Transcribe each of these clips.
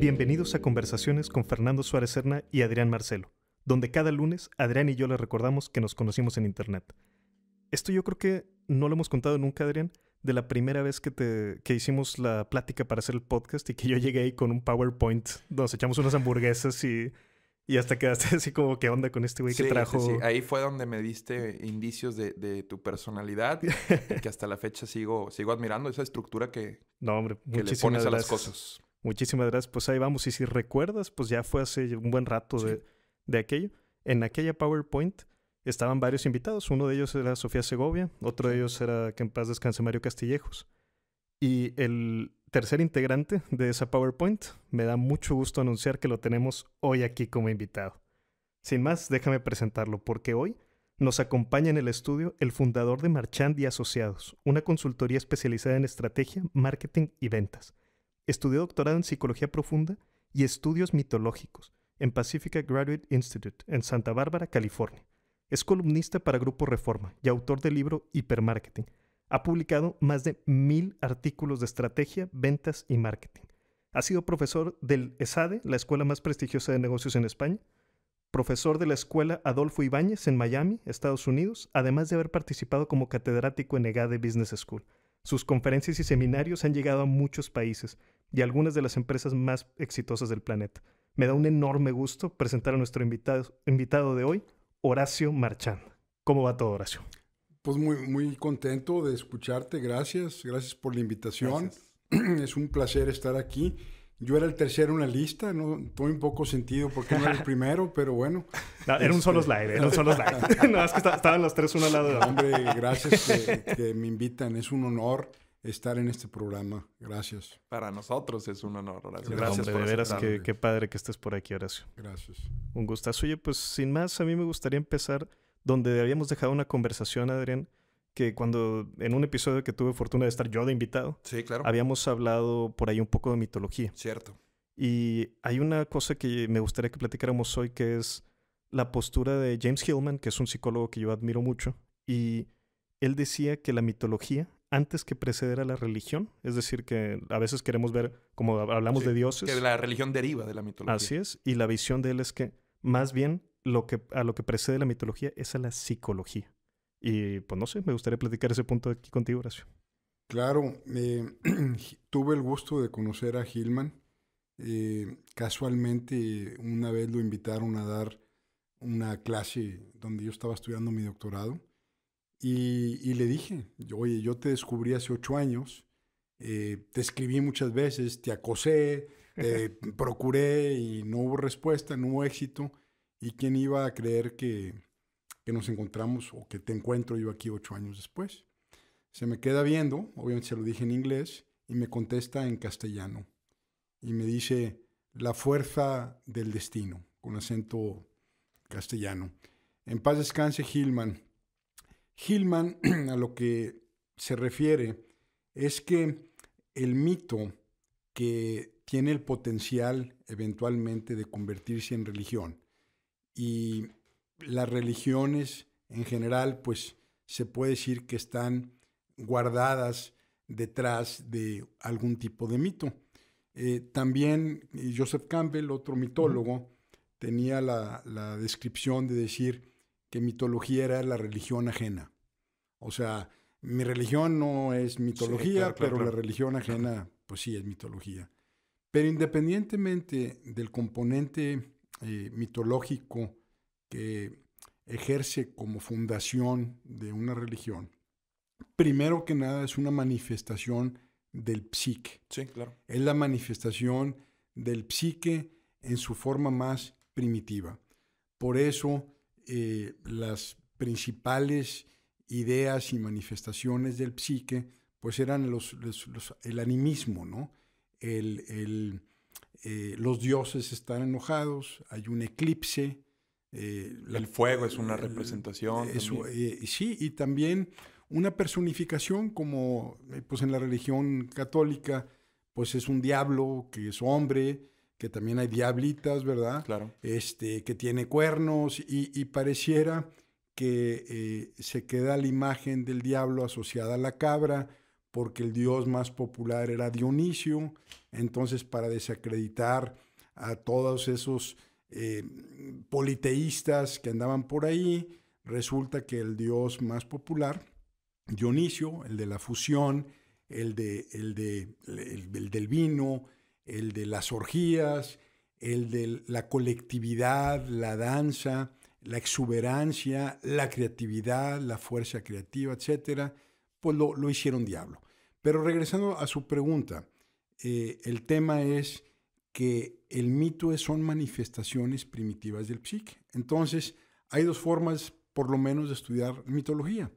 Bienvenidos a Conversaciones con Fernando Suárez Serna y Adrián Marcelo, donde cada lunes Adrián y yo le recordamos que nos conocimos en Internet. Esto yo creo que no lo hemos contado nunca, Adrián, de la primera vez que, te, hicimos la plática para hacer el podcast y que yo llegué ahí con un PowerPoint, nos echamos unas hamburguesas y, hasta quedaste así como, ¿qué onda con este güey que trajo? Sí, ahí fue donde me diste indicios de, tu personalidad que hasta la fecha sigo, sigo admirando esa estructura que, no, hombre, le pones a las cosas. Muchísimas gracias. Pues ahí vamos. Y si recuerdas, pues ya fue hace un buen rato de, de aquello. En aquella PowerPoint estaban varios invitados. Uno de ellos era Sofía Segovia, otro de ellos era que en paz descanse Mario Castillejos. Y el tercer integrante de esa PowerPoint, me da mucho gusto anunciar que lo tenemos hoy aquí como invitado. Sin más, déjame presentarlo, porque hoy nos acompaña en el estudio el fundador de Marchand y Asociados, una consultoría especializada en estrategia, marketing y ventas. Estudió doctorado en psicología profunda y estudios mitológicos en Pacifica Graduate Institute en Santa Bárbara, California es columnista para Grupo Reforma y autor del libro Hipermarketing. Ha publicado más de mil artículos de estrategia, ventas y marketing. Ha sido profesor del ESADE, e, la escuela más prestigiosa de negocios en España, profesor de la escuela Adolfo Ibáñez en Miami, Estados Unidos, además de haber participado como catedrático en EGADE e Business School. Sus conferencias y seminarios han llegado a muchos países y algunas de las empresas más exitosas del planeta. Me da un enorme gusto presentar a nuestro invitado, invitado de hoy, Horacio Marchán. ¿Cómo va todo, Horacio? Pues muy, muy contento de escucharte, gracias, gracias por la invitación. Es un placer estar aquí. Yo era el tercero en la lista, no tuve un poco sentido porque no era el primero, pero bueno. era un solo este, slide, era solo slide. que estaban los tres uno al lado de Hombre, gracias que me invitan, es un honor estar en este programa. Gracias. Para nosotros es un honor, Gracias, por de veras, qué, padre que estés por aquí, Horacio. Gracias. Un gustazo. Oye, pues sin más, a mí me gustaría empezar donde habíamos dejado una conversación, Adrián, que cuando en un episodio que tuve fortuna de estar yo de invitado, sí, claro. habíamos hablado por ahí un poco de mitología. Cierto. Y hay una cosa que me gustaría que platicáramos hoy, que es la postura de James Hillman, que es un psicólogo que yo admiro mucho, y él decía que la mitología antes que preceder a la religión. Es decir, que a veces queremos ver, como hablamos de dioses. Que la religión deriva de la mitología. Así es, y la visión de él es que más bien lo que, a lo que precede la mitología es a la psicología. Y pues no sé, me gustaría platicar ese punto aquí contigo, Horacio. Claro, eh, tuve el gusto de conocer a Gilman. Eh, casualmente una vez lo invitaron a dar una clase donde yo estaba estudiando mi doctorado y, le dije, oye, yo te descubrí hace ocho años, eh, te escribí muchas veces, te acosé, te procuré y no hubo respuesta, no hubo éxito. ¿Y quién iba a creer que, nos encontramos o que te encuentro yo aquí ocho años después? Se me queda viendo, obviamente se lo dije en inglés, y me contesta en castellano. Y me dice, la fuerza del destino, con acento castellano. En paz descanse, Gilman. Hillman a lo que se refiere es que el mito que tiene el potencial eventualmente de convertirse en religión y las religiones en general pues se puede decir que están guardadas detrás de algún tipo de mito. Eh, también eh, Joseph Campbell, otro mitólogo, tenía la, la descripción de decir que mitología era la religión ajena. O sea, mi religión no es mitología, pero la religión ajena, pues sí, es mitología. Pero independientemente del componente eh, mitológico que ejerce como fundación de una religión, primero que nada es una manifestación del psique. Sí, claro. Es la manifestación del psique en su forma más primitiva. Por eso eh, las principales ideas y manifestaciones del psique, pues eran los, el animismo, ¿no? El, eh, los dioses están enojados, hay un eclipse. Eh, el fuego es una representación. sí, y también una personificación como pues en la religión católica, pues es un diablo que es hombre, que también hay diablitas, ¿verdad? Claro. Este, que tiene cuernos y, pareciera que eh, se queda la imagen del diablo asociada a la cabra, porque el dios más popular era Dionisio, entonces para desacreditar a todos esos eh, politeístas que andaban por ahí, resulta que el dios más popular, Dionisio, el de la fusión, el, de, el, el del vino, el de las orgías, el de la colectividad, la danza, la exuberancia, la creatividad, la fuerza creativa, etcétera, pues lo, hicieron diablo. Pero regresando a su pregunta, eh, el tema es que el mito son manifestaciones primitivas del psique. Entonces, hay dos formas, por lo menos, de estudiar mitología.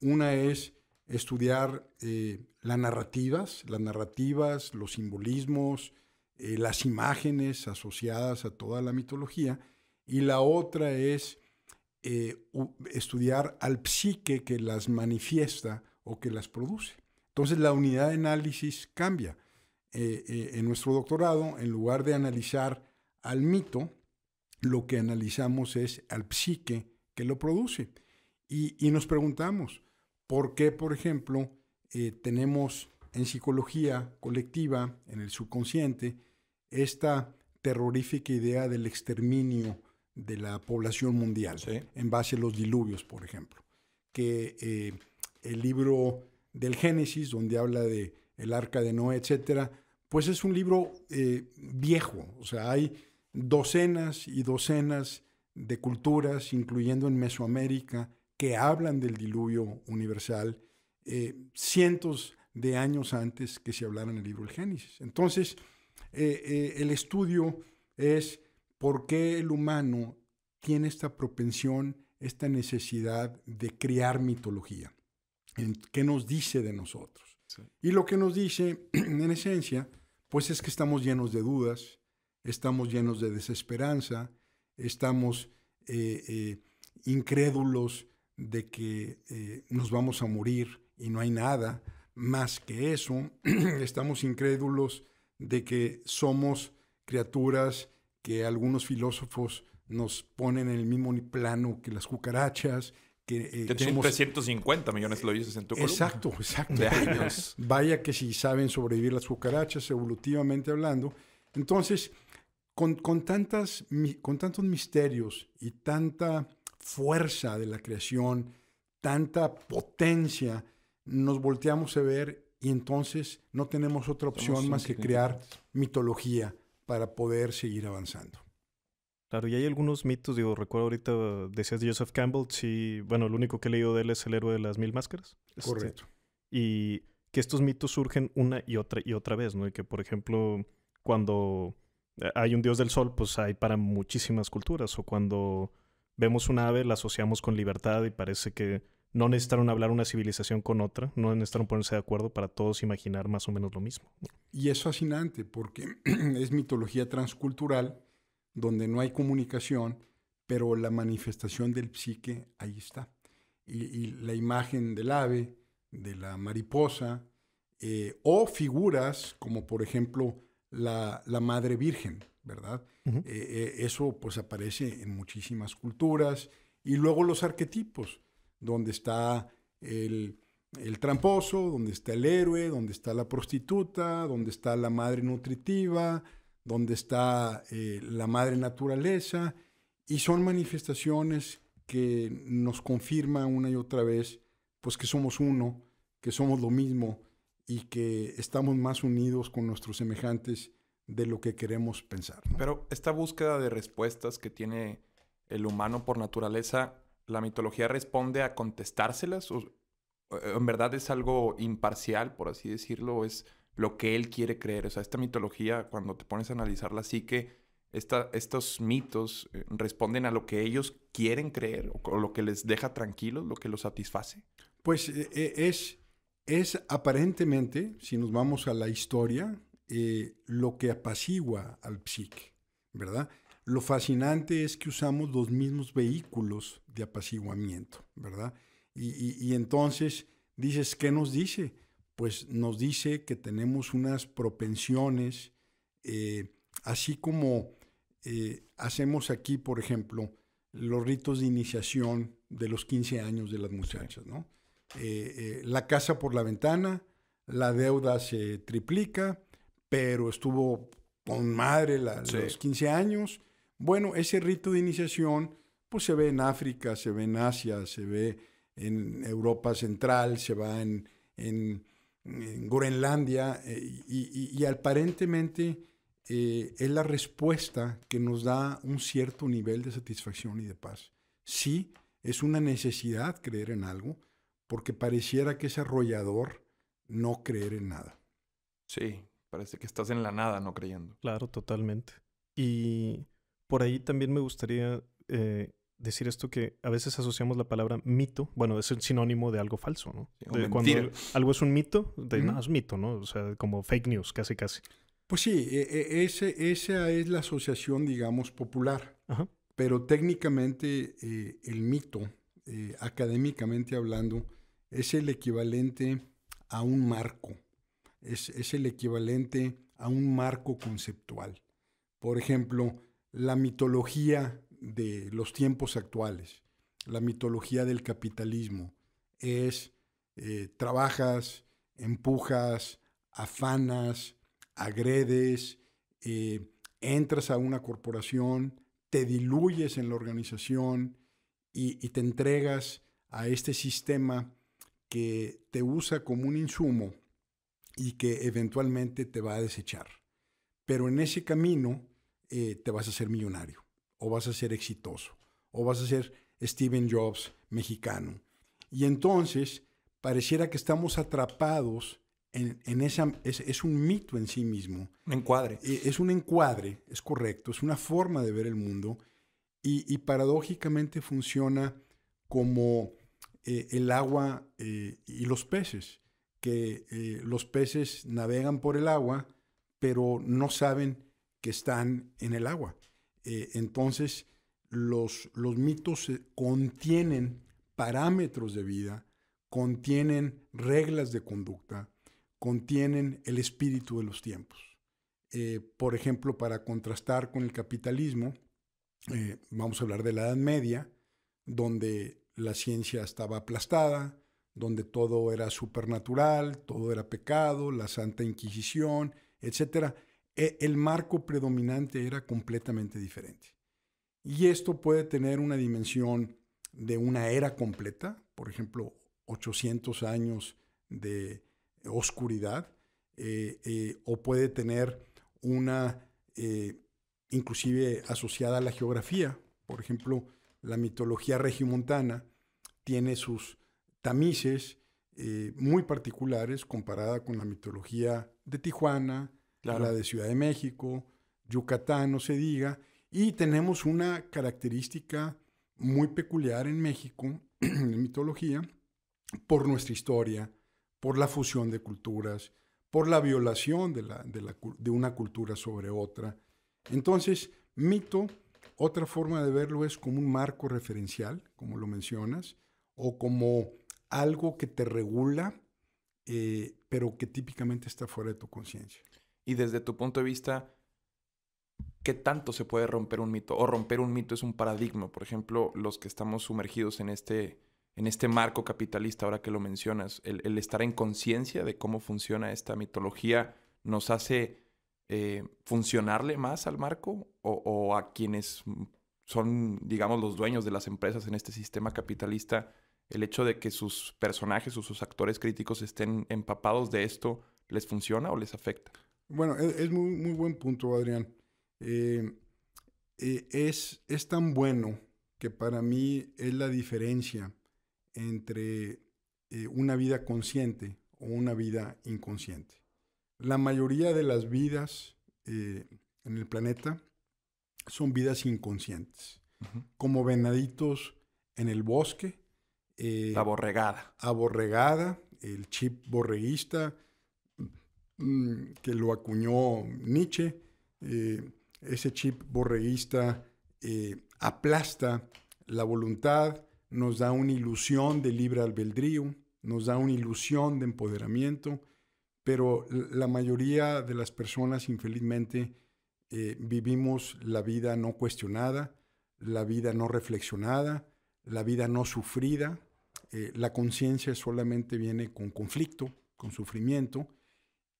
Una es estudiar eh, las narrativas, las narrativas, los simbolismos, eh, las imágenes asociadas a toda la mitología, y la otra es eh, estudiar al psique que las manifiesta o que las produce. Entonces la unidad de análisis cambia. en nuestro doctorado, en lugar de analizar al mito, lo que analizamos es al psique que lo produce. y, y nos preguntamos, porque, por ejemplo, eh, tenemos en psicología colectiva, en el subconsciente, esta terrorífica idea del exterminio de la población mundial, en base a los diluvios, por ejemplo. Que eh, el libro del Génesis, donde habla de el arca de Noé, etcétera, pues es un libro eh, viejo. O sea, hay docenas y docenas de culturas, incluyendo en Mesoamérica, que hablan del diluvio universal eh, cientos de años antes que se hablara en el libro del Génesis. Entonces, eh, eh, el estudio es por qué el humano tiene esta propensión, esta necesidad de crear mitología. ¿Qué nos dice de nosotros? Y lo que nos dice, en esencia, pues es que estamos llenos de dudas, estamos llenos de desesperanza, estamos incrédulos de que eh, nos vamos a morir y no hay nada más que eso. Estamos incrédulos de que somos criaturas que algunos filósofos nos ponen en el mismo plano que las cucarachas. Que, eh, tienen 350 millones, lo dices en tu columna. Exacto, exacto. Vaya que si saben sobrevivir las cucarachas, evolutivamente hablando. Entonces, con, tantas, con tantos misterios y tanta fuerza de la creación, tanta potencia, nos volteamos a ver y entonces no tenemos otra opción más que crear mitología para poder seguir avanzando. Claro, y hay algunos mitos, digo, recuerdo ahorita, decías Joseph Campbell, sí, bueno, lo único que he leído de él es El héroe de las mil máscaras. Este, Correcto. y que estos mitos surgen una y otra y otra vez, ¿no? Y que, por ejemplo, cuando eh, hay un dios del sol, pues hay para muchísimas culturas, o cuando vemos un ave, la asociamos con libertad y parece que no necesitaron hablar una civilización con otra, no necesitaron ponerse de acuerdo para todos imaginar más o menos lo mismo. Y es fascinante porque es mitología transcultural donde no hay comunicación, pero la manifestación del psique ahí está. Y, la imagen del ave, de la mariposa, eh, o figuras como por ejemplo la, la Madre Virgen, ¿verdad? Eh, eh, eso pues aparece en muchísimas culturas. Y luego los arquetipos, donde está el, el, tramposo, donde está el héroe, donde está la prostituta, donde está la madre nutritiva, donde está eh, la madre naturaleza. Y son manifestaciones que nos confirma una y otra vez, pues que somos uno, que somos lo mismo y que estamos más unidos con nuestros semejantes de lo que queremos pensar. Pero esta búsqueda de respuestas que tiene el humano por naturaleza, ¿la mitología responde a contestárselas? ¿O eh, en verdad es algo imparcial, por así decirlo? ¿Es lo que él quiere creer? O sea, esta mitología, cuando te pones a analizarla, sí que esta, estos mitos eh, responden a lo que ellos quieren creer o, lo que les deja tranquilos, lo que los satisface. Pues eh, es, es aparentemente, si nos vamos a la historia, eh, lo que apacigua al psique, ¿verdad? Lo fascinante es que usamos los mismos vehículos de apaciguamiento, ¿verdad? Y, entonces dices, ¿qué nos dice? Pues nos dice que tenemos unas propensiones, eh, así como eh, hacemos aquí, por ejemplo, los ritos de iniciación de los 15 años de las muchachas, ¿no? la casa por la ventana, la deuda se triplica, pero estuvo con madre los 15 años. Bueno, ese rito de iniciación pues se ve en África, se ve en Asia, se ve en Europa Central, se va en, en, Groenlandia eh, y, aparentemente eh, es la respuesta que nos da un cierto nivel de satisfacción y de paz. Sí, es una necesidad creer en algo, porque pareciera que es arrollador no creer en nada. Sí, Parece que estás en la nada no creyendo. Claro, totalmente. Y por ahí también me gustaría eh, decir esto que a veces asociamos la palabra mito, bueno, es el sinónimo de algo falso, ¿no? de cuando algo es un mito, de es mito, ¿no? O sea, como fake news, casi, casi. Pues sí, e, e, ese, esa es la asociación, digamos, popular. Pero técnicamente eh, el mito, eh, académicamente hablando, es el equivalente a un marco es, el equivalente a un marco conceptual. Por ejemplo, la mitología de los tiempos actuales, la mitología del capitalismo, es eh, trabajas, empujas, afanas, agredes, eh, entras a una corporación, te diluyes en la organización y te entregas a este sistema que te usa como un insumo y que eventualmente te va a desechar. Pero en ese camino eh, te vas a ser millonario, o vas a ser exitoso, o vas a ser Steven Jobs mexicano. Y entonces pareciera que estamos atrapados en, en esa, es, un mito en sí mismo. Un encuadre. Eh, es un encuadre, es correcto, es una forma de ver el mundo y, paradójicamente funciona como eh, el agua y los peces que eh, los peces navegan por el agua, pero no saben que están en el agua. Eh, entonces, los, los mitos eh, contienen parámetros de vida, contienen reglas de conducta, contienen el espíritu de los tiempos. por ejemplo, para contrastar con el capitalismo, vamos a hablar de la Edad Media, donde la ciencia estaba aplastada, donde todo era supernatural, todo era pecado, la Santa Inquisición, etc. E, el marco predominante era completamente diferente. Y esto puede tener una dimensión de una era completa, por ejemplo, 800 años de oscuridad, eh, eh, o puede tener una, eh, inclusive asociada a la geografía, por ejemplo, la mitología regimontana tiene sus tamices eh, muy particulares comparada con la mitología de Tijuana, la de Ciudad de México, Yucatán, no se diga, y tenemos una característica muy peculiar en México, en mitología, por nuestra historia, por la fusión de culturas, por la violación de una cultura sobre otra. Entonces, mito, otra forma de verlo es como un marco referencial, como lo mencionas, o como algo que te regula, eh, pero que típicamente está fuera de tu conciencia. Y desde tu punto de vista, ¿qué tanto se puede romper un mito? O romper un mito es un paradigma. Por ejemplo, los que estamos sumergidos en este, en este marco capitalista, ahora que lo mencionas, el, estar en conciencia de cómo funciona esta mitología nos hace eh, funcionarle más al marco o a quienes son, digamos, los dueños de las empresas en este sistema capitalista el hecho de que sus personajes o sus actores críticos estén empapados de esto, ¿les funciona o les afecta? Bueno, e-, es, muy, buen punto, Adrián. Eh, eh, es, es tan bueno que para mí es la diferencia entre eh, una vida consciente o una vida inconsciente. La mayoría de las vidas en el planeta son vidas inconscientes, como venaditos en el bosque eh, aborregada Aborregada, el chip borreguista mm, que lo acuñó Nietzsche. Eh, ese chip borreguista eh, aplasta la voluntad, nos da una ilusión de libre albedrío, nos da una ilusión de empoderamiento, pero la mayoría de las personas, infelizmente, vivimos la vida no cuestionada, la vida no reflexionada, la vida no sufrida, eh, la conciencia solamente viene con conflicto, con sufrimiento,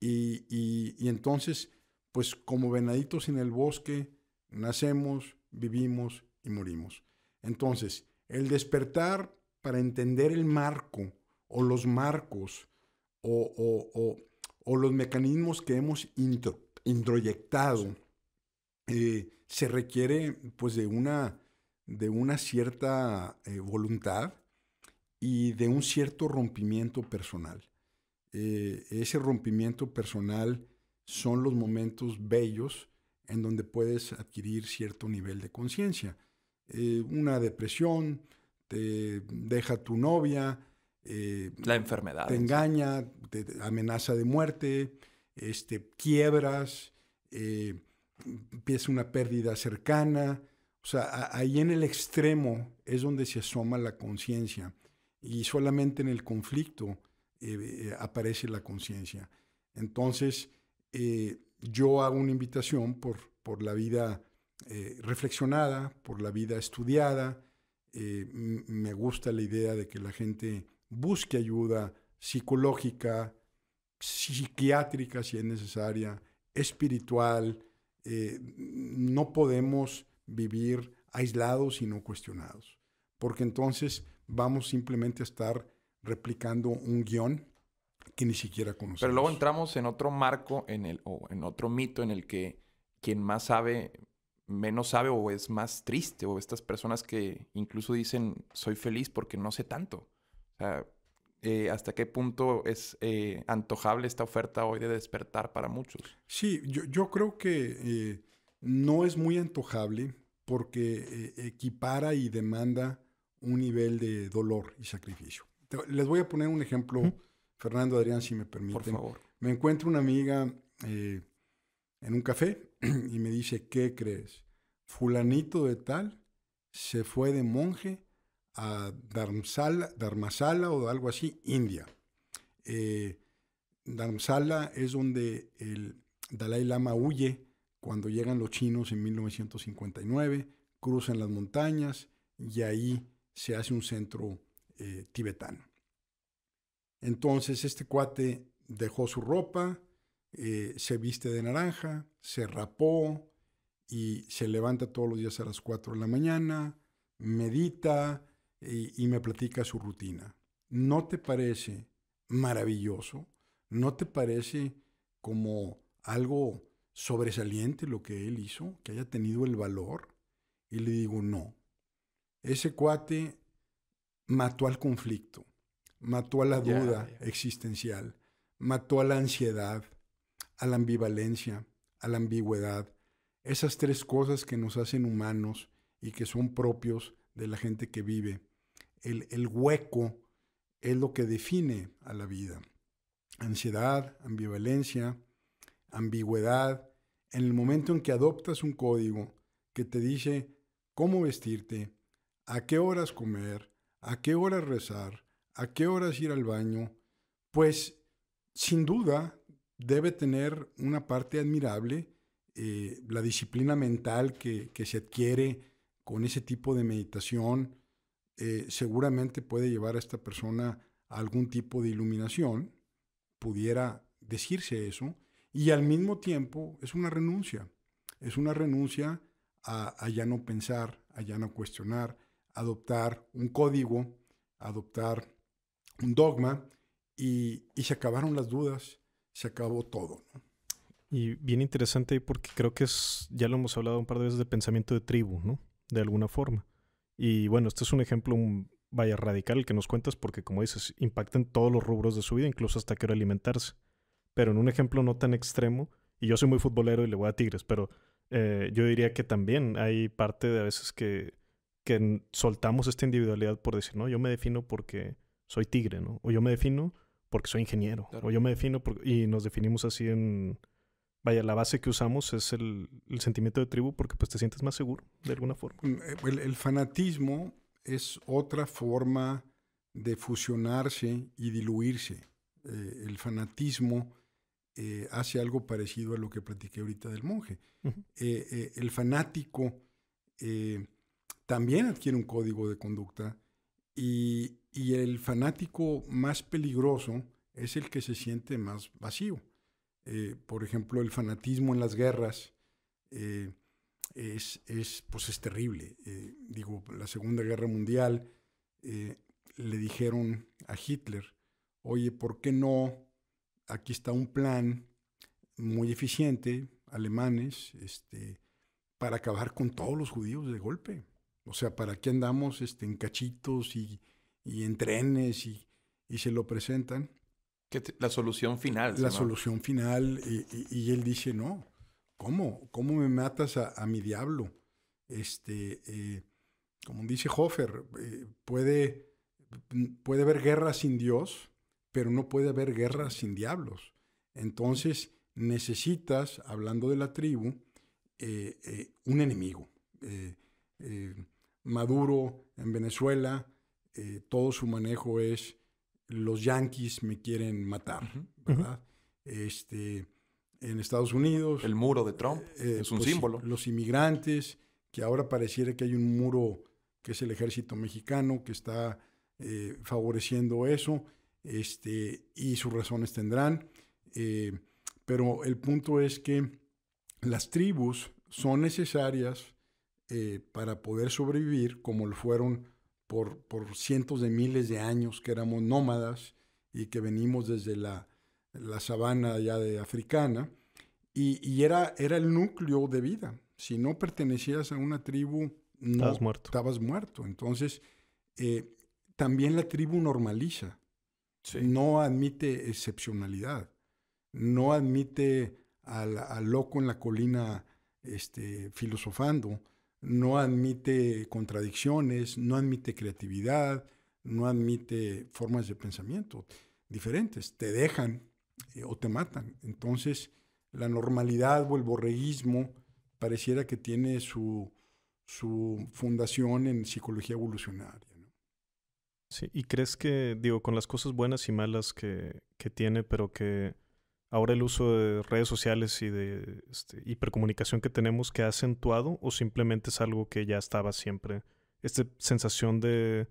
y, entonces, pues como venaditos en el bosque, nacemos, vivimos y morimos. Entonces, el despertar para entender el marco o los marcos o, los mecanismos que hemos introyectado, eh, se requiere pues de una, de una cierta eh, voluntad y de un cierto rompimiento personal. Eh, ese rompimiento personal son los momentos bellos en donde puedes adquirir cierto nivel de conciencia. Eh, una depresión, te deja tu novia. Eh, la enfermedad. Te engaña, te amenaza de muerte, este, quiebras, empieza una pérdida cercana. O sea, ahí en el extremo es donde se asoma la conciencia y solamente en el conflicto eh, eh, aparece la conciencia. Entonces, eh, yo hago una invitación por, la vida reflexionada, por la vida estudiada. me gusta la idea de que la gente busque ayuda psicológica, psiquiátrica si es necesaria, espiritual. no podemos vivir aislados y no cuestionados, porque entonces vamos simplemente a estar replicando un guión que ni siquiera conocemos. Pero luego entramos en otro marco, en el, o en otro mito en el que quien más sabe, menos sabe o es más triste, o estas personas que incluso dicen, soy feliz porque no sé tanto. Eh, hasta qué punto es eh, antojable esta oferta hoy de despertar para muchos. Sí, yo, yo creo que eh, no es muy antojable porque equipara y demanda un nivel de dolor y sacrificio. les voy a poner un ejemplo, Fernando Adrián, si me permite. Por favor. Me encuentro una amiga eh, en un café y me dice, ¿qué crees? Fulanito de tal se fue de monje a Dharmasala o algo así, India. Eh, es donde el Dalai Lama huye cuando llegan los chinos en 1959, cruzan las montañas y ahí se hace un centro eh, tibetano. Entonces este cuate dejó su ropa, eh, se viste de naranja, se rapó y se levanta todos los días a las 4 de la mañana, medita y, y me platica su rutina. ¿No te parece maravilloso? ¿No te parece como algo sobresaliente lo que él hizo, que haya tenido el valor? Y le digo, no, ese cuate mató al conflicto, mató a la duda existencial, mató a la ansiedad, a la ambivalencia, a la ambigüedad. Esas tres cosas que nos hacen humanos y que son propios de la gente que vive. el hueco es lo que define a la vida. Ansiedad, ambivalencia, ambigüedad. En el momento en que adoptas un código que te dice cómo vestirte, a qué horas comer, a qué horas rezar, a qué horas ir al baño, pues sin duda debe tener una parte admirable eh, la disciplina mental que, se adquiere con ese tipo de meditación. Eh, seguramente puede llevar a esta persona a algún tipo de iluminación, pudiera decirse eso, y al mismo tiempo es una renuncia, es una renuncia a ya no pensar, a ya no cuestionar, adoptar un código, adoptar un dogma y, se acabaron las dudas, se acabó todo. Y bien interesante porque creo que es, ya lo hemos hablado un par de veces de pensamiento de tribu, ¿no? De alguna forma. Y bueno, este es un ejemplo, un, vaya, radical que nos cuentas porque, como dices, impacta en todos los rubros de su vida, incluso hasta quiero alimentarse. Pero en un ejemplo no tan extremo, y yo soy muy futbolero y le voy a Tigres, pero eh, yo diría que también hay parte de a veces que que soltamos esta individualidad por decir, no, yo me defino porque soy tigre, ¿no? O yo me defino porque soy ingeniero, o yo me defino porque... Y nos definimos así en... Vaya, la base que usamos es el, sentimiento de tribu porque pues te sientes más seguro de alguna forma. Mm, eh, el, fanatismo es otra forma de fusionarse y diluirse. Eh, el fanatismo eh, hace algo parecido a lo que platiqué ahorita del monje. el fanático también adquiere un código de conducta y, el fanático más peligroso es el que se siente más vacío. Eh, por ejemplo, el fanatismo en las guerras eh, es, pues es terrible. Eh, digo, la Segunda Guerra Mundial le dijeron a Hitler, oye, ¿por qué no? Aquí está un plan muy eficiente, alemanes, este, para acabar con todos los judíos de golpe. O sea, ¿para qué andamos este, en cachitos y, en trenes y, se lo presentan? la solución final. La solución final. Y, él dice, no, ¿cómo? ¿Cómo me matas a, mi diablo? Este, eh, como dice Hofer, eh, puede, puede haber guerra sin Dios, pero no puede haber guerra sin diablos. Entonces necesitas, hablando de la tribu, eh, un enemigo. Maduro en Venezuela, eh, todo su manejo es los yanquis me quieren matar, ¿verdad? Este, en Estados Unidos. El muro de Trump eh, eh, es un pues, símbolo. Los inmigrantes, que ahora pareciera que hay un muro que es el ejército mexicano que está favoreciendo eso, este, y sus razones tendrán. pero el punto es que las tribus son necesarias eh, para poder sobrevivir, como lo fueron por, cientos de miles de años que éramos nómadas y que venimos desde la, la sabana ya de africana, y, era, el núcleo de vida. Si no pertenecías a una tribu, no estabas muerto. Entonces, eh, también la tribu normaliza. No admite excepcionalidad. No admite al, al, loco en la colina este, filosofando no admite contradicciones, no admite creatividad, no admite formas de pensamiento diferentes. Te dejan eh, o te matan. Entonces, la normalidad o el borreguismo pareciera que tiene su, su fundación en psicología evolucionaria. Sí, y crees que, digo, con las cosas buenas y malas que tiene, pero que ahora el uso de redes sociales y de este, hipercomunicación que tenemos que ha acentuado o simplemente es algo que ya estaba siempre, esta sensación de,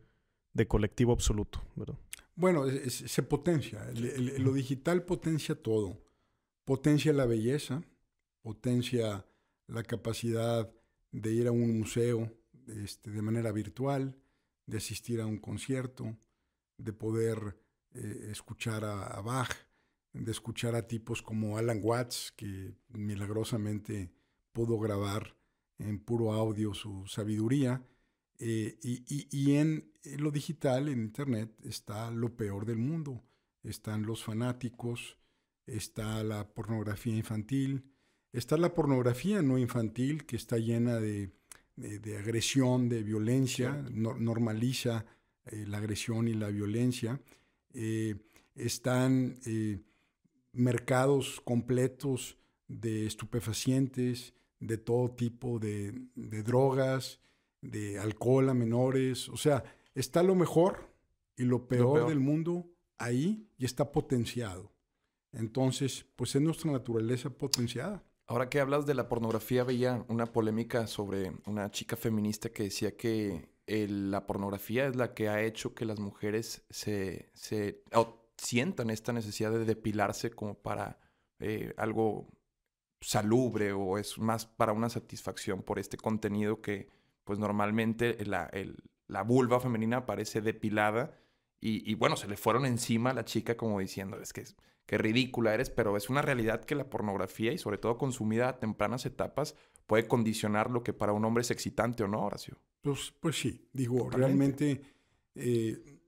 colectivo absoluto, ¿verdad? Bueno, e, e, se potencia, lo digital potencia todo, potencia la belleza, potencia la capacidad de ir a un museo este, de manera virtual, de asistir a un concierto, de poder eh, escuchar a, a Bach, de escuchar a tipos como Alan Watts, que milagrosamente pudo grabar en puro audio su sabiduría, eh, y, en lo digital, en Internet, está lo peor del mundo. Están los fanáticos, está la pornografía infantil, está la pornografía no infantil que está llena de, agresión, de violencia, normaliza eh, la agresión y la violencia. Eh, están mercados completos de estupefacientes, de todo tipo de, drogas, de alcohol a menores. O sea, está lo mejor y lo peor, del mundo ahí y está potenciado. Entonces, pues es nuestra naturaleza potenciada. Ahora que hablas de la pornografía, veía una polémica sobre una chica feminista que decía que eh, la pornografía es la que ha hecho que las mujeres se, se sientan esta necesidad de depilarse como para eh, algo salubre o es más para una satisfacción por este contenido que pues normalmente la, vulva femenina aparece depilada y, bueno, se le fueron encima la chica como diciendo es que, ridícula eres, pero es una realidad que la pornografía y sobre todo consumida a tempranas etapas puede condicionar lo que para un hombre es excitante o no, Horacio. Pues, pues sí, digo, realmente... Eh,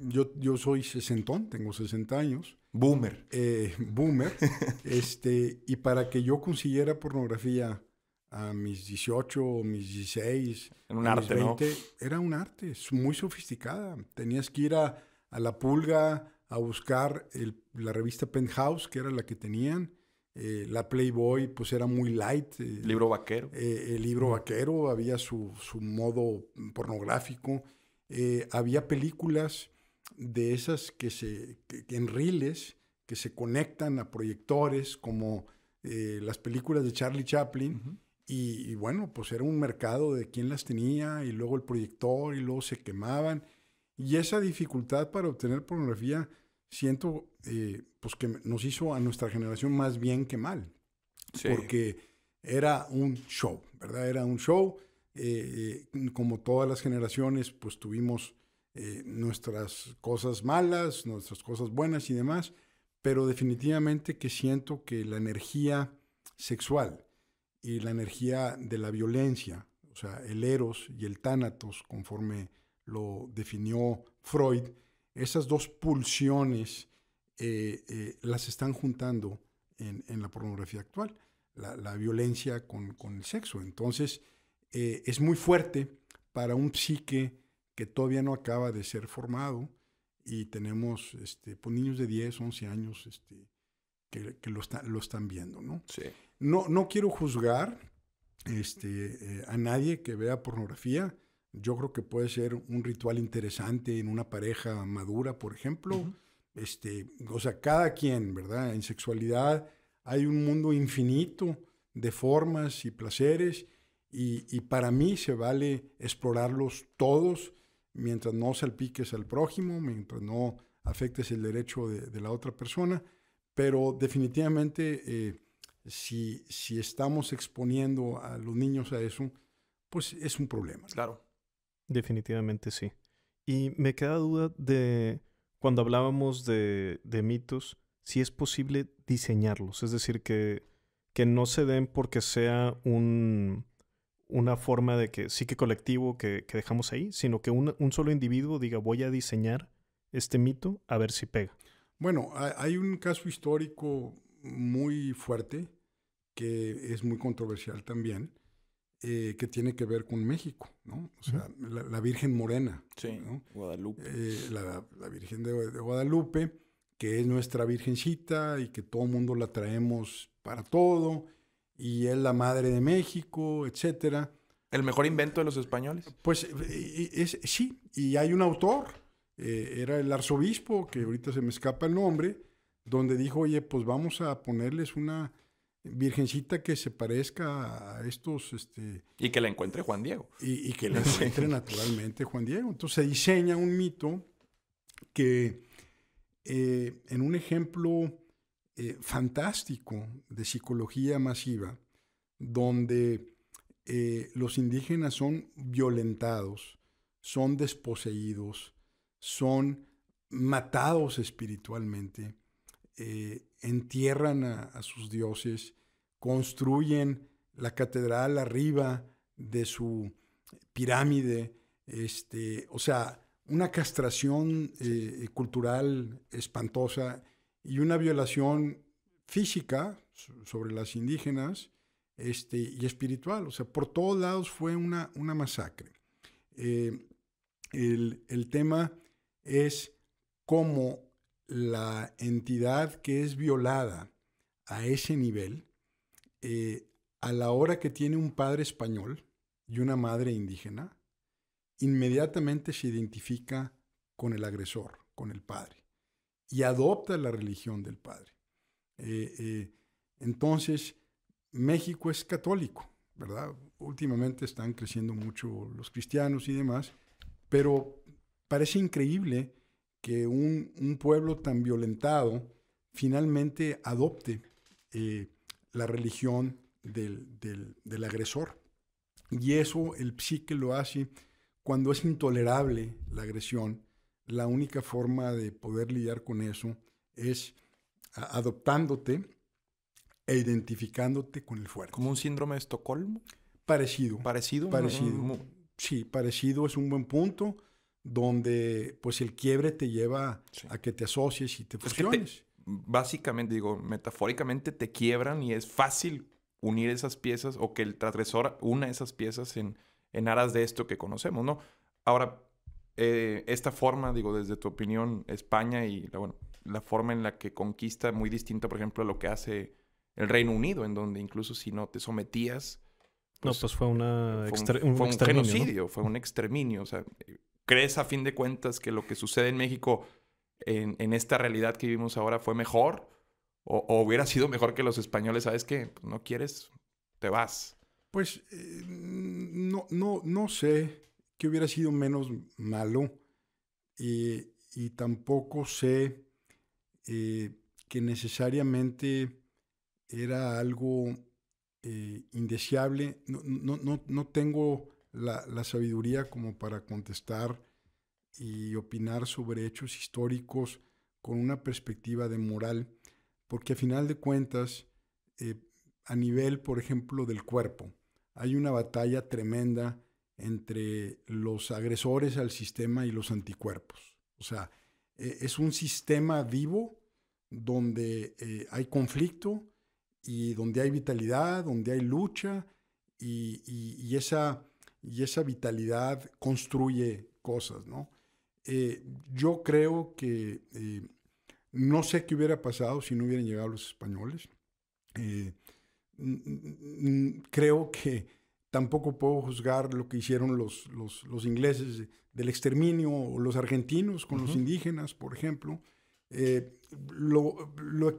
yo, yo soy sesentón, tengo 60 años. Boomer. Eh, boomer. este, y para que yo consiguiera pornografía a mis 18 o mis 16, en un arte, era un arte muy sofisticada. Tenías que ir a, La Pulga a buscar la revista Penthouse, que era la que tenían. Eh, la Playboy, pues era muy light. Eh, libro vaquero. el libro vaquero, había su, su modo pornográfico. había películas de esas que se, en riles, que se conectan a proyectores, como eh, las películas de Charlie Chaplin. y, bueno, pues era un mercado de quién las tenía, y luego el proyector, y luego se quemaban. Y esa dificultad para obtener pornografía, siento, eh, pues que nos hizo a nuestra generación más bien que mal. Porque era un show, ¿verdad? Era un show. Eh, como todas las generaciones, pues tuvimos eh, nuestras cosas malas, nuestras cosas buenas y demás, pero definitivamente que siento que la energía sexual y la energía de la violencia, o sea, el eros y el tánatos, conforme lo definió Freud, esas dos pulsiones eh, eh, las están juntando en, la pornografía actual, la, violencia con, el sexo. Entonces, es muy fuerte para un psique que todavía no acaba de ser formado y tenemos este, pues, niños de 10, 11 años este, que, lo, están viendo, ¿no? No, quiero juzgar este, eh, a nadie que vea pornografía. Yo creo que puede ser un ritual interesante en una pareja madura, por ejemplo. este, o sea, cada quien, ¿verdad? En sexualidad hay un mundo infinito de formas y placeres y, y para mí se vale explorarlos todos mientras no salpiques al prójimo, mientras no afectes el derecho de, la otra persona, pero definitivamente eh, si, si estamos exponiendo a los niños a eso, pues es un problema. Claro. Definitivamente sí. Y me queda duda de cuando hablábamos de, de mitos, si es posible diseñarlos, es decir, que, que no se den porque sea un, una forma de que sí que colectivo que, dejamos ahí, sino que un, solo individuo diga voy a diseñar este mito a ver si pega. Bueno, hay un caso histórico muy fuerte que es muy controversial también, eh, que tiene que ver con México, ¿no? O sea, la, Virgen Morena. Guadalupe. Eh, la, Virgen de, de, Guadalupe, que es nuestra virgencita y que todo el mundo la traemos para todo y es la madre de México, etcétera. ¿El mejor invento de los españoles? Pues eh, eh, es, sí, y hay un autor, eh, era el arzobispo, que ahorita se me escapa el nombre, donde dijo, oye, pues vamos a ponerles una virgencita que se parezca a estos... Este, y que la encuentre Juan Diego. Y, que la encuentre naturalmente Juan Diego. Entonces se diseña un mito que en un ejemplo eh, fantástico de psicología masiva, donde eh, los indígenas son violentados, son desposeídos, son matados espiritualmente, eh, entierran a, sus dioses, construyen la catedral arriba de su pirámide, este, o sea, una castración cultural espantosa y una violación física sobre las indígenas este, y espiritual. O sea, por todos lados fue una, una masacre. Eh, el, tema es cómo la entidad que es violada a ese nivel, eh, a la hora que tiene un padre español y una madre indígena, inmediatamente se identifica con el agresor, con el padre y adopta la religión del Padre. Eh, eh, entonces, México es católico, ¿verdad? Últimamente están creciendo mucho los cristianos y demás, pero parece increíble que un, pueblo tan violentado finalmente adopte eh, la religión del, del, agresor. Y eso el psique lo hace cuando es intolerable la agresión la única forma de poder lidiar con eso es adoptándote e identificándote con el fuerte. ¿Como un síndrome de Estocolmo? Parecido. Parecido. Parecido. Sí, parecido es un buen punto donde pues el quiebre te lleva a que te asocies y te fusiones. básicamente, digo, metafóricamente te quiebran y es fácil unir esas piezas o que el transgresor una esas piezas en, en aras de esto que conocemos, ¿no? Ahora, eh, esta forma, digo, desde tu opinión, España y la, forma en la que conquista muy distinta, por ejemplo, a lo que hace el Reino Unido, en donde incluso si no te sometías... no, pues, pues fue, una un, genocidio, fue un exterminio. O sea, eh, ¿crees a fin de cuentas que lo que sucede en México en, esta realidad que vivimos ahora fue mejor? O, hubiera sido mejor que los españoles, ¿sabes qué? no quieres, te vas. Pues eh, no, no, no sé que hubiera sido menos malo eh, y tampoco sé eh, que necesariamente era algo eh, indeseable. No, tengo la, sabiduría como para contestar y opinar sobre hechos históricos con una perspectiva de moral, porque a final de cuentas, a nivel, por ejemplo, del cuerpo, hay una batalla tremenda entre los agresores al sistema y los anticuerpos. O sea, e, es un sistema vivo donde eh, hay conflicto y donde hay vitalidad, donde hay lucha y, esa, vitalidad construye cosas, eh, yo creo que eh, no sé qué hubiera pasado si no hubieran llegado los españoles. creo que tampoco puedo juzgar lo que hicieron los, ingleses del exterminio o los argentinos con los indígenas, por ejemplo. Eh, lo, lo,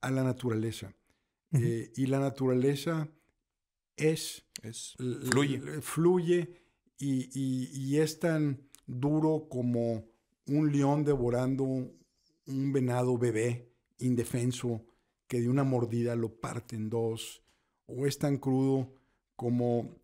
a la naturaleza. Eh, y la naturaleza es... fluye. Fluye y, y es tan duro como un león devorando un venado bebé indefenso que de una mordida lo parte en dos o es tan crudo como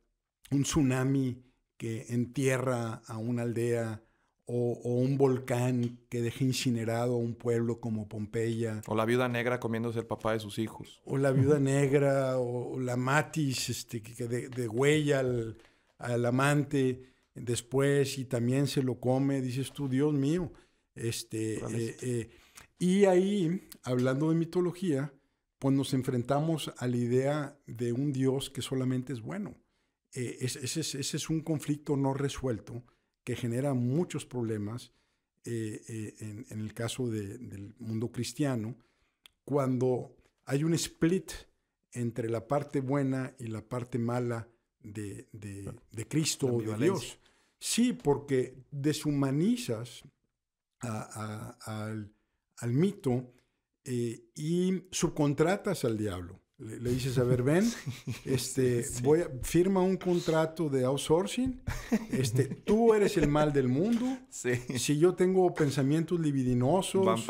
un tsunami que entierra a una aldea o, un volcán que deja incinerado a un pueblo como Pompeya. O la viuda negra comiéndose el papá de sus hijos. O la viuda negra, o, la Matis, este, que de, huella al, amante después y también se lo come, dices tú, Dios mío. Este, eh, eh, y ahí, hablando de mitología, pues nos enfrentamos a la idea de un Dios que solamente es bueno. E, ese, es un conflicto no resuelto que genera muchos problemas eh, eh, en, el caso del mundo cristiano, cuando hay un split entre la parte buena y la parte mala de, Cristo o de Dios. Sí, porque deshumanizas al, al, mito eh, y subcontratas al diablo. Le, dices, a ver, ven, este, voy a, firma un contrato de outsourcing, este, tú eres el mal del mundo, si yo tengo pensamientos libidinosos,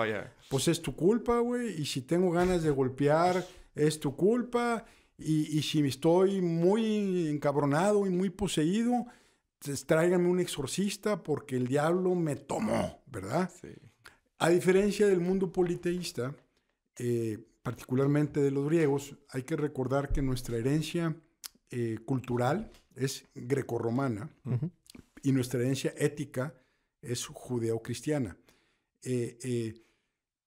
pues es tu culpa, güey, y si tengo ganas de golpear, es tu culpa, y, y si estoy muy encabronado y muy poseído, pues tráigame un exorcista porque el diablo me tomó, ¿verdad? A diferencia del mundo politeísta, eh, particularmente de los griegos, hay que recordar que nuestra herencia eh, cultural es grecorromana y nuestra herencia ética es judeocristiana. Eh,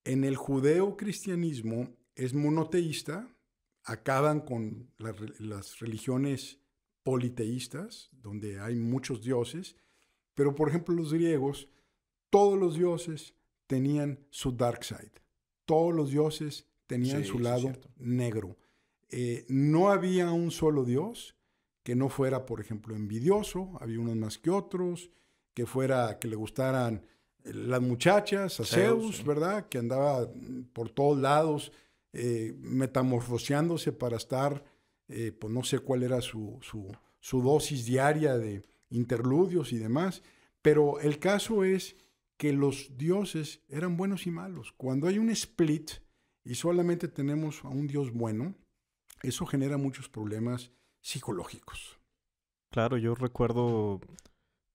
en el judeocristianismo es monoteísta, acaban con las religiones politeístas, donde hay muchos dioses, pero por ejemplo los griegos, todos los dioses tenían su dark side todos los dioses tenían su lado negro. Eh, no había un solo dios que no fuera, por ejemplo, envidioso, había unos más que otros, que fuera que le gustaran eh, las muchachas, a Zeus, ¿verdad? Que andaba mm, por todos lados eh, metamorfoseándose para estar, pues no sé cuál era su, su dosis diaria de interludios y demás, pero el caso es que los dioses eran buenos y malos. Cuando hay un split y solamente tenemos a un dios bueno, eso genera muchos problemas psicológicos. Claro, yo recuerdo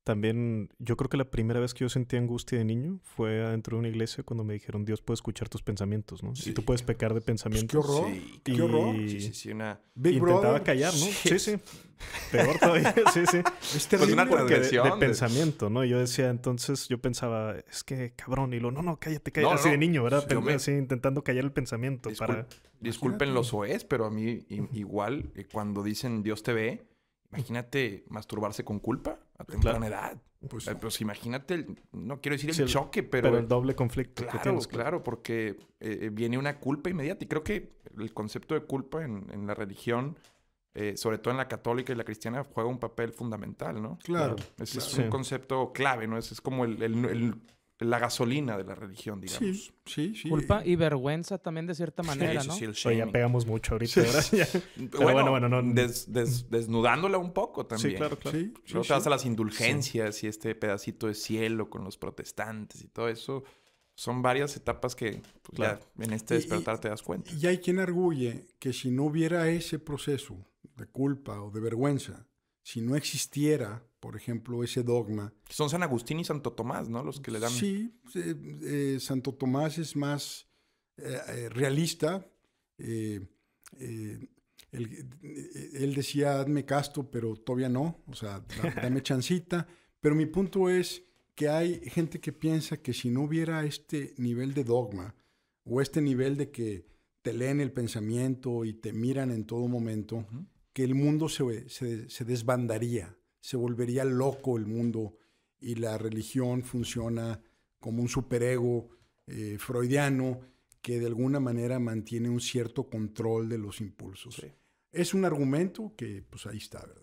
también yo creo que la primera vez que yo sentí angustia de niño fue adentro de una iglesia cuando me dijeron Dios puede escuchar tus pensamientos, ¿no? Si tú puedes pecar de pues, pensamientos. qué horror. Sí, qué horror. Sí, sí, Intentaba callar, ¿no? Sí, sí. Peor todavía. sí, sí. Es pues una de, pensamiento, ¿no? Yo decía entonces, yo pensaba, es que cabrón, y lo, no, no, cállate, cállate. así de niño, ¿verdad? así intentando callar el pensamiento. para... Disculpen los OEs, pero a mí igual, eh, cuando dicen Dios te ve, imagínate masturbarse con culpa a temprana edad. Pues, eh, pues, imagínate, no quiero decir el, choque, pero... Pero el doble conflicto. Claro, que tienes, claro, porque eh, viene una culpa inmediata. Y creo que el concepto de culpa en, la religión, eh, sobre todo en la católica y la cristiana, juega un papel fundamental, ¿no? Claro. Ese es un concepto clave, ¿no? Ese es como el la gasolina de la religión, digamos. Sí, sí, sí. Culpa y vergüenza también de cierta manera, sí, ¿no? Sí, el Oye, ya pegamos mucho ahorita. ¿verdad? bueno, bueno, no, desnudándola un poco también. Sí, claro, claro. Sí, a las indulgencias y este pedacito de cielo con los protestantes y todo eso. Son varias etapas que pues, en este despertar te das cuenta. Y hay quien arguye que si no hubiera ese proceso de culpa o de vergüenza, si no existiera, por ejemplo, ese dogma. Son San Agustín y Santo Tomás, ¿no? Los que le dan. Sí, eh, Santo Tomás es más eh, eh, realista. Eh, él, decía, hazme casto, pero todavía no. O sea, dame chancita. Pero mi punto es que hay gente que piensa que si no hubiera este nivel de dogma o este nivel de que te leen el pensamiento y te miran en todo momento, que el mundo se, se, desbandaría, se volvería loco el mundo y la religión funciona como un superego eh, freudiano que de alguna manera mantiene un cierto control de los impulsos. Es un argumento que pues ahí está, ¿verdad?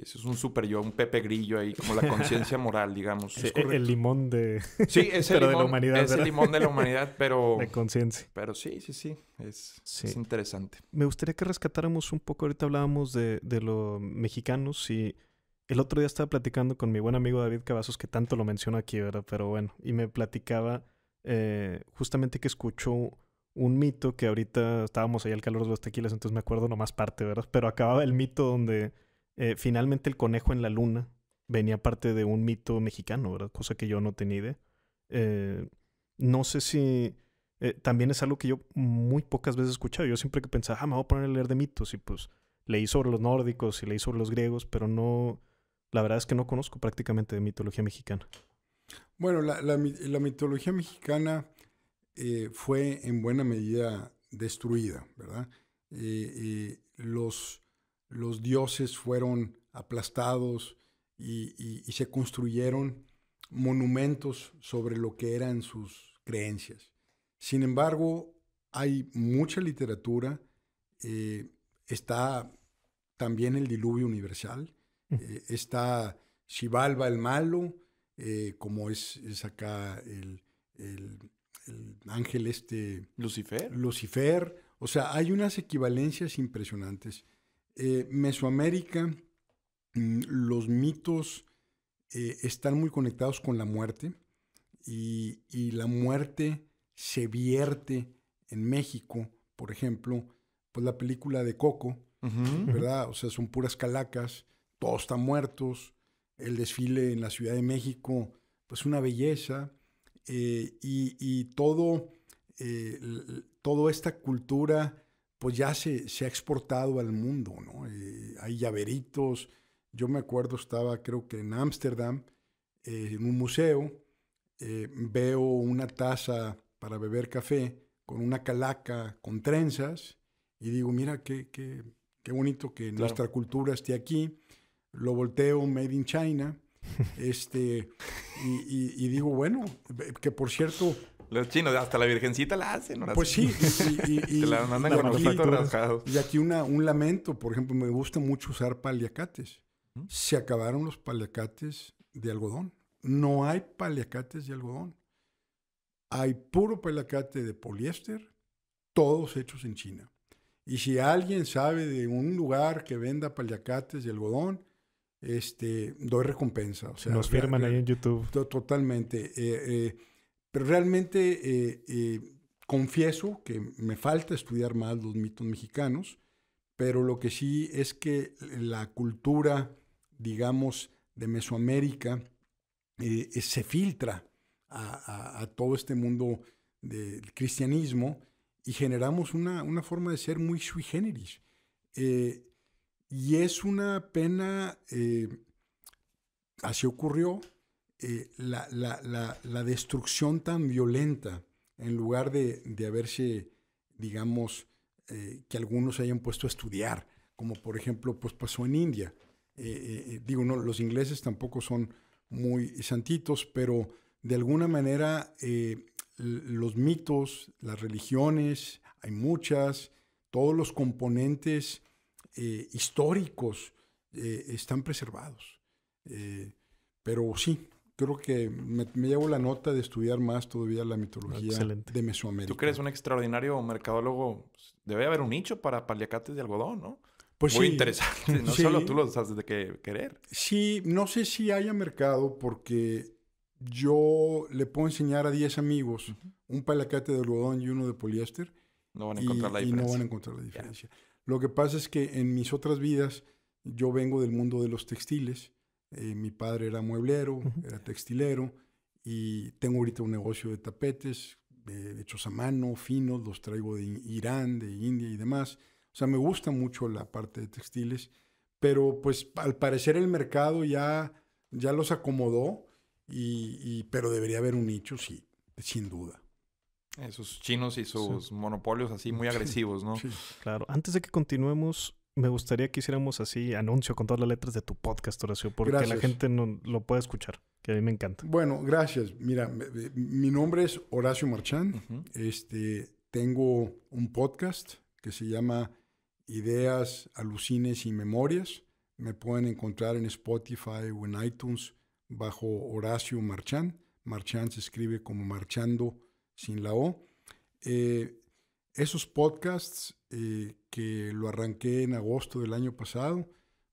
Eso es un super yo, un Pepe Grillo ahí, como la conciencia moral, digamos. E e el limón de... Sí, es el, limón, de la humanidad, es el limón de la humanidad, pero... De conciencia. Pero sí, sí, sí es, es, interesante. Me gustaría que rescatáramos un poco, ahorita hablábamos de, de los mexicanos y el otro día estaba platicando con mi buen amigo David Cavazos, que tanto lo menciono aquí, ¿verdad? Pero bueno, y me platicaba eh, justamente que escuchó un mito que ahorita estábamos ahí al calor de los tequilas, entonces me acuerdo nomás parte, ¿verdad? Pero acababa el mito donde eh, finalmente el conejo en la luna venía parte de un mito mexicano, ¿verdad? Cosa que yo no tenía idea. Eh, no sé si... Eh, también es algo que yo muy pocas veces he escuchado. Yo siempre que pensaba, ah, me voy a poner a leer de mitos y pues leí sobre los nórdicos y leí sobre los griegos, pero no... La verdad es que no conozco prácticamente de mitología mexicana. Bueno, la, mitología mexicana fue en buena medida destruida, ¿verdad? los los dioses fueron aplastados y, se construyeron monumentos sobre lo que eran sus creencias. Sin embargo, hay mucha literatura, eh, está también el diluvio universal, mm. eh, está Xibalba el malo, eh, como es, acá el, el, ángel este... Lucifer. Lucifer, o sea, hay unas equivalencias impresionantes. Eh, Mesoamérica, mm, los mitos eh, están muy conectados con la muerte y, la muerte se vierte en México, por ejemplo, pues la película de Coco, ¿verdad? O sea, son puras calacas, todos están muertos, el desfile en la Ciudad de México, pues una belleza, eh, y, todo, toda esta cultura pues ya se, ha exportado al mundo, ¿no? Eh, hay llaveritos. Yo me acuerdo, estaba creo que en Ámsterdam, eh, en un museo, eh, veo una taza para beber café con una calaca con trenzas y digo, mira qué, bonito que nuestra cultura esté aquí. Lo volteo, Made in China, este, y, digo, bueno, que por cierto. Los chinos, hasta la virgencita la hacen. Pues sí, y, la mandan con los Y aquí un lamento, por ejemplo, me gusta mucho usar paliacates. ¿Mm? Se acabaron los paliacates de algodón. No hay paliacates de algodón. Hay puro paliacate de poliéster, todos hechos en China. Y si alguien sabe de un lugar que venda paliacates de algodón, este, doy recompensa. O sea, Nos firman ahí en YouTube. Totalmente. Eh, eh, pero realmente eh, confieso que me falta estudiar más los mitos mexicanos, pero lo que sí es que la cultura, digamos, de Mesoamérica se filtra a, todo este mundo del cristianismo y generamos una, forma de ser muy sui generis. Y es una pena, eh, así ocurrió, eh, la, destrucción tan violenta, en lugar de, haberse, digamos, eh, que algunos hayan puesto a estudiar, como por ejemplo pues pasó en India. digo, no, los ingleses tampoco son muy santitos, pero de alguna manera los mitos, las religiones, hay muchas, todos los componentes eh, históricos eh, están preservados. Eh, pero sí, creo que me, llevo la nota de estudiar más todavía la mitología de Mesoamérica. Tú crees un extraordinario mercadólogo, debe haber un nicho para paliacates de algodón, ¿no? Pues Muy interesante, no solo tú lo sabes de que querer. Sí, no sé si haya mercado porque yo le puedo enseñar a 10 amigos un paliacate de algodón y uno de poliéster. No van a encontrar y, no van a encontrar la diferencia. Lo que pasa es que en mis otras vidas yo vengo del mundo de los textiles. Eh, mi padre era mueblero, era textilero y tengo ahorita un negocio de tapetes eh, hechos a mano, finos, los traigo de Irán, de India y demás. O sea, me gusta mucho la parte de textiles, pero pues al parecer el mercado ya, ya los acomodó, y pero debería haber un nicho, sí, sin duda esos eh, chinos y sus monopolios así muy agresivos, ¿no? claro. Antes de que continuemos, me gustaría que hiciéramos así anuncio con todas las letras de tu podcast, Horacio, porque la gente no, lo puede escuchar, que a mí me encanta. Bueno, gracias. Mira, mi nombre es Horacio Marchán. Este, tengo un podcast que se llama Ideas, Alucines y Memorias. Me pueden encontrar en Spotify o en iTunes bajo Horacio Marchán. Marchán se escribe como marchando sin la O. Eh, esos podcasts eh, que lo arranqué en agosto del año pasado,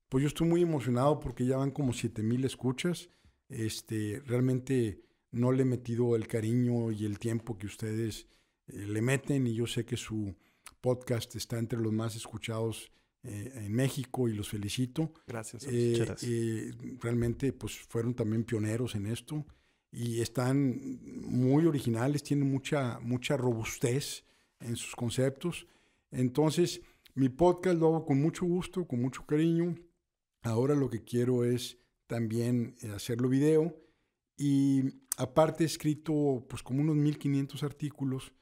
pues yo estoy muy emocionado porque ya van como 7000 escuchas. Este, realmente no le he metido el cariño y el tiempo que ustedes eh, le meten y yo sé que su podcast está entre los más escuchados en México y los felicito. Gracias. gracias. realmente pues fueron también pioneros en esto y están muy originales, tienen mucha, mucha robustez en sus conceptos. Entonces, mi podcast lo hago con mucho gusto, con mucho cariño. Ahora lo que quiero es también eh, hacerlo video y aparte he escrito pues como unos 1500 artículos,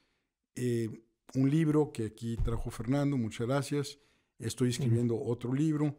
eh, un libro que aquí trajo Fernando, muchas gracias. Estoy escribiendo otro libro.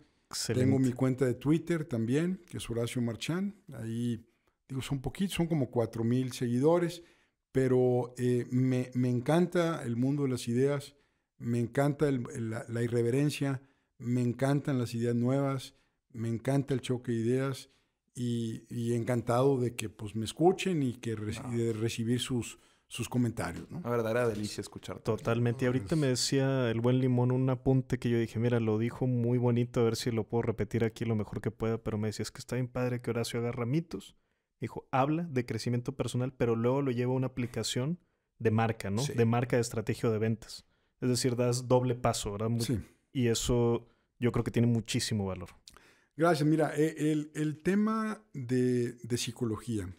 Tengo mi cuenta de Twitter también, que es Horacio Marchán. Ahí digo, son poquitos, son como 4.000 seguidores, pero eh, me, me, encanta el mundo de las ideas, me encanta la, irreverencia, me encantan las ideas nuevas, me encanta el choque de ideas y, encantado de que pues, me escuchen y que ah. de recibir sus, sus comentarios. ¿no? La verdad, era delicia escuchar. Totalmente. Y ahorita me decía el buen Limón un apunte que yo dije, mira, lo dijo muy bonito, a ver si lo puedo repetir aquí lo mejor que pueda, pero me decía, es que está bien padre que Horacio haga ramitos dijo, habla de crecimiento personal, pero luego lo lleva a una aplicación de marca, ¿no? De marca de estrategia de ventas. Es decir, das doble paso, ¿verdad? sí. Y eso yo creo que tiene muchísimo valor. Gracias. Mira, e, el, tema de, de, psicología,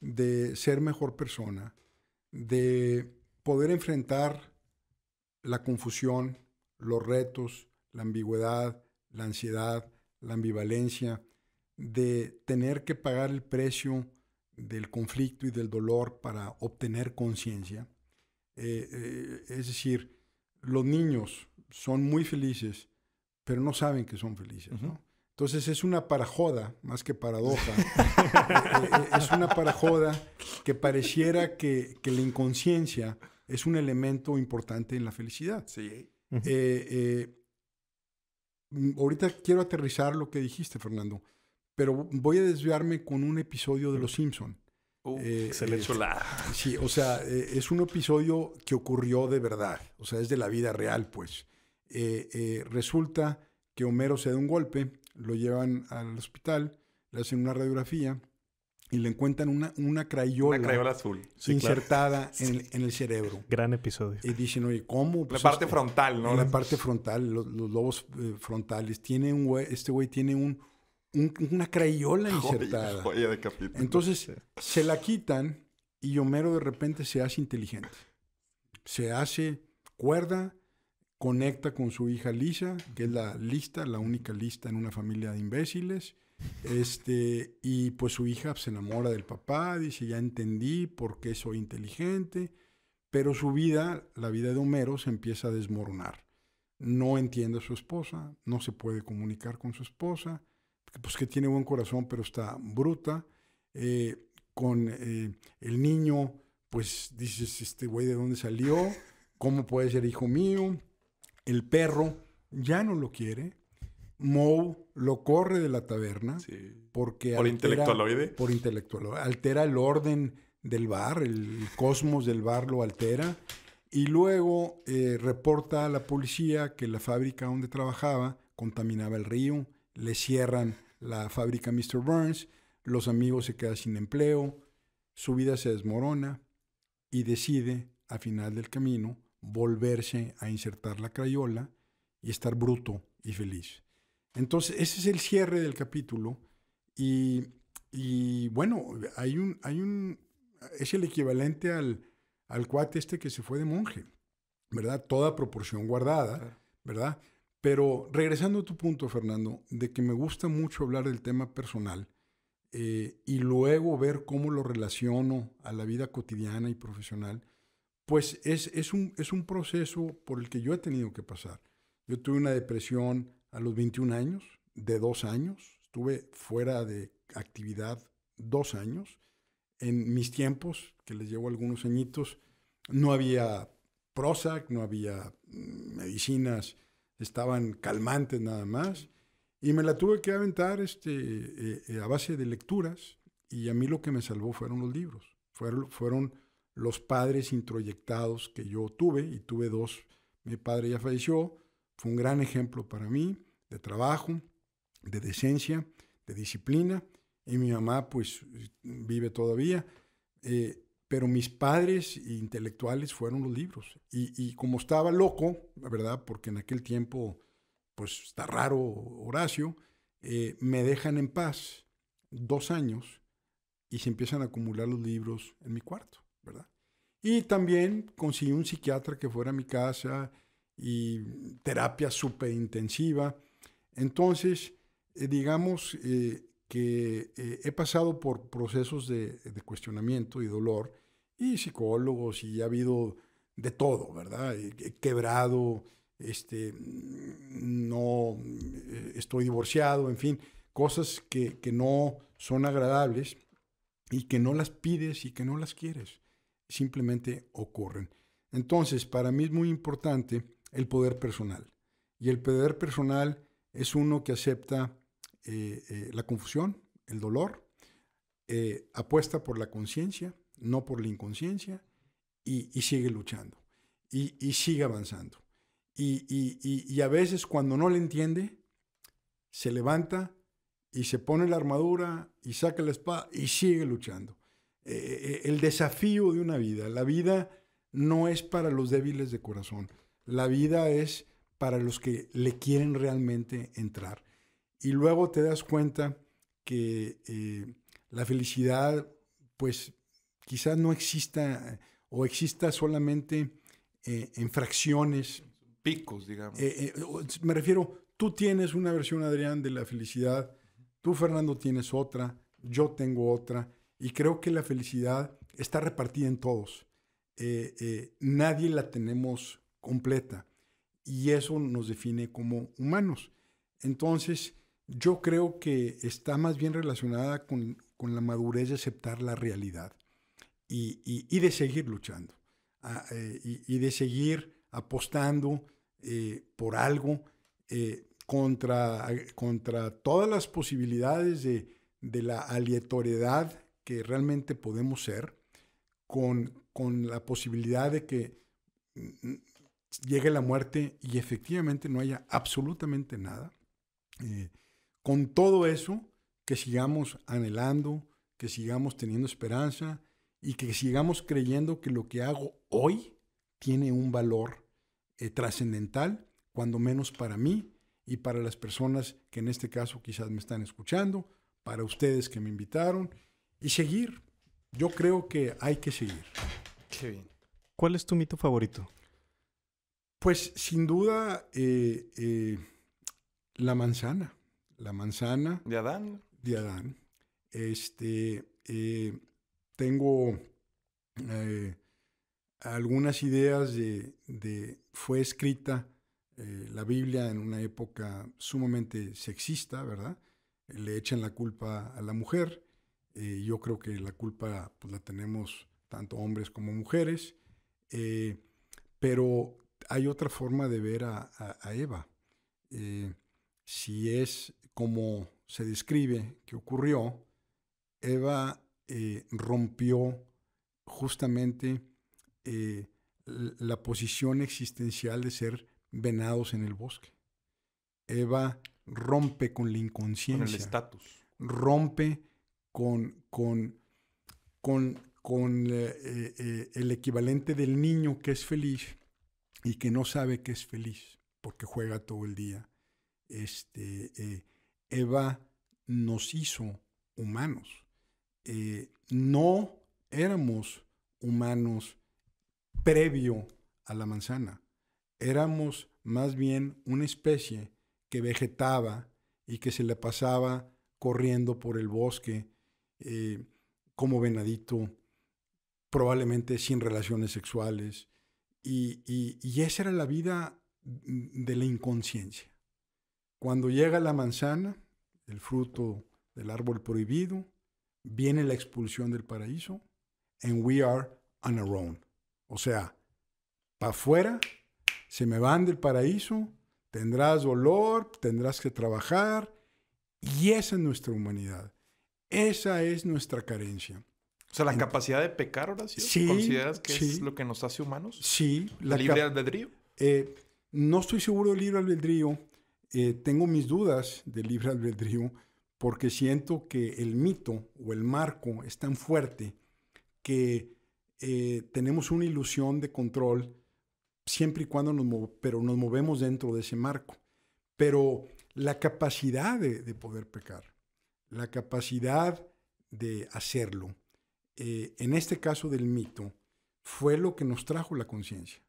de ser mejor persona, de poder enfrentar la confusión, los retos, la ambigüedad, la ansiedad, la ambivalencia, de tener que pagar el precio del conflicto y del dolor para obtener conciencia. Eh, eh, es decir, los niños son muy felices, pero no saben que son felices. Entonces es una parajoda, más que paradoja, eh, es una parajoda que pareciera que, la inconsciencia es un elemento importante en la felicidad. Mm, ahorita quiero aterrizar lo que dijiste, Fernando pero voy a desviarme con un episodio de Los Simpson. Uh, excelente. sí, o sea, eh, es un episodio que ocurrió de verdad, o sea, es de la vida real, pues. Eh, resulta que Homero se da un golpe, lo llevan al hospital, le hacen una radiografía y le encuentran una, una crayola. azul. insertada en, el cerebro. Gran episodio. Y dicen, oye, ¿cómo? la pues, parte frontal, ¿no? La parte frontal, los, lobos frontales. Tiene un este güey tiene un, una crayola insertada. Entonces se la quitan y Homero de repente se hace inteligente. Se hace cuerda, conecta con su hija Lisa, que es la lista, la única lista en una familia de imbéciles. Este, y pues su hija se enamora del papá, dice, ya entendí por qué soy inteligente, pero su vida, la vida de Homero, se empieza a desmoronar. No entiende a su esposa, no se puede comunicar con su esposa, pues que tiene buen corazón, pero está bruta. Eh, con eh, el niño, pues dices, este güey, ¿de dónde salió? ¿Cómo puede ser hijo mío? El perro ya no lo quiere. Moe lo corre de la taberna porque por altera, Por intelectual Altera el orden del bar, el cosmos del bar lo altera. Y luego eh, reporta a la policía que la fábrica donde trabajaba contaminaba el río le cierran la fábrica Mr. Burns, los amigos se quedan sin empleo, su vida se desmorona y decide, a final del camino, volverse a insertar la crayola y estar bruto y feliz. Entonces, ese es el cierre del capítulo y, bueno, hay un, hay un, es el equivalente al, al cuate este que se fue de monje, ¿verdad? Toda proporción guardada, ¿verdad? Pero regresando a tu punto, Fernando, de que me gusta mucho hablar del tema personal eh, y luego ver cómo lo relaciono a la vida cotidiana y profesional, pues es, un, es un proceso por el que yo he tenido que pasar. Yo tuve una depresión a los 21 años, de dos años, estuve fuera de actividad dos años. En mis tiempos, que les llevo algunos añitos, no había Prozac, no había mm, medicinas estaban calmantes nada más. Y me la tuve que aventar este, eh, eh, a base de lecturas y a mí lo que me salvó fueron los libros, fueron, fueron los padres introyectados que yo tuve y tuve dos. Mi padre ya falleció, fue un gran ejemplo para mí de trabajo, de decencia, de disciplina y mi mamá pues vive todavía. Eh, pero mis padres intelectuales fueron los libros. Y, como estaba loco, verdad, porque en aquel tiempo, pues está raro Horacio, eh, me dejan en paz dos años y se empiezan a acumular los libros en mi cuarto, ¿verdad? Y también conseguí un psiquiatra que fuera a mi casa y terapia súper intensiva. Entonces, eh, digamos eh, que he pasado por procesos de cuestionamiento y dolor y psicólogos y ha habido de todo, ¿verdad? He eh, quebrado, este, no eh, estoy divorciado, en fin, cosas que, que, no son agradables y que no las pides y que no las quieres, simplemente ocurren. Entonces, para mí es muy importante el poder personal. Y el poder personal es uno que acepta eh, la confusión, el dolor, apuesta por la conciencia, no por la inconsciencia, y, sigue luchando, y, sigue avanzando. Y, a veces cuando no le entiende, se levanta y se pone la armadura y saca la espada y sigue luchando. Eh, eh, el desafío de una vida, la vida no es para los débiles de corazón, la vida es para los que le quieren realmente entrar. Y luego te das cuenta que eh, la felicidad, pues quizás no exista o exista solamente eh, en fracciones. Picos, digamos. Eh, eh, me refiero, tú tienes una versión, Adrián, de la felicidad, tú, Fernando, tienes otra, yo tengo otra, y creo que la felicidad está repartida en todos. nadie la tenemos completa, y eso nos define como humanos. Entonces, yo creo que está más bien relacionada con, la madurez de aceptar la realidad y, de seguir luchando ah, eh, y, de seguir apostando eh, por algo eh, contra, contra todas las posibilidades de, de, la aleatoriedad que realmente podemos ser, con, con la posibilidad de que mm, llegue la muerte y efectivamente no haya absolutamente nada. con todo eso, que sigamos anhelando, que sigamos teniendo esperanza, y que sigamos creyendo que lo que hago hoy tiene un valor eh, trascendental, cuando menos para mí y para las personas que en este caso quizás me están escuchando, para ustedes que me invitaron, y seguir. Yo creo que hay que seguir. Qué bien. ¿Cuál es tu mito favorito? Pues sin duda eh, eh, la manzana. La manzana. De Adán. De Adán. Este, tengo eh, algunas ideas de, fue escrita eh, la Biblia en una época sumamente sexista, ¿verdad? Le echan la culpa a la mujer. Eh, yo creo que la culpa pues, la tenemos tanto hombres como mujeres. pero hay otra forma de ver a Eva. si es como se describe que ocurrió, Eva eh, rompió justamente eh, la posición existencial de ser venados en el bosque. Eva rompe con la inconsciencia. el estatus. Rompe con, con, con, eh, el equivalente del niño que es feliz y que no sabe que es feliz porque juega todo el día. Este, Eva nos hizo humanos eh, no éramos humanos previo a la manzana. Éramos más bien una especie que vegetaba y que se le pasaba corriendo por el bosque eh, como venadito, probablemente sin relaciones sexuales. Y, y, y esa era la vida de la inconsciencia. Cuando llega la manzana, el fruto del árbol prohibido, viene la expulsión del paraíso and we are on our own. O sea, para afuera, se me van del paraíso, tendrás dolor, tendrás que trabajar y esa es nuestra humanidad. Esa es nuestra carencia. O sea, la capacidad de pecar, ahora sí, ¿consideras que es lo que nos hace humanos? Sí. La libre albedrío? Eh, no estoy seguro del libre albedrío. Eh, tengo mis dudas del libre albedrío porque siento que el mito o el marco es tan fuerte que eh, tenemos una ilusión de control siempre y cuando nos, pero nos movemos dentro de ese marco. Pero la capacidad de, poder pecar, la capacidad de hacerlo, eh, en este caso del mito, fue lo que nos trajo la conciencia,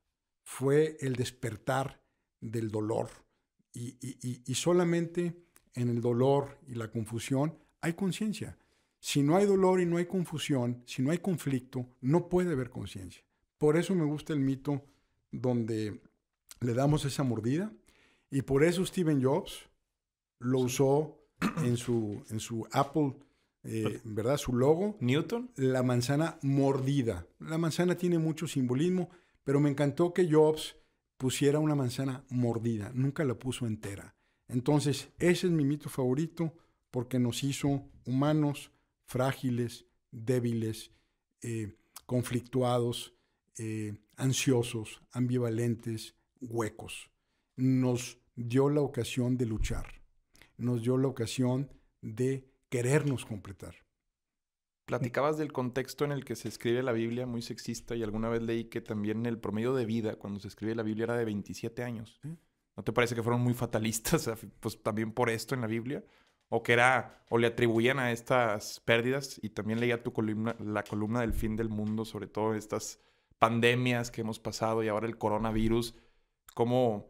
fue el despertar del dolor y solamente en el dolor y la confusión, hay conciencia. Si no hay dolor y no hay confusión, si no hay conflicto, no puede haber conciencia. Por eso me gusta el mito donde le damos esa mordida y por eso Steven Jobs lo usó en su, en su Apple, eh, ¿verdad? Su logo. Newton. La manzana mordida. La manzana tiene mucho simbolismo, pero me encantó que Jobs pusiera una manzana mordida, nunca la puso entera. Entonces, ese es mi mito favorito porque nos hizo humanos frágiles, débiles, eh, conflictuados, eh, ansiosos, ambivalentes, huecos. Nos dio la ocasión de luchar, nos dio la ocasión de querernos completar. Platicabas del contexto en el que se escribe la Biblia, muy sexista, y alguna vez leí que también el promedio de vida cuando se escribe la Biblia era de 27 años. ¿No te parece que fueron muy fatalistas pues, también por esto en la Biblia? O que era, o le atribuían a estas pérdidas, y también leía tu columna, la columna del fin del mundo, sobre todo estas pandemias que hemos pasado y ahora el coronavirus. ¿Cómo,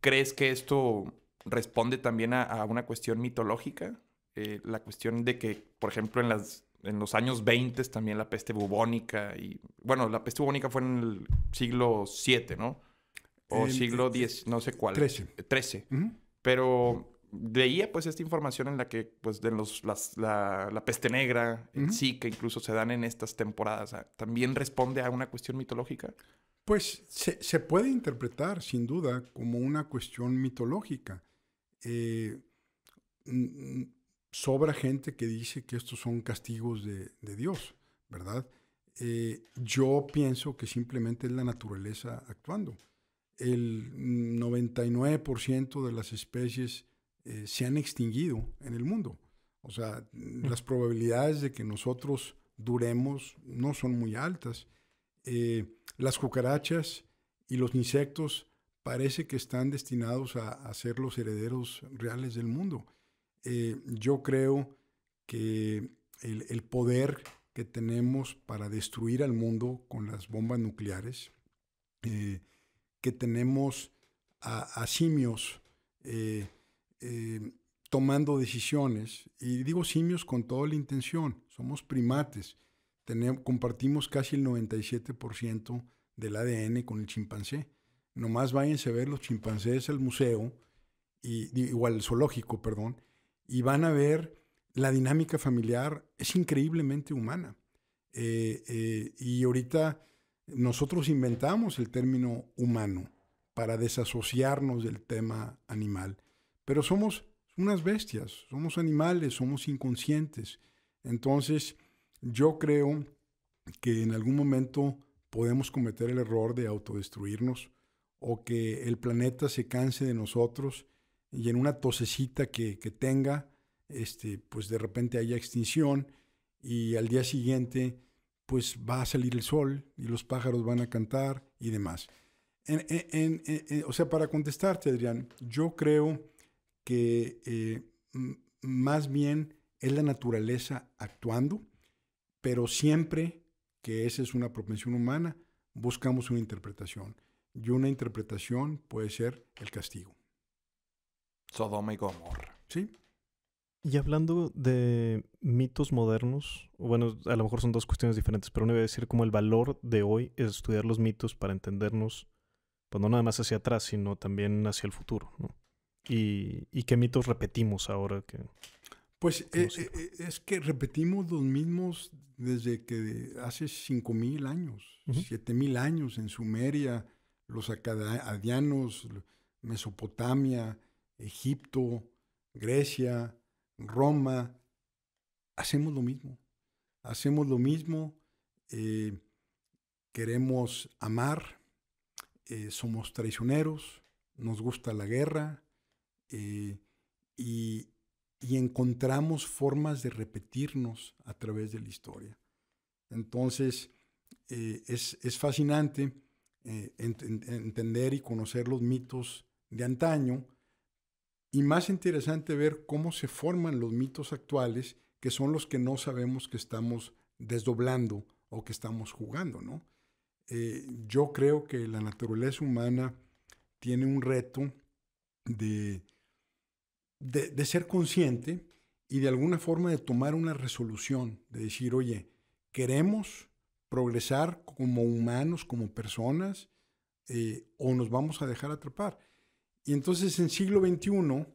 crees que esto responde también a, una cuestión mitológica? Eh, la cuestión de que, por ejemplo, en las en los años 20 también la peste bubónica y bueno, la peste bubónica fue en el siglo VII, ¿no? O siglo X, eh, no sé cuál. 13. Pero ¿veía pues esta información en la que pues de los, la, peste negra, en sí, que incluso se dan en estas temporadas, ¿también responde a una cuestión mitológica? Pues se, puede interpretar sin duda como una cuestión mitológica. Eh, sobra gente que dice que estos son castigos de, Dios, ¿verdad? Eh, yo pienso que simplemente es la naturaleza actuando el 99% de las especies eh, se han extinguido en el mundo. O sea, mm. las probabilidades de que nosotros duremos no son muy altas. Eh, las cucarachas y los insectos parece que están destinados a, ser los herederos reales del mundo. Eh, yo creo que el, poder que tenemos para destruir al mundo con las bombas nucleares, que tenemos a, simios eh, eh, tomando decisiones, y digo simios con toda la intención, somos primates, tenemos, compartimos casi el 97% del ADN con el chimpancé. Nomás váyanse a ver los chimpancés al museo, y, igual al zoológico, perdón, y van a ver la dinámica familiar es increíblemente humana. Eh, y ahorita nosotros inventamos el término humano para desasociarnos del tema animal, pero somos unas bestias, somos animales, somos inconscientes. Entonces, yo creo que en algún momento podemos cometer el error de autodestruirnos o que el planeta se canse de nosotros y en una tosecita que, tenga, este, pues de repente haya extinción y al día siguiente pues va a salir el sol y los pájaros van a cantar y demás. o sea, para contestarte, Adrián, yo creo que eh, más bien es la naturaleza actuando, pero siempre que esa es una propensión humana, buscamos una interpretación. Y una interpretación puede ser el castigo. Sodoma y Gomorra. Sí. Y hablando de mitos modernos, bueno, a lo mejor son dos cuestiones diferentes, pero uno iba a decir como el valor de hoy es estudiar los mitos para entendernos, pues no nada más hacia atrás, sino también hacia el futuro, Y, qué mitos repetimos ahora que... Pues eh, eh, eh, es que repetimos los mismos desde que hace 5.000 años, 7.000 años en Sumeria, los acadianos, Mesopotamia, Egipto, Grecia, Roma, hacemos lo mismo. Hacemos lo mismo, eh, queremos amar, eh, somos traicioneros, nos gusta la guerra eh, y, encontramos formas de repetirnos a través de la historia. Entonces, es, fascinante entender y conocer los mitos de antaño y más interesante ver cómo se forman los mitos actuales que son los que no sabemos que estamos desdoblando o que estamos jugando, ¿no? Eh, yo creo que la naturaleza humana tiene un reto de, de, ser consciente y de alguna forma de tomar una resolución, de decir, oye, queremos progresar como humanos, como personas, eh, o nos vamos a dejar atrapar. Y entonces en siglo XXI,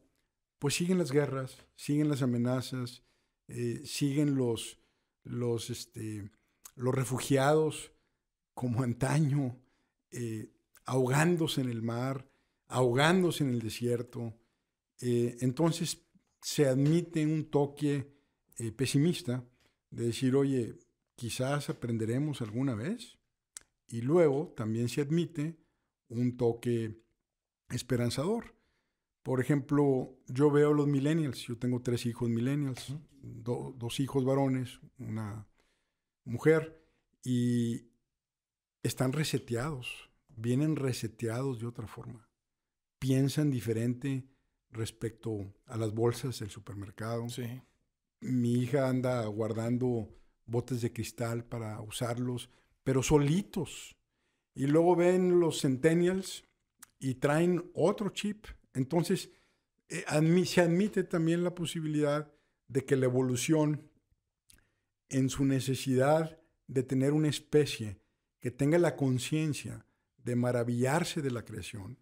pues siguen las guerras, siguen las amenazas, eh, siguen los, los, este, los refugiados como antaño, eh, ahogándose en el mar, ahogándose en el desierto. Eh, entonces se admite un toque pesimista de decir, oye, quizás aprenderemos alguna vez. Y luego también se admite un toque esperanzador. Por ejemplo, yo veo los millennials, yo tengo tres hijos millennials, dos hijos varones, una mujer, y están reseteados, vienen reseteados de otra forma, piensan diferente respecto a las bolsas del supermercado. Mi hija anda guardando botes de cristal para usarlos, pero solitos. Y luego ven los centennials y traen otro chip. Entonces, eh, se admite también la posibilidad de que la evolución, en su necesidad de tener una especie que tenga la conciencia de maravillarse de la creación,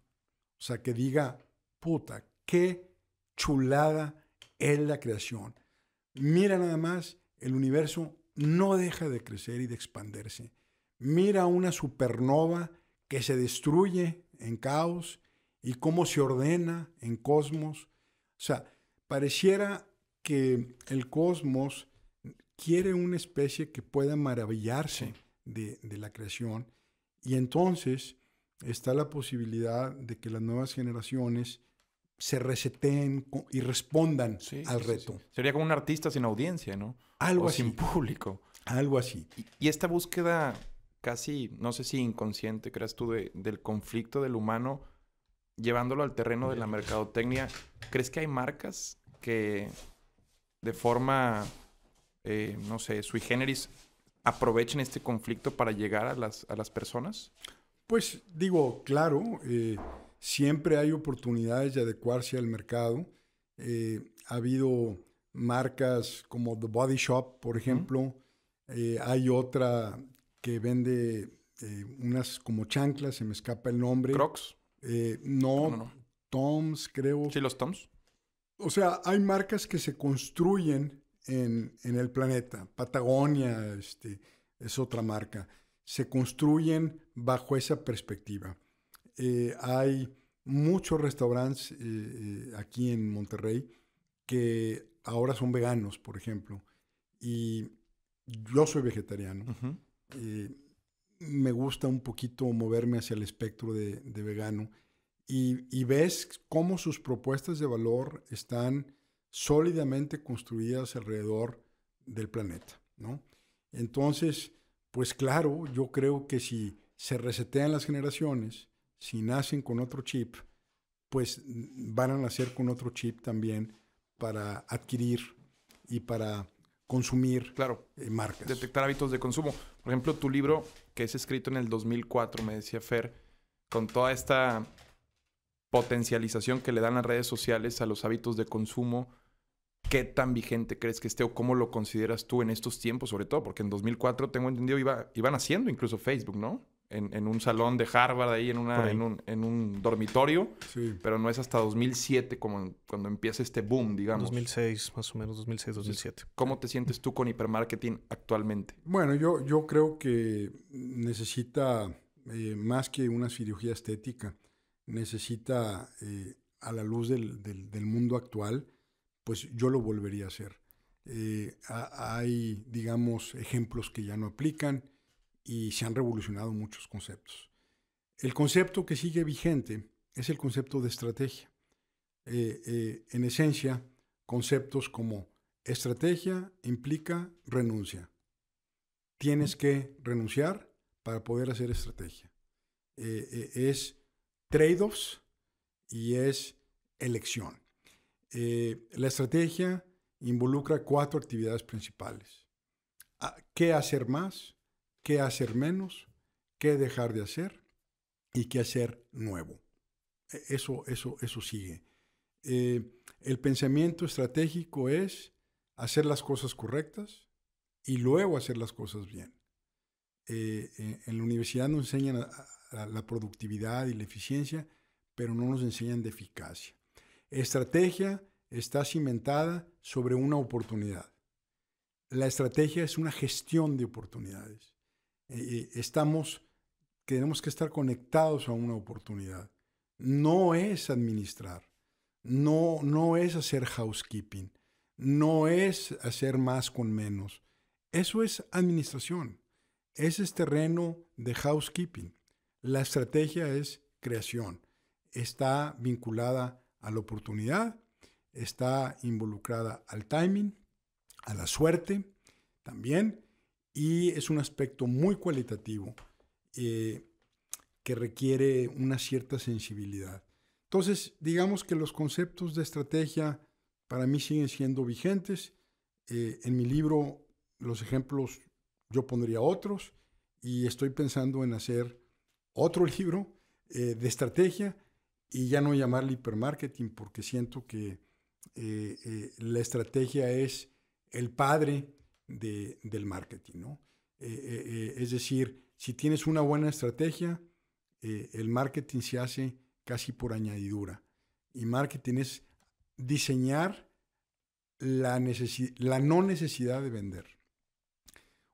o sea, que diga, puta, qué chulada es la creación. Mira nada más, el universo no deja de crecer y de expandirse. Mira una supernova que se destruye en caos y cómo se ordena en cosmos. O sea, pareciera que el cosmos quiere una especie que pueda maravillarse de, la creación y entonces está la posibilidad de que las nuevas generaciones se reseteen y respondan al reto. Sería como un artista sin audiencia, ¿no? Algo así. Sin público. Algo así. y esta búsqueda casi, no sé si inconsciente, creas tú, del conflicto del humano, llevándolo al terreno de la mercadotecnia, ¿crees que hay marcas que de forma, eh, no sé, sui generis, aprovechen este conflicto para llegar a las, a las personas? Pues digo, claro, eh, siempre hay oportunidades de adecuarse al mercado. Eh, ha habido marcas como The Body Shop, por ejemplo. hay otra que vende eh, unas como chanclas, se me escapa el nombre. Crocs. Eh, no, no, Toms, creo. Sí, los Toms. O sea, hay marcas que se construyen en, el planeta. Patagonia este, es otra marca. Se construyen bajo esa perspectiva. Eh, hay muchos restaurantes aquí en Monterrey que ahora son veganos, por ejemplo. Y yo soy vegetariano. Ajá. Eh, me gusta un poquito moverme hacia el espectro de, vegano y, ves cómo sus propuestas de valor están sólidamente construidas alrededor del planeta, ¿no? Entonces, pues claro, yo creo que si se resetean las generaciones, si nacen con otro chip, pues van a nacer con otro chip también para adquirir y para consumir claro, eh, marcas. Detectar hábitos de consumo. Por ejemplo, tu libro, que es escrito en el 2004, me decía Fer, con toda esta potencialización que le dan las redes sociales a los hábitos de consumo, ¿qué tan vigente crees que esté o cómo lo consideras tú en estos tiempos, sobre todo? Porque en 2004, tengo entendido, iba, iban haciendo incluso Facebook, ¿no? en, un salón de Harvard, ahí en, una, En, un, dormitorio, pero no es hasta 2007 como, cuando empieza este boom, digamos. 2006, más o menos, 2006, 2007. ¿Cómo te sientes tú con hipermarketing actualmente? Bueno, yo, yo creo que necesita eh, más que una cirugía estética, necesita eh, a la luz del, mundo actual, pues yo lo volvería a hacer. Eh, hay, digamos, ejemplos que ya no aplican, y se han revolucionado muchos conceptos. El concepto que sigue vigente es el concepto de estrategia. Eh, eh, en esencia, conceptos como estrategia implica renuncia. Tienes que renunciar para poder hacer estrategia. Eh, es trade-offs y es elección. la estrategia involucra cuatro actividades principales. Ah, ¿Qué hacer más? qué hacer menos, qué dejar de hacer y qué hacer nuevo. E, eso, eso, eso sigue. Eh, el pensamiento estratégico es hacer las cosas correctas y luego hacer las cosas bien. Eh, eh, en la universidad nos enseñan la productividad y la eficiencia, pero no nos enseñan de eficacia. Estrategia está cimentada sobre una oportunidad. La estrategia es una gestión de oportunidades. Eh, eh, estamos, tenemos que estar conectados a una oportunidad. No es administrar, no, no es hacer housekeeping, no es hacer más con menos. Eso es administración, ese es terreno de housekeeping. La estrategia es creación, está vinculada a la oportunidad, está involucrada al timing, a la suerte también, y es un aspecto muy cualitativo eh, que requiere una cierta sensibilidad. Entonces, digamos que los conceptos de estrategia para mí siguen siendo vigentes. Eh, en mi libro, los ejemplos, yo pondría otros y estoy pensando en hacer otro libro eh, de estrategia y ya no llamarle hipermarketing porque siento que la estrategia es el padre del marketing, ¿no? Eh, eh, eh, es decir, si tienes una buena estrategia, el marketing se hace casi por añadidura. Y marketing es diseñar la, la no necesidad de vender.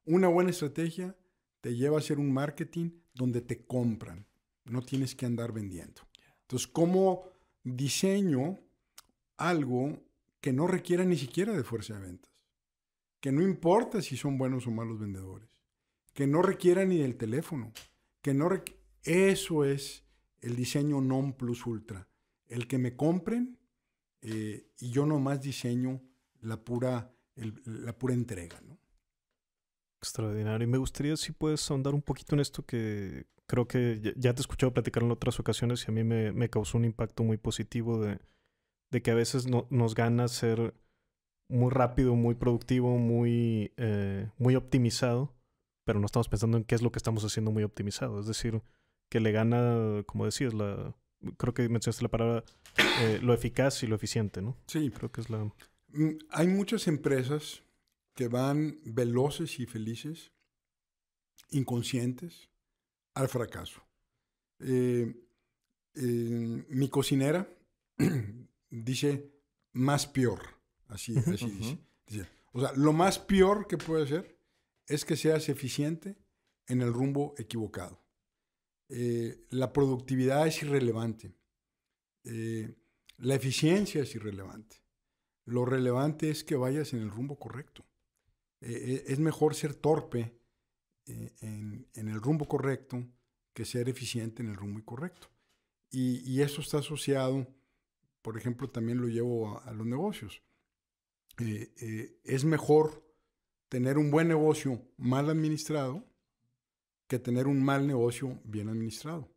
Una buena estrategia te lleva a hacer un marketing donde te compran, no tienes que andar vendiendo. Entonces, ¿cómo diseño algo que no requiera ni siquiera de fuerza de ventas? que no importa si son buenos o malos vendedores, que no requiera ni del teléfono, que no eso es el diseño non plus ultra, el que me compren eh, y yo nomás diseño la pura, la pura entrega, Extraordinario. Y me gustaría si puedes ahondar un poquito en esto que creo que ya te he escuchado platicar en otras ocasiones y a mí me, causó un impacto muy positivo de, de que a veces no, nos gana ser muy rápido, muy productivo, muy, eh, muy optimizado, pero no estamos pensando en qué es lo que estamos haciendo muy optimizado. Es decir, que le gana, como decías, la, creo que mencionaste la palabra, eh, lo eficaz y lo eficiente, ¿no? Sí. Creo que es la... Mm, hay muchas empresas que van veloces y felices, inconscientes, al fracaso. Eh, mi cocinera dice más peor Así, así dice. O sea, lo más peor que puede ser es que seas eficiente en el rumbo equivocado. Eh, la productividad es irrelevante. Eh, la eficiencia es irrelevante. Lo relevante es que vayas en el rumbo correcto. Eh, es mejor ser torpe en, el rumbo correcto que ser eficiente en el rumbo incorrecto. Y, eso está asociado, por ejemplo, también lo llevo a los negocios. Eh, eh, es mejor tener un buen negocio mal administrado que tener un mal negocio bien administrado.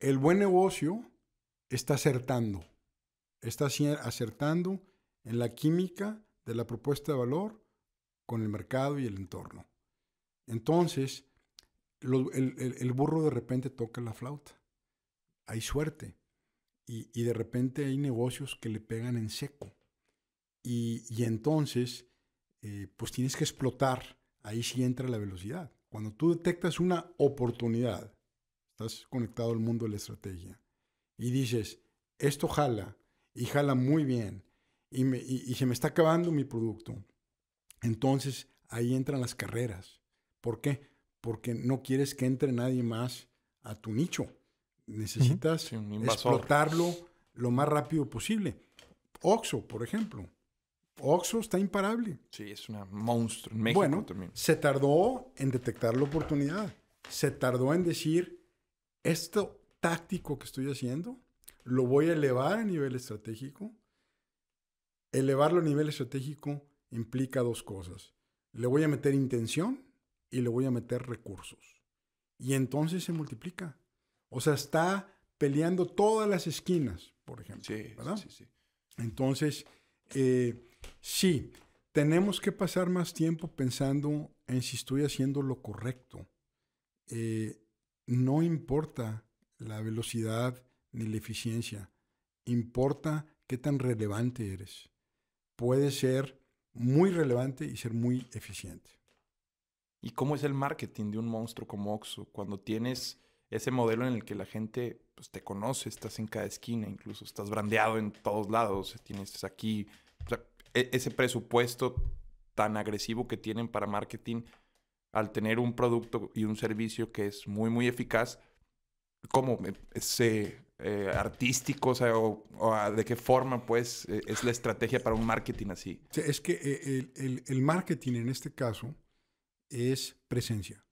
El buen negocio está acertando, está acertando en la química de la propuesta de valor con el mercado y el entorno. Entonces, el, burro de repente toca la flauta. Hay suerte. y de repente hay negocios que le pegan en seco. Y, entonces, eh, pues tienes que explotar, ahí sí entra la velocidad. Cuando tú detectas una oportunidad, estás conectado al mundo de la estrategia, y dices, esto jala, y jala muy bien, y, se me está acabando mi producto, entonces ahí entran las carreras. ¿Por qué? Porque no quieres que entre nadie más a tu nicho. Necesitas explotarlo lo más rápido posible. Oxo, por ejemplo. Oxxo está imparable. Sí, es una monstruo. bueno, se tardó en detectar la oportunidad. Se tardó en decir, esto táctico que estoy haciendo, lo voy a elevar a nivel estratégico. Elevarlo a nivel estratégico implica dos cosas. Le voy a meter intención y le voy a meter recursos. Y entonces se multiplica. O sea, está peleando todas las esquinas, por ejemplo. Sí, ¿verdad? sí, sí. Entonces eh, sí, tenemos que pasar más tiempo pensando en si estoy haciendo lo correcto. Eh, no importa la velocidad ni la eficiencia, importa qué tan relevante eres. Puedes ser muy relevante y ser muy eficiente. ¿Y cómo es el marketing de un monstruo como Oxo Cuando tienes ese modelo en el que la gente pues, te conoce, estás en cada esquina, incluso estás brandeado en todos lados, tienes pues, aquí e-, ese presupuesto tan agresivo que tienen para marketing al tener un producto y un servicio que es muy, muy eficaz, ¿cómo es eh, artístico? O, ¿de qué forma pues e-, es la estrategia para un marketing así? es que eh, el, el marketing en este caso es presencia.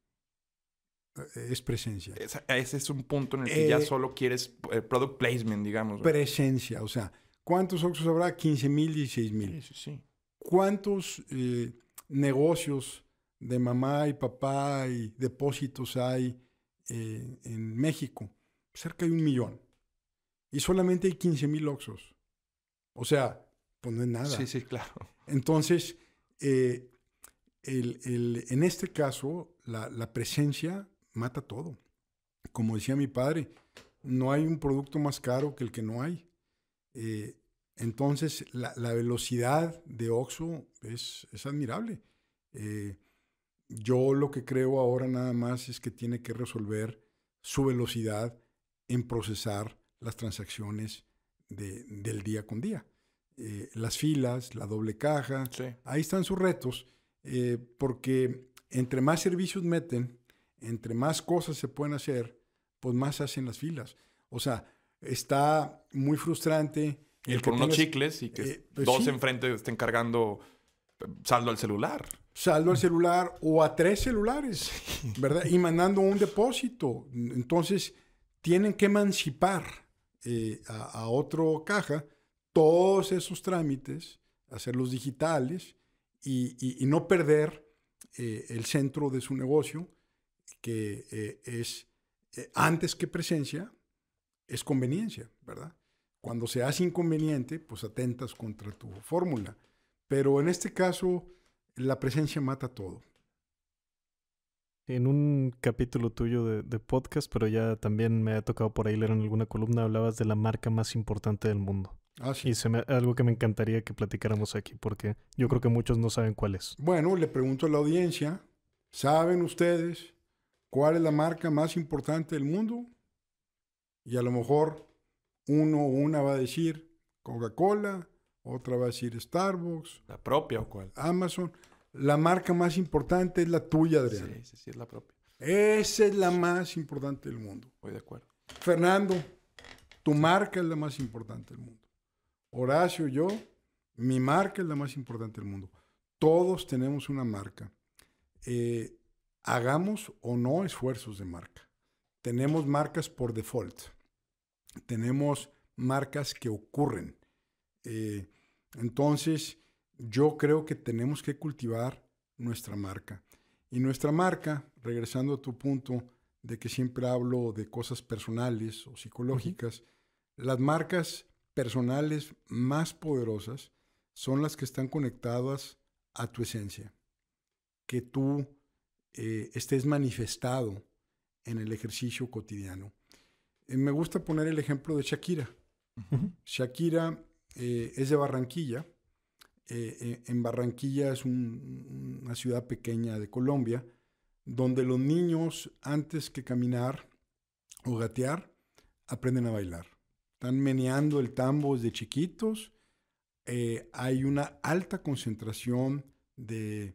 Eh, es presencia. ese es un punto en el que ya eh, solo quieres eh, product placement, digamos. Presencia, o sea, ¿cuántos oxos habrá? 15 mil, 16 mil. ¿Cuántos negocios de mamá y papá y depósitos hay en México? Cerca de un millón. Y solamente hay 15 mil Oxxos. O sea, pues no es nada. Sí, sí, claro. Entonces, en este caso, la, la presencia mata todo. Como decía mi padre, no hay un producto más caro que el que no hay. Eh, entonces, la, velocidad de Oxo es, admirable. Eh, yo lo que creo ahora nada más es que tiene que resolver su velocidad en procesar las transacciones del día con día. Eh, las filas, la doble caja, ahí están sus retos, porque entre más servicios meten, entre más cosas se pueden hacer, pues más hacen las filas. O sea, está muy frustrante. Y el por unos chicles y que eh, pues dos enfrente estén cargando saldo al celular. Saldo al celular o a tres celulares, ¿verdad? Y mandando un depósito. Entonces, tienen que emancipar eh, a, otro caja todos esos trámites, hacerlos digitales y, no perder eh, el centro de su negocio que eh, es, eh, antes que presencia, es conveniencia, ¿verdad? Cuando se hace inconveniente, pues atentas contra tu fórmula. Pero en este caso, la presencia mata todo. En un capítulo tuyo de, podcast, pero ya también me ha tocado por ahí leer en alguna columna, hablabas de la marca más importante del mundo. Ah, sí. Y se algo que me encantaría que platicáramos aquí, porque yo creo que muchos no saben cuál es. Bueno, le pregunto a la audiencia, ¿saben ustedes cuál es la marca más importante del mundo y a lo mejor uno o una va a decir Coca-Cola, otra va a decir Starbucks. La propia o cuál. Amazon. La marca más importante es la tuya, Adrián. Sí, sí, sí, es la propia. Esa es la más importante del mundo. Estoy de acuerdo. Fernando, tu marca es la más importante del mundo. Horacio, yo, mi marca es la más importante del mundo. Todos tenemos una marca. Eh, hagamos o no esfuerzos de marca. Tenemos marcas por default, tenemos marcas que ocurren. Eh, entonces, yo creo que tenemos que cultivar nuestra marca. Y nuestra marca, regresando a tu punto de que siempre hablo de cosas personales o psicológicas, las marcas personales más poderosas son las que están conectadas a tu esencia, que tú eh, estés manifestado en el ejercicio cotidiano. Eh, me gusta poner el ejemplo de Shakira. Shakira eh, es de Barranquilla. en Barranquilla es una ciudad pequeña de Colombia, donde los niños, antes que caminar o gatear, aprenden a bailar. Están meneando el tambo desde chiquitos. hay una alta concentración de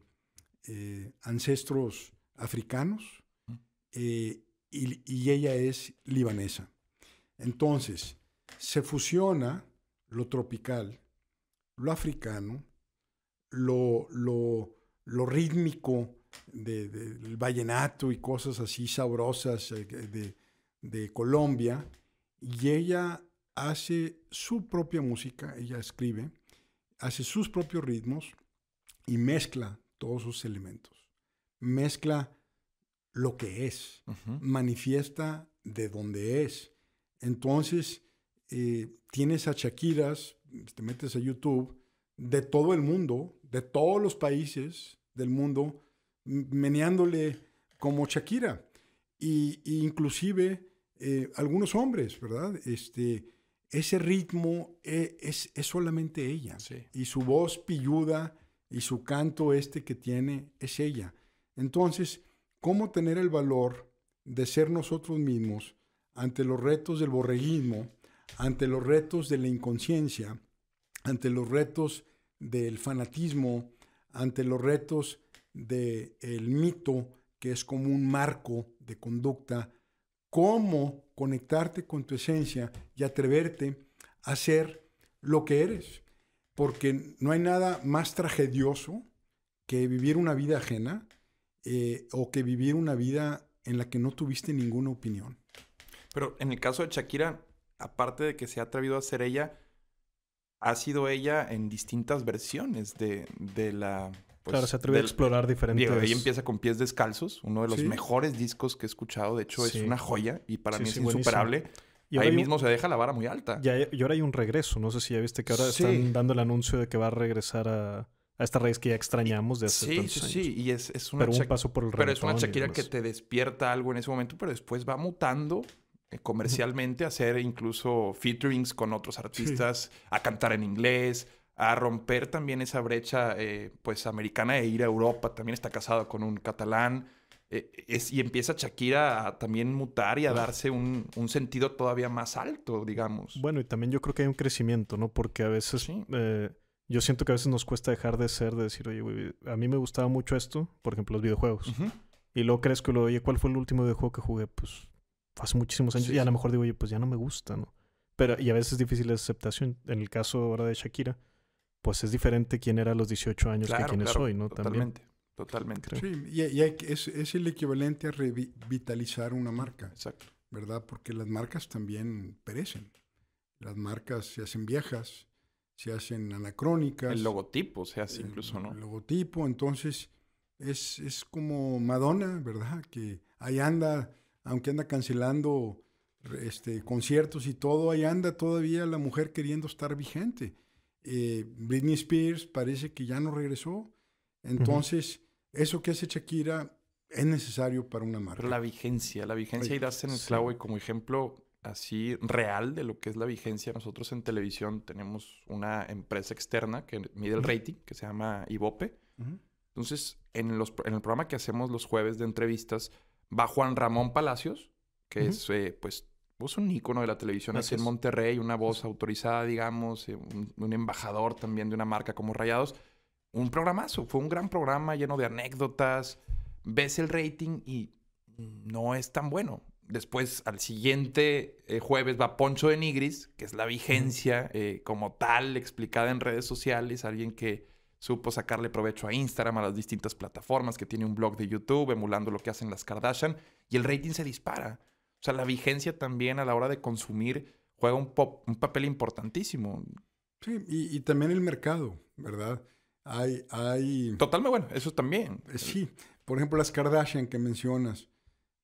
eh, ancestros africanos eh, y, ella es libanesa. Entonces, se fusiona lo tropical, lo africano, lo, lo, rítmico del vallenato y cosas así sabrosas eh, de, de Colombia, y ella hace su propia música, ella escribe, hace sus propios ritmos y mezcla todos sus elementos. Mezcla lo que es, manifiesta de donde es. Entonces, eh, tienes a Shakiras, te metes a YouTube, de todo el mundo, de todos los países del mundo, meneándole como Shakira. Y, inclusive eh, algunos hombres, ¿verdad? Este, ese ritmo eh, es, solamente ella. Y su voz pilluda y su canto este que tiene es ella. Entonces, ¿cómo tener el valor de ser nosotros mismos ante los retos del borreguismo, ante los retos de la inconsciencia, ante los retos del fanatismo, ante los retos del mito que es como un marco de conducta? ¿Cómo conectarte con tu esencia y atreverte a ser lo que eres? porque no hay nada más tragedioso que vivir una vida ajena eh, o que vivir una vida en la que no tuviste ninguna opinión. Pero en el caso de Shakira, aparte de que se ha atrevido a ser ella, ha sido ella en distintas versiones de, la... Pues, claro, se atreve a explorar diferentes... y ella empieza con Pies Descalzos, uno de los mejores discos que he escuchado. De hecho, es una joya y para mí es insuperable ahí mismo se deja la vara muy alta. Y, ahora hay un regreso. No sé si ya viste que ahora están dando el anuncio de que va a regresar a, esta raíz que ya extrañamos de hace sí, tantos años. Sí, sí, y es, pero un paso por es una Shakira que te despierta algo en ese momento, pero después va mutando eh, comercialmente a hacer incluso featurings con otros artistas, a cantar en inglés, a romper también esa brecha eh, pues americana e ir a Europa. También está casado con un catalán. Eh, y empieza Shakira a también mutar y a darse un, sentido todavía más alto, digamos. Bueno, y también yo creo que hay un crecimiento, ¿no? Porque a veces, eh, yo siento que a veces nos cuesta dejar de ser, de decir, oye, güey, a mí me gustaba mucho esto, por ejemplo, los videojuegos. Y luego crees que, oye, ¿cuál fue el último videojuego que jugué? Pues hace muchísimos años. y a lo mejor digo, oye, pues ya no me gusta, ¿no? Pero, y a veces es difícil la aceptación. En el caso ahora de Shakira, pues es diferente quién era a los 18 años que quién es hoy, ¿no? Totalmente. También. Totalmente. Sí, y, es, el equivalente a revitalizar una marca. Exacto. ¿Verdad? Porque las marcas también perecen. Las marcas se hacen viejas, se hacen anacrónicas. El logotipo se hace incluso, ¿no? El logotipo, entonces es, como Madonna, ¿verdad? Que ahí anda, aunque anda cancelando este, conciertos y todo, ahí anda todavía la mujer queriendo estar vigente. Eh, Britney Spears parece que ya no regresó. Entonces, eso que hace Shakira es necesario para una marca. la vigencia, la vigencia y das en el clavo y como ejemplo así real de lo que es la vigencia, nosotros en televisión tenemos una empresa externa que mide el rating, que se llama Ibope. Entonces, en, los, el programa que hacemos los jueves de entrevistas, va Juan Ramón Palacios, que es eh, pues vos un ícono de la televisión así en Monterrey, una voz autorizada, digamos, eh, un, embajador también de una marca como Rayados un programazo, fue un gran programa lleno de anécdotas. Ves el rating y no es tan bueno. Después, al siguiente eh, jueves, va Poncho de Nigris, que es la vigencia eh, como tal, explicada en redes sociales, alguien que supo sacarle provecho a Instagram, a las distintas plataformas, que tiene un blog de YouTube, emulando lo que hacen las Kardashian, y el rating se dispara. O sea, la vigencia también a la hora de consumir juega un, papel importantísimo. Sí, y también el mercado, ¿verdad? Totalmente bueno, eso también. Eh, sí, por ejemplo, las Kardashian que mencionas,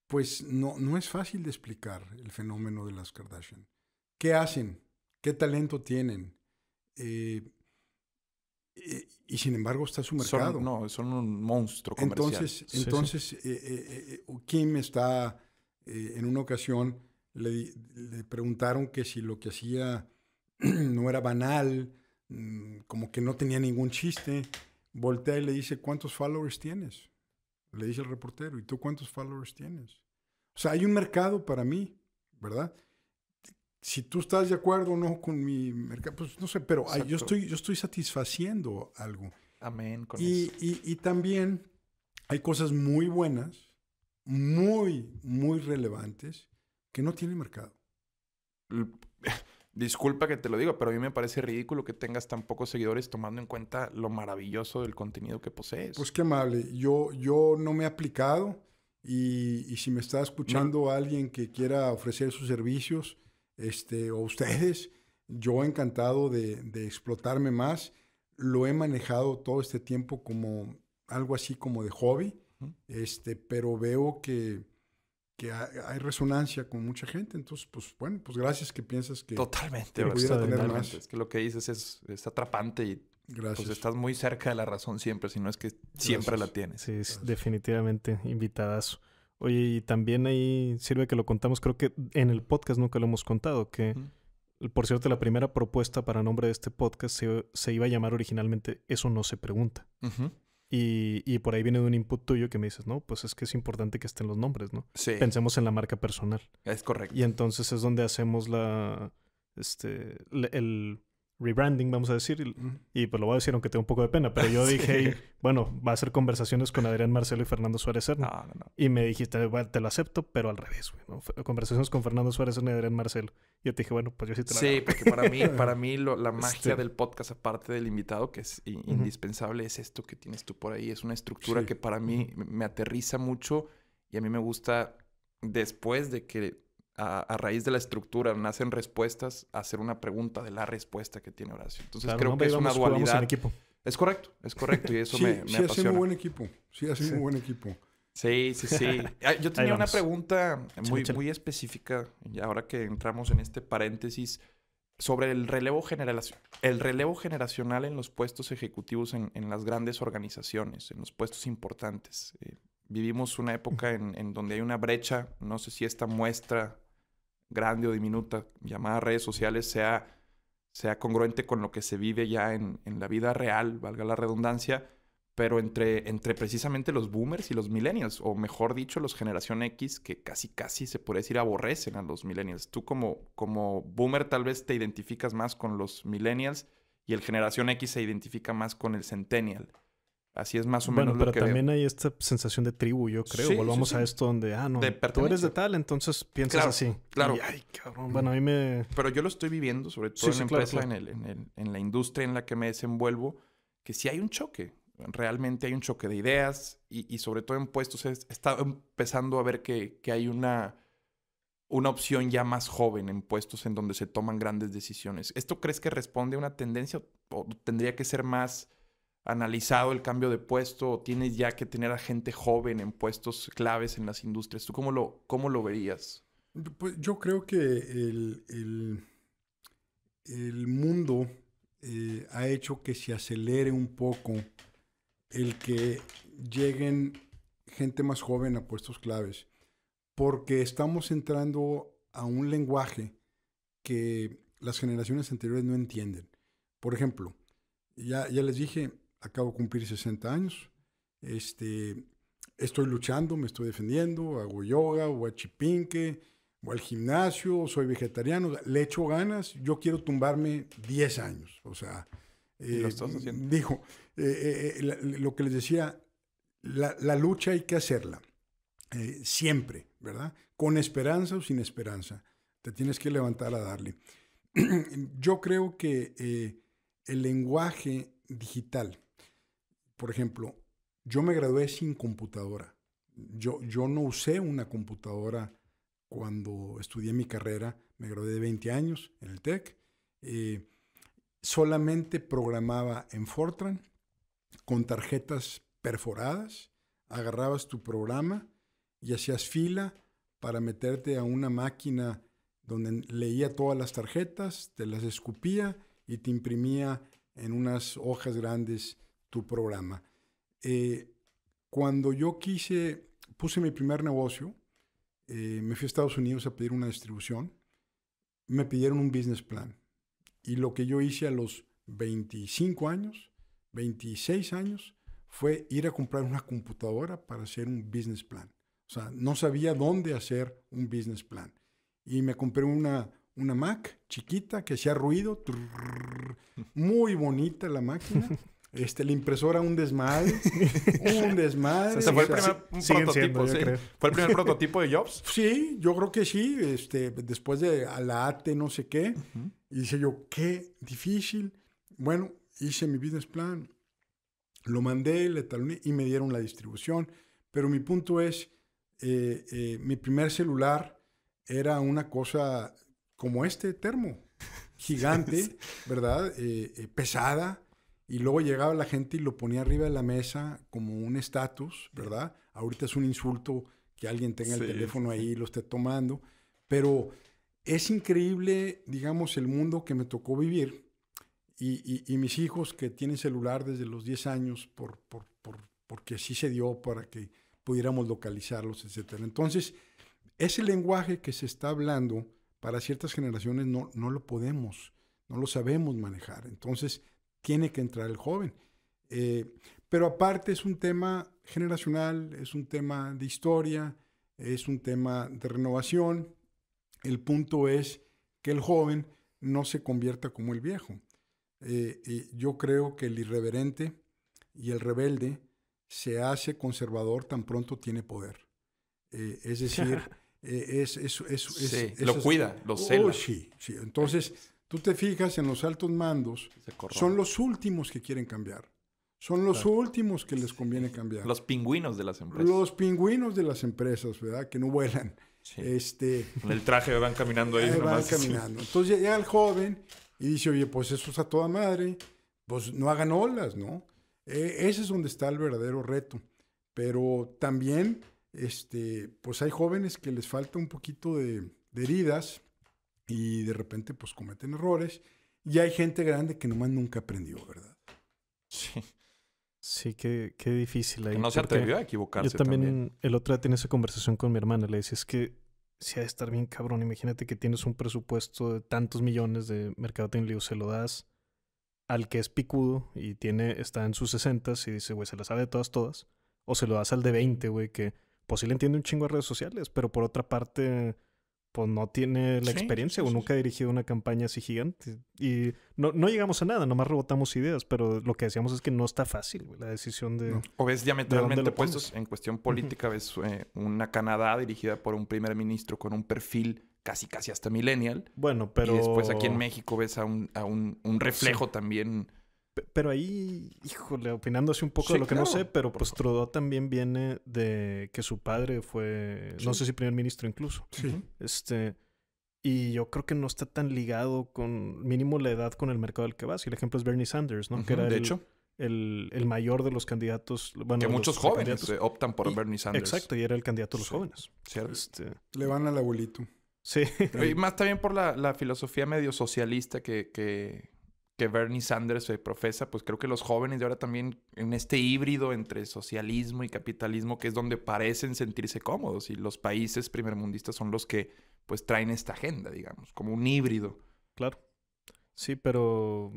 pues no, es fácil de explicar el fenómeno de las Kardashian. ¿Qué hacen? ¿Qué talento tienen? Eh, eh, y sin embargo está su mercado. Son, no, son un monstruo Entonces, entonces Kim está, en una ocasión le, preguntaron que si lo que hacía no era banal Mm, como que no tenía ningún chiste. Voltea y le dice, ¿cuántos followers tienes? Le dice el reportero, ¿y tú cuántos followers tienes? O sea, hay un mercado para mí, ¿verdad? Si tú estás de acuerdo o no con mi mercado, pues no sé, pero yo, estoy, yo estoy satisfaciendo algo. Amén. Con y, Y, y también hay cosas muy buenas, muy, muy relevantes, que no tienen mercado. Disculpa que te lo digo, pero a mí me parece ridículo que tengas tan pocos seguidores tomando en cuenta lo maravilloso del contenido que posees. Pues qué amable. Yo, yo no me he aplicado y, si me está escuchando alguien que quiera ofrecer sus servicios este, o ustedes, yo encantado de, explotarme más. Lo he manejado todo este tiempo como algo así como de hobby, este, pero veo que hay, resonancia con mucha gente. Entonces, pues bueno, pues gracias que piensas que... Totalmente, Es que lo que dices es, atrapante y pues, Gracias. Pues estás muy cerca de la razón siempre, si no es que siempre la tienes. Sí, definitivamente, invitadas. Oye, y también ahí sirve que lo contamos, creo que en el podcast nunca lo hemos contado, que por cierto la primera propuesta para nombre de este podcast se, iba a llamar originalmente Eso no se pregunta. ajá y, por ahí viene un input tuyo que me dices, no, pues es que es importante que estén los nombres, ¿no? Sí. Pensemos en la marca personal. Es correcto. Y entonces es donde hacemos la, este, el, rebranding, vamos a decir, y, pues lo voy a decir aunque tengo un poco de pena, pero yo dije, bueno, va a ser conversaciones con Adrián Marcelo y Fernando Suárez Cerna. Y me dijiste, te lo acepto, pero al revés, Conversaciones con Fernando Suárez Cerna y Adrián Marcelo. Y yo te dije, bueno, pues yo sí te la Sí, porque para mí, para mí la magia este del podcast, aparte del invitado, que es indispensable, es esto que tienes tú por ahí. Es una estructura que para mí me aterriza mucho y a mí me gusta después de que a, raíz de la estructura nacen respuestas, hacer una pregunta de la respuesta que tiene Horacio. Entonces creo que es una dualidad. Es correcto, es correcto y eso me, me sí apasiona. un buen equipo, sí hace sí. buen equipo. Sí, sí, sí. Yo tenía una pregunta muy, muy específica, y ahora que entramos en este paréntesis, sobre el relevo, generacional... el relevo generacional en los puestos ejecutivos en, las grandes organizaciones, en los puestos importantes. Eh, vivimos una época en, donde hay una brecha, no sé si esta muestra grande o diminuta llamada redes sociales sea, sea congruente con lo que se vive ya en, la vida real, valga la redundancia, pero entre, entre precisamente los boomers y los millennials, o mejor dicho, los generación X, que casi casi se puede decir aborrecen a los millennials. Tú como, como boomer tal vez te identificas más con los millennials y el generación X se identifica más con el centennial. Así es más o menos lo que Bueno, pero también hay esta sensación de tribu, yo creo. Volvamos a esto donde, ah, no, tú eres de tal, entonces piensas así. Claro. ay, cabrón, bueno, a mí me... Pero yo lo estoy viviendo, sobre todo en la empresa, En, la industria en la que me desenvuelvo, que sí hay un choque. Realmente hay un choque de ideas y, sobre todo en puestos está empezando a ver que, hay una, una opción ya más joven en puestos en donde se toman grandes decisiones. ¿Esto crees que responde a una tendencia o tendría que ser más analizado el cambio de puesto tienes ya que tener a gente joven en puestos claves en las industrias? ¿Tú cómo lo, cómo lo verías? Pues yo creo que el, el, mundo eh, ha hecho que se acelere un poco el que lleguen gente más joven a puestos claves, porque estamos entrando a un lenguaje que las generaciones anteriores no entienden. Por ejemplo, ya, ya les dije, acabo de cumplir 60 años. Este, estoy luchando, me estoy defendiendo, hago yoga, o a chipinque, o al gimnasio, soy vegetariano, le echo ganas, yo quiero tumbarme 10 años. O sea, lo eh, Dijo, eh, eh, lo que les decía, la, la lucha hay que hacerla, siempre, ¿verdad? Con esperanza o sin esperanza, te tienes que levantar a darle. yo creo que el lenguaje digital, por ejemplo, yo me gradué sin computadora. Yo, yo no usé una computadora cuando estudié mi carrera. Me gradué de 20 años en el TEC. Eh, solamente programaba en Fortran con tarjetas perforadas. Agarrabas tu programa y hacías fila para meterte a una máquina donde leía todas las tarjetas, te las escupía y te imprimía en unas hojas grandes tu programa. Eh, cuando yo quise, puse mi primer negocio, eh, me fui a Estados Unidos a pedir una distribución, me pidieron un business plan. Y lo que yo hice a los 25 años, 26 años, fue ir a comprar una computadora para hacer un business plan. O sea, no sabía dónde hacer un business plan. Y me compré una, una Mac chiquita que hacía ruido, muy bonita la máquina, Este, la impresora, un desmadre. un desmadre. O sea, fue el primer prototipo, de Jobs? Sí, yo creo que sí. Este, después de a la AT, no sé qué. Y dice yo, qué difícil. Bueno, hice mi business plan. Lo mandé, le taloné y me dieron la distribución. Pero mi punto es, eh, eh, mi primer celular era una cosa como este termo. Gigante, ¿verdad? Eh, pesada y luego llegaba la gente y lo ponía arriba de la mesa como un estatus, ¿verdad? Ahorita es un insulto que alguien tenga el teléfono ahí y lo esté tomando. Pero es increíble, digamos, el mundo que me tocó vivir. Y, mis hijos que tienen celular desde los 10 años, por, porque así se dio para que pudiéramos localizarlos, etc. Entonces, ese lenguaje que se está hablando para ciertas generaciones no, no lo podemos, no lo sabemos manejar. Entonces, tiene que entrar el joven. Eh, pero aparte es un tema generacional, es un tema de historia, es un tema de renovación. El punto es que el joven no se convierta como el viejo. Eh, yo creo que el irreverente y el rebelde se hace conservador tan pronto tiene poder. Eh, es decir, es, sí, lo cuida, lo cela. Oh, sí, sí. Entonces, Tú te fijas en los altos mandos, son los últimos que quieren cambiar. Son los últimos que les conviene cambiar. Los pingüinos de las empresas. Los pingüinos de las empresas, ¿verdad? Que no vuelan. Este, el traje van caminando ahí. nomás. caminando. Entonces llega el joven y dice, oye, pues eso es a toda madre. Pues no hagan olas, ¿no? E, ese es donde está el verdadero reto. Pero también, este, pues hay jóvenes que les falta un poquito de, de heridas y de repente pues cometen errores y hay gente grande que nomás nunca aprendió, ¿verdad? Sí. Sí, qué, difícil. Ahí, que no se atrevió a equivocarse. Yo también, el otro día tenía esa conversación con mi hermana. Le decía, es que si ha de estar bien cabrón. Imagínate que tienes un presupuesto de tantos millones de mercado y se lo das al que es picudo y tiene, está en sus 60 y dice, güey, se las sabe de todas, todas. O se lo das al de 20, güey, que pues sí le entiende un chingo de redes sociales, pero por otra parte pues no tiene la experiencia o nunca ha dirigido una campaña así gigante. Y no, llegamos a nada, nomás rebotamos ideas, pero lo que decíamos es que no está fácil la decisión de... O ves diametralmente puestos en cuestión política, ves eh, una Canadá dirigida por un primer ministro con un perfil casi casi hasta millennial. Bueno, pero... Y después aquí en México ves a un, reflejo también pero ahí, híjole, hace un poco de lo que no sé, pero pues Trudeau también viene de que su padre fue, no sé si primer ministro incluso. Este, y yo creo que no está tan ligado con, mínimo la edad con el mercado al que vas. Y el ejemplo es Bernie Sanders, ¿no? Que era de el, hecho. El, el, mayor de los candidatos. Bueno, que muchos jóvenes eh, optan por Bernie Sanders. Exacto, y era el candidato de los jóvenes. Este, Le van al abuelito. Sí. Y más también por la, la filosofía medio socialista que, que, que Bernie Sanders se profesa, pues creo que los jóvenes de ahora también en este híbrido entre socialismo y capitalismo, que es donde parecen sentirse cómodos, y los países primermundistas son los que pues traen esta agenda, digamos, como un híbrido. Claro. Sí, pero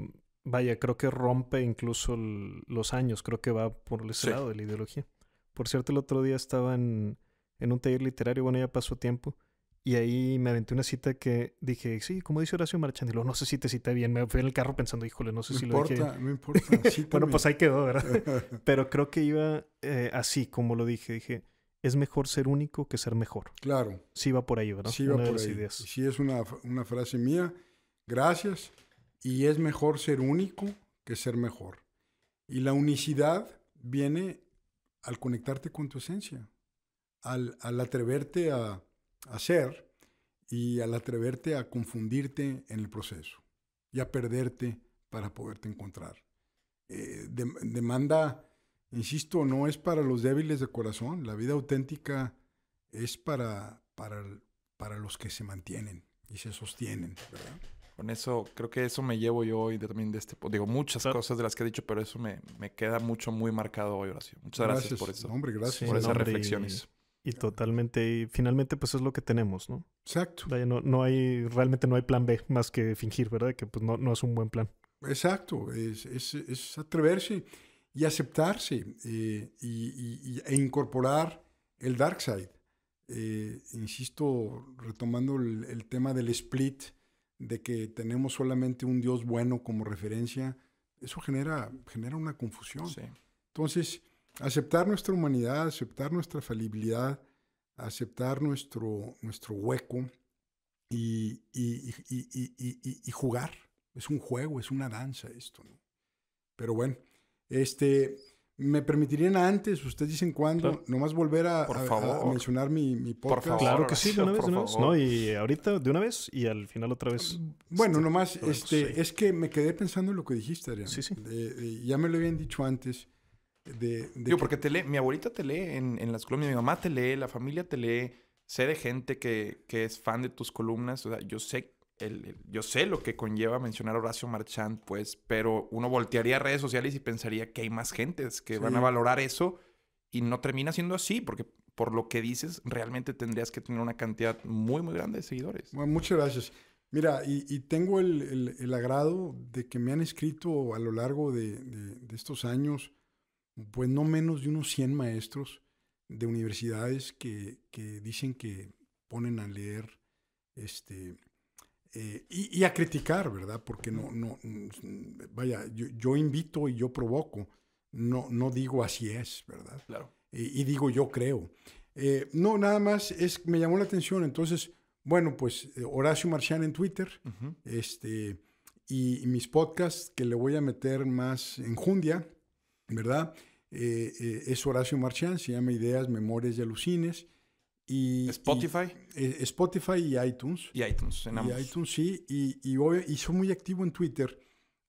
vaya, creo que rompe incluso los años, creo que va por el lado de la ideología. Por cierto, el otro día estaba en un taller literario, bueno, ya pasó tiempo, y ahí me aventé una cita que dije, sí, como dice Horacio Marchand, no sé si te cita bien. Me fui en el carro pensando, híjole, no sé si lo dije. Bueno, pues ahí quedó, ¿verdad? Pero creo que iba eh, así, como lo dije. Dije, es mejor ser único que ser mejor. Claro. Sí va por ahí, ¿verdad? Sí va por ahí. Sí es una, frase mía. Gracias. Y es mejor ser único que ser mejor. Y la unicidad viene al conectarte con tu esencia, al atreverte a hacer y al atreverte a confundirte en el proceso y a perderte para poderte encontrar. Eh, demanda, insisto, no es para los débiles de corazón, la vida auténtica es para, para, para los que se mantienen y se sostienen, Con eso, creo que eso me llevo yo hoy también de este... Digo, muchas cosas de las que he dicho, pero eso me, queda mucho, muy marcado hoy, Horacio. Muchas gracias, por eso. Hombre, gracias. por esas reflexiones y totalmente, y finalmente pues es lo que tenemos, ¿no? Exacto. No, no, hay, realmente no hay plan B más que fingir, ¿verdad? Que pues no, es un buen plan. Exacto, es, atreverse y aceptarse eh, y, e incorporar el dark side. Eh, insisto, retomando el, tema del split, de que tenemos solamente un Dios bueno como referencia, eso genera, genera una confusión. Sí. Entonces, Aceptar nuestra humanidad, aceptar nuestra falibilidad, aceptar nuestro, nuestro hueco y, y, y, jugar. Es un juego, es una danza esto. Pero bueno, este, me permitirían antes, ustedes dicen cuándo, nomás volver a, mencionar mi, mi, podcast. Por favor, claro que sí, de una vez, No, y ahorita de una vez y al final otra vez. Bueno, este, nomás, este, es que me quedé pensando en lo que dijiste, Adrián. Sí, sí. ya me lo habían dicho antes. Digo, porque te lee, mi abuelita te lee en, en las columnas, mi mamá te lee, la familia te lee, sé de gente que, que es fan de tus columnas, o sea, yo sé, el, yo sé lo que conlleva mencionar a Horacio Marchand, pues, pero uno voltearía a redes sociales y pensaría que hay más gentes que van a valorar eso y no termina siendo así, porque por lo que dices, realmente tendrías que tener una cantidad muy, muy grande de seguidores. Bueno, muchas gracias. Mira, y, tengo el, el, agrado de que me han escrito a lo largo de, de, de estos años pues no menos de unos 100 maestros de universidades que, dicen que ponen a leer este, eh, y, a criticar, ¿verdad? Porque no, no, vaya, yo, invito y yo provoco, no, no digo así es, ¿verdad? Claro. Y, digo yo creo. Eh, no, nada más es, me llamó la atención, entonces, bueno, pues eh, Horacio Marcián en Twitter, este, y, mis podcasts que le voy a meter más en Jundia ¿verdad? Eh, eh, es Horacio Marchán, se llama Ideas, Memorias y Alucines. Y, Spotify. Eh, Spotify y iTunes. Y iTunes, en ambos. Y iTunes, sí. Y, y, soy muy activo en Twitter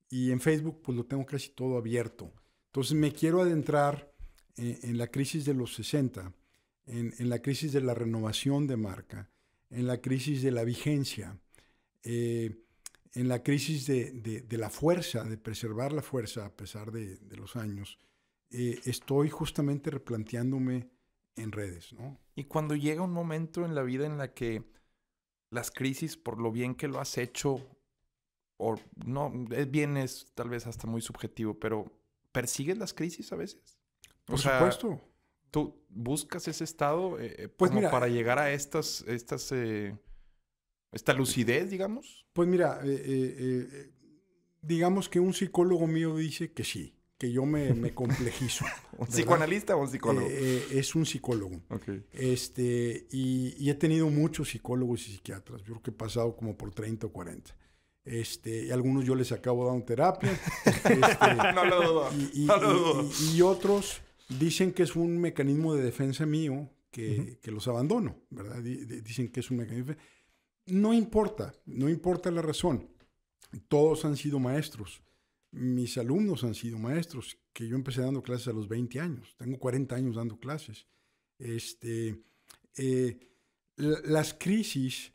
y en Facebook, pues lo tengo casi todo abierto. Entonces me quiero adentrar en, la crisis de los 60, en, la crisis de la renovación de marca, en la crisis de la vigencia en la crisis de, la fuerza, de preservar la fuerza a pesar de, los años, eh, estoy justamente replanteándome en redes, Y cuando llega un momento en la vida en la que las crisis, por lo bien que lo has hecho, o no, bien es tal vez hasta muy subjetivo, pero ¿persigues las crisis a veces? Por supuesto. ¿Tú buscas ese estado eh, eh, pues para llegar a estas, estas esta lucidez, digamos? Pues mira, eh, eh, eh, digamos que un psicólogo mío dice que sí, que yo me, complejizo. ¿Un psicoanalista o un psicólogo? es un psicólogo. Este, y, he tenido muchos psicólogos y psiquiatras. Yo creo que he pasado como por 30 o 40. Este, algunos yo les acabo dando terapia. Este, no lo dudo. Y, otros dicen que es un mecanismo de defensa mío que, que los abandono, ¿verdad? dicen que es un mecanismo. De defensa no importa, no importa la razón. Todos han sido maestros. Mis alumnos han sido maestros, que yo empecé dando clases a los 20 años. Tengo 40 años dando clases. Este, eh, las crisis,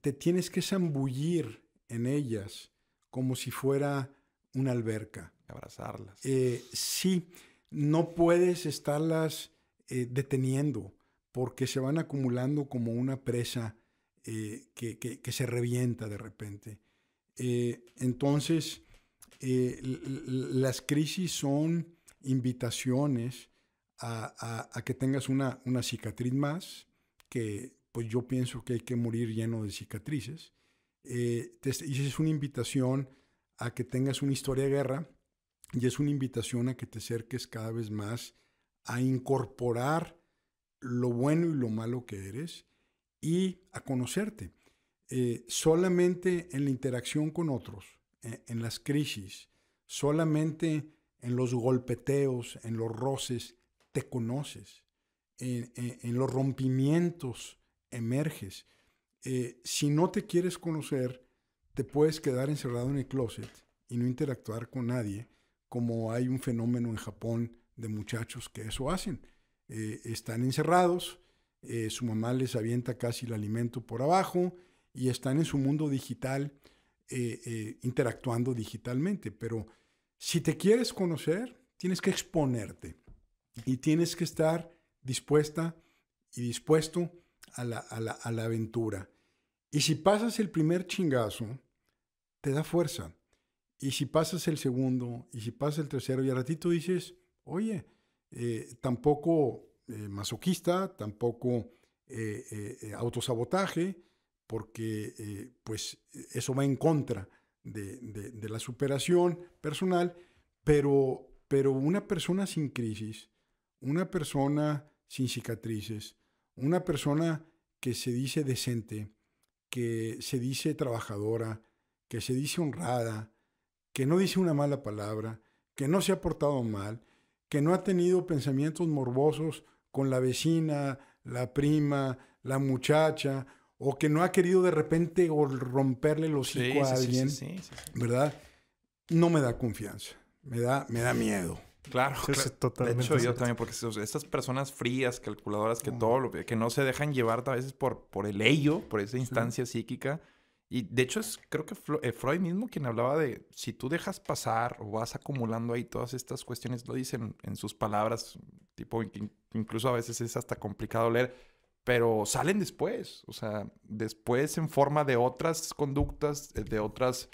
te tienes que zambullir en ellas como si fuera una alberca. Abrazarlas. Eh, sí, no puedes estarlas eh, deteniendo porque se van acumulando como una presa eh, que, se revienta de repente. Eh, entonces, eh, las crisis son invitaciones a, que tengas una, cicatriz más, que pues yo pienso que hay que morir lleno de cicatrices. y es una invitación a que tengas una historia de guerra y es una invitación a que te acerques cada vez más a incorporar lo bueno y lo malo que eres y a conocerte. Eh, solamente en la interacción con otros, eh, en las crisis, solamente en los golpeteos, en los roces, te conoces. En, los rompimientos emerges. Eh, si no te quieres conocer, te puedes quedar encerrado en el closet y no interactuar con nadie, como hay un fenómeno en Japón de muchachos que eso hacen. están encerrados, eh, su mamá les avienta casi el alimento por abajo y están en su mundo digital eh, eh, interactuando digitalmente. Pero si te quieres conocer, tienes que exponerte y tienes que estar dispuesta y dispuesto a la, a la aventura. Y si pasas el primer chingazo, te da fuerza. Y si pasas el segundo, y si pasas el tercero, y a ratito dices, oye, tampoco eh, masoquista, tampoco eh, eh, autosabotaje, porque pues eso va en contra de, de la superación personal, pero, pero una persona sin crisis, una persona sin cicatrices, una persona que se dice decente, que se dice trabajadora, que se dice honrada, que no dice una mala palabra, que no se ha portado mal, que no ha tenido pensamientos morbosos con la vecina, la prima, la muchacha, o que no ha querido de repente romperle los hocico a alguien, ¿verdad? No me da confianza, me da, me da miedo. Claro, Es totalmente de hecho yo también, porque estas personas frías, calculadoras, que mm. todo lo que no se dejan llevar a veces por, por el ello, por esa instancia psíquica, y de hecho es, creo que eh, Freud mismo quien hablaba de si tú dejas pasar o vas acumulando ahí todas estas cuestiones, lo dicen en sus palabras, tipo incluso a veces es hasta complicado leer, pero salen después, o sea, después en forma de otras conductas, eh, de otras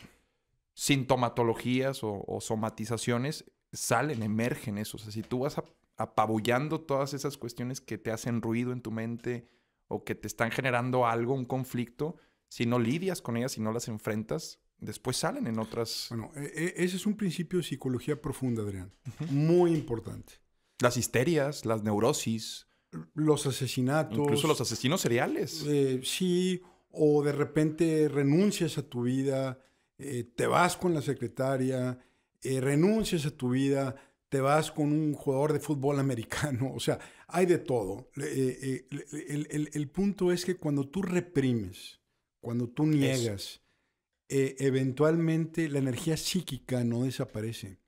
sintomatologías o, somatizaciones, salen, emergen eso. O sea, si tú vas apabullando todas esas cuestiones que te hacen ruido en tu mente o que te están generando algo, un conflicto, si no lidias con ellas, si no las enfrentas, después salen en otras... Bueno, e-, e-, ese es un principio de psicología profunda, Adrián, muy importante. Las histerias, las neurosis. Los asesinatos. Incluso los asesinos seriales. Eh, sí, o de repente renuncias a tu vida, eh, te vas con la secretaria, eh, renuncias a tu vida, te vas con un jugador de fútbol americano. O sea, hay de todo. el punto es que cuando tú reprimes, cuando tú niegas, eventualmente la energía psíquica no desaparece.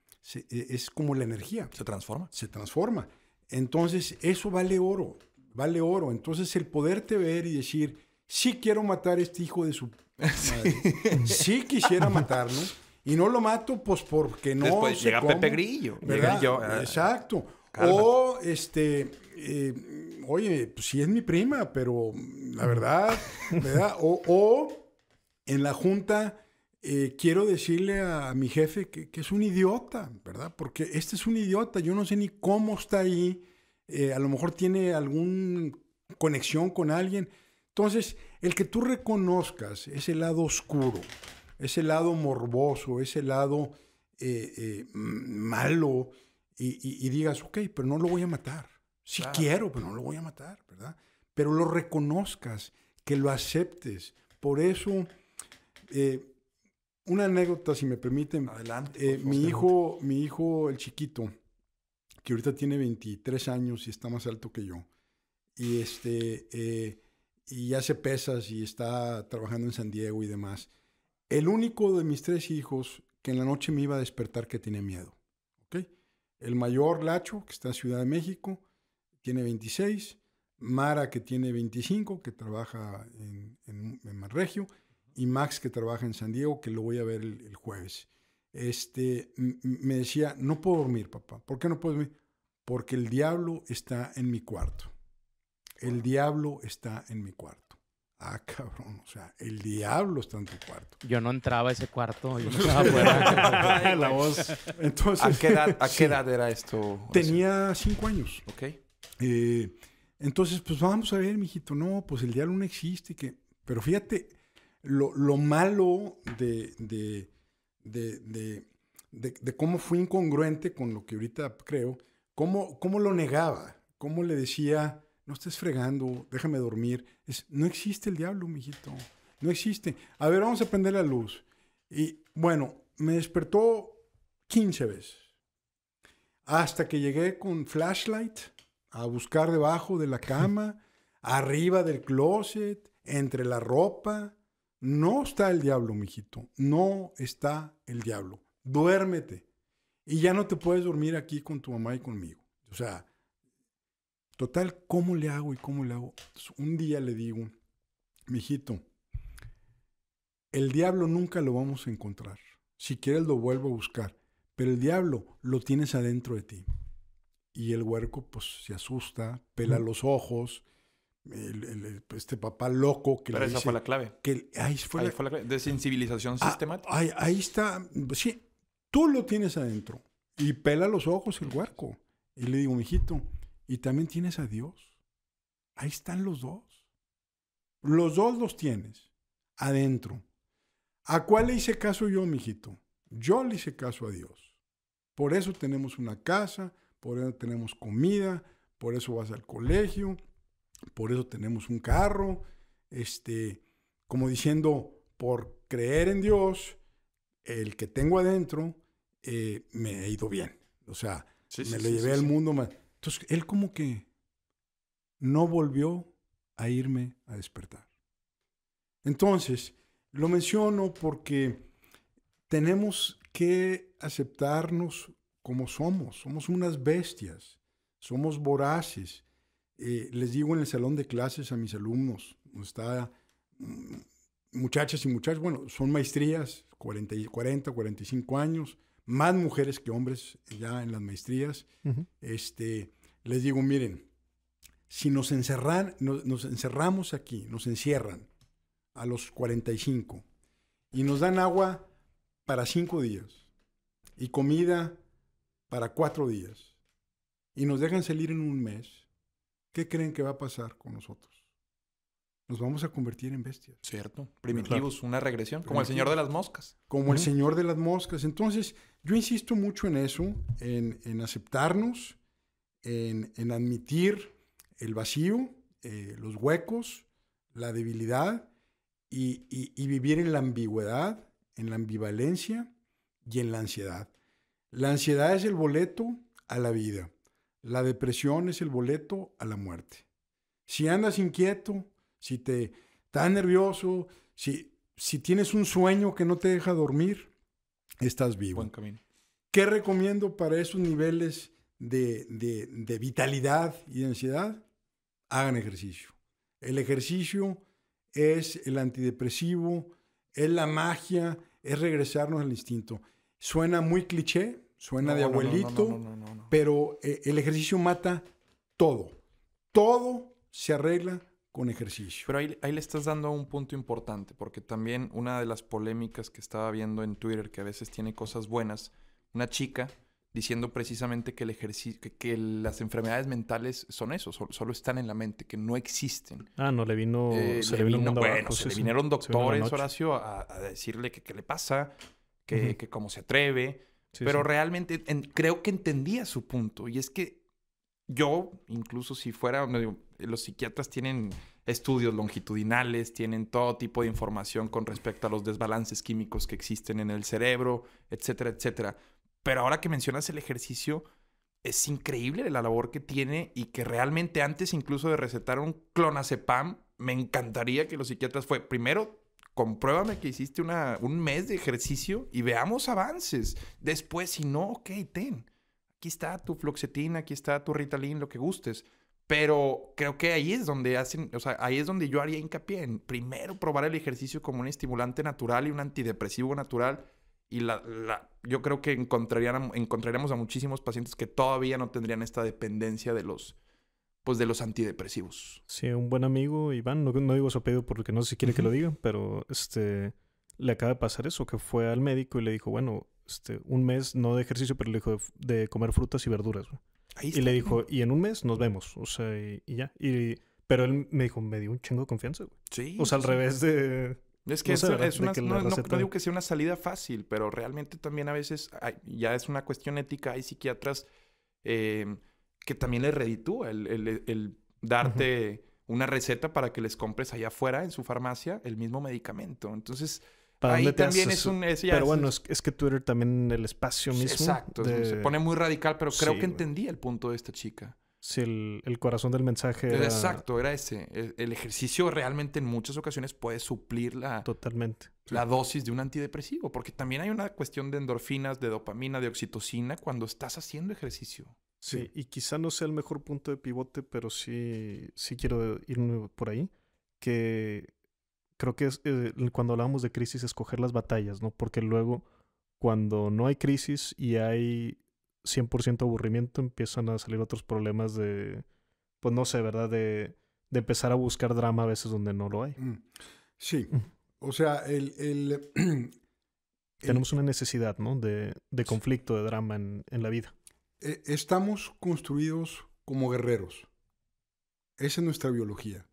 E, es como la energía. Se transforma. Se transforma. Entonces, eso vale oro, vale oro. Entonces, el poderte ver y decir, sí quiero matar a este hijo de su madre, sí, quisiera matarlo, y no lo mato, pues porque no. Después llega Pepe Grillo. Llega yo, ah, Exacto. O, este, eh, oye, pues sí es mi prima, pero la verdad, ¿verdad? o en la junta eh, quiero decirle a, mi jefe que, es un idiota, ¿verdad? Porque este es un idiota, yo no sé ni cómo está ahí, eh, a lo mejor tiene alguna conexión con alguien. Entonces, el que tú reconozcas ese lado oscuro, ese lado morboso, ese lado eh, malo, y, digas, ok, pero no lo voy a matar. Si quiero, pero no lo voy a matar, ¿verdad? Pero lo reconozcas, que lo aceptes. Por eso... Eh, una anécdota, si me permiten. Adelante. Eh, mi hijo, mi hijo, el chiquito, que ahorita tiene 23 años y está más alto que yo, y este, eh, y hace pesas y está trabajando en San Diego y demás. El único de mis tres hijos que en la noche me iba a despertar que tiene miedo. ¿ok? El mayor Lacho, que está en Ciudad de México, tiene 26. Mara, que tiene 25, que trabaja en, en, en Marregio y Max que trabaja en San Diego, que lo voy a ver el, jueves. Este, me decía, no puedo dormir, papá. ¿Por qué no puedo dormir? Porque el diablo está en mi cuarto. El diablo está en mi cuarto. Ah, cabrón, o sea, el diablo está en tu cuarto. Yo no entraba a ese cuarto, yo no estaba la voz. Entonces, ¿A qué edad, era esto? Tenía cinco años. Ok. Eh, entonces, pues vamos a ver, mijito, no, pues el diablo no existe. Que... Pero fíjate, lo, malo de, cómo fue incongruente con lo que ahorita creo, cómo, cómo lo negaba, cómo le decía, no estés fregando, déjame dormir. no existe el diablo, mijito, no existe. A ver, vamos a prender la luz. Y bueno, me despertó 15 veces. Hasta que llegué con flashlight a buscar debajo de la cama, arriba del closet, entre la ropa, no está el diablo, mijito. No está el diablo. Duérmete. Y ya no te puedes dormir aquí con tu mamá y conmigo. O sea, total, ¿cómo le hago y cómo le hago? un día le digo, mijito, el diablo nunca lo vamos a encontrar. Si quieres lo vuelvo a buscar. Pero el diablo lo tienes adentro de ti. Y el huerco pues se asusta, pela los ojos este papá loco que le esa dice, fue la clave. Que, ah, ahí fue, la, clave. de sensibilización sistemática. Ahí, está. Sí, tú lo tienes adentro. Y pela los ojos el huerco. Y le digo, mijito, y también tienes a Dios. Ahí están los dos. Los dos los tienes adentro. ¿A cuál le hice caso yo, mijito? Yo le hice caso a Dios. Por eso tenemos una casa, por eso tenemos comida, por eso vas al colegio, por eso tenemos un carro, este, como diciendo, por creer en Dios, el que tengo adentro, eh, me ha ido bien. O sea, me lo llevé al mundo Entonces, él como que no volvió a irme a despertar. Entonces, lo menciono porque tenemos que aceptarnos como somos. Somos unas bestias, somos voraces, eh, les digo en el salón de clases a mis alumnos, está mm, muchachas y muchachos, bueno, son maestrías, 40, 40 45 años, más mujeres que hombres ya en las maestrías. este, les digo, miren, si nos, encerran, nos, nos, encerramos aquí, nos encierran a los 45 y nos dan agua para 5 días y comida para 4 días y nos dejan salir en un mes, ¿qué creen que va a pasar con nosotros? Nos vamos a convertir en bestias. Cierto. Primitivos, una regresión. Como el señor de las moscas. Como el señor de las moscas. Entonces, yo insisto mucho en eso, en, en aceptarnos, en, en, admitir el vacío, eh, los huecos, la debilidad y, y vivir en la ambigüedad, en la ambivalencia y en la ansiedad. La ansiedad es el boleto a la vida. La depresión es el boleto a la muerte. Si andas inquieto, si te estás nervioso, si, si tienes un sueño que no te deja dormir, estás vivo. Buen camino. ¿Qué recomiendo para esos niveles de, de vitalidad y de ansiedad? Hagan ejercicio. El ejercicio es el antidepresivo, es la magia, es regresarnos al instinto. Suena muy cliché, suena de abuelito, pero eh, el ejercicio mata todo. Todo se arregla con ejercicio. Pero ahí, le estás dando un punto importante, porque también una de las polémicas que estaba viendo en Twitter, que a veces tiene cosas buenas, una chica diciendo precisamente que, el que, las enfermedades mentales son eso, solo, están en la mente, que no existen. Ah, no, le vino... Eh, se le, vino, bueno, se le vinieron doctores, Horacio, a, decirle que qué le pasa, que, que cómo se atreve pero realmente creo que entendía su punto. Y es que yo, incluso si fuera, los psiquiatras tienen estudios longitudinales, tienen todo tipo de información con respecto a los desbalances químicos que existen en el cerebro, etcétera, etcétera. Pero ahora que mencionas el ejercicio, es increíble la labor que tiene y que realmente antes incluso de recetar un clonazepam, me encantaría que los psiquiatras fue primero compruébame que hiciste una, un mes de ejercicio y veamos avances. Después, si no, ok, ten. Aquí está tu floxetina, aquí está tu Ritalin, lo que gustes. Pero creo que ahí es donde hacen, o sea, ahí es donde yo haría hincapié en primero probar el ejercicio como un estimulante natural y un antidepresivo natural. Y la, yo creo que encontrarían, encontraríamos a muchísimos pacientes que todavía no tendrían esta dependencia de los, pues de los antidepresivos. Sí, un buen amigo, Iván, no, digo su apellido porque no sé si quiere que lo diga, pero este le acaba de pasar eso, que fue al médico y le dijo, bueno, este, un mes no de ejercicio, pero le dijo de, comer frutas y verduras. Ahí y le dijo, y en un mes nos vemos, o sea, y, ya. Y, pero él me dijo, me dio un chingo de confianza, güey. Sí. O sea, al revés de... Es que, es, una, no, digo que sea una salida fácil, pero realmente también a veces ya es una cuestión ética, hay psiquiatras... Em, que también le reditúa el, darte una receta para que les compres allá afuera en su farmacia el mismo medicamento. Entonces, ahí también es un... pero bueno, es, es, que Twitter también el espacio mismo... Exacto, se pone muy radical, pero creo que entendí el punto de esta chica. Sí, el, corazón del mensaje Exacto, era ese. E, el, ejercicio realmente en muchas ocasiones puede suplir la... Totalmente. La dosis de un antidepresivo, porque también hay una cuestión de endorfinas, de dopamina, de oxitocina cuando estás haciendo ejercicio. Sí. Eh, y quizá no sea el mejor punto de pivote, pero sí, sí quiero irme por ahí. Que creo que es eh, cuando hablamos de crisis, escoger las batallas, ¿no? Porque luego, cuando no hay crisis y hay 100% aburrimiento, empiezan a salir otros problemas de, pues no sé, ¿verdad? De, de empezar a buscar drama a veces donde no lo hay. Mm. Sí. O sea, el, Tenemos una necesidad, ¿no? De, de conflicto, de drama en la vida. E, estamos construidos como guerreros. Esa es nuestra biología.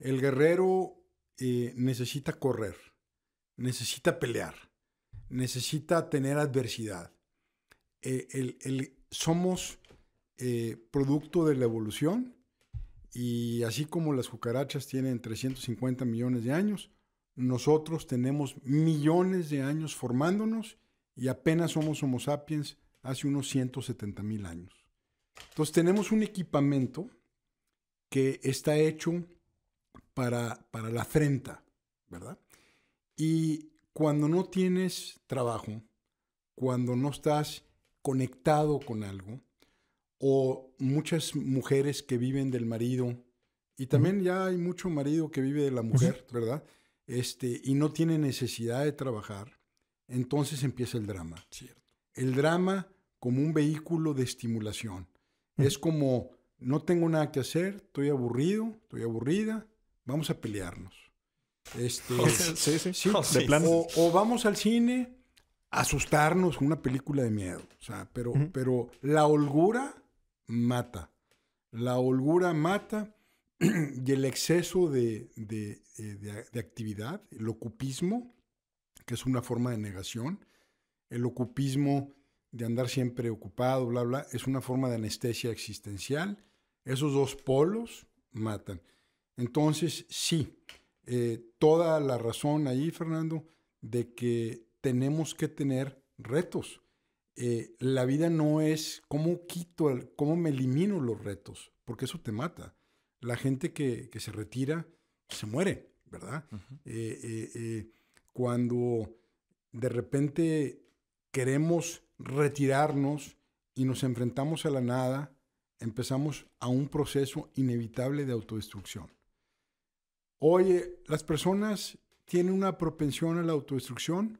El guerrero eh, necesita correr, necesita pelear, necesita tener adversidad. E, somos eh, producto de la evolución y así como las cucarachas tienen 350 millones de años, nosotros tenemos millones de años formándonos y apenas somos Homo sapiens hace unos 170 mil años. Entonces tenemos un equipamiento que está hecho para, para la afrenta, ¿verdad? Y cuando no tienes trabajo, cuando no estás conectado con algo, o muchas mujeres que viven del marido, y también ya hay mucho marido que vive de la mujer, ¿verdad? Este, y no tiene necesidad de trabajar, entonces empieza el drama. Cierto. El drama como un vehículo de estimulación. Mm. Es como, no tengo nada que hacer, estoy aburrido, estoy aburrida, vamos a pelearnos. Este, sí, sí, oh, O, vamos al cine a asustarnos con una película de miedo. pero, pero la holgura mata. La holgura mata y el exceso eh, de, de, actividad, el ocupismo, que es una forma de negación, el ocupismo de andar siempre ocupado, bla, bla, es una forma de anestesia existencial. Esos dos polos matan. Entonces, sí, eh, toda la razón ahí, Fernando, de que tenemos que tener retos. Eh, la vida no es cómo quito, el, cómo me elimino los retos, porque eso te mata. La gente que, se retira se muere, ¿verdad? Eh, cuando de repente queremos retirarnos y nos enfrentamos a la nada, empezamos a un proceso inevitable de autodestrucción. Oye, las personas tienen una propensión a la autodestrucción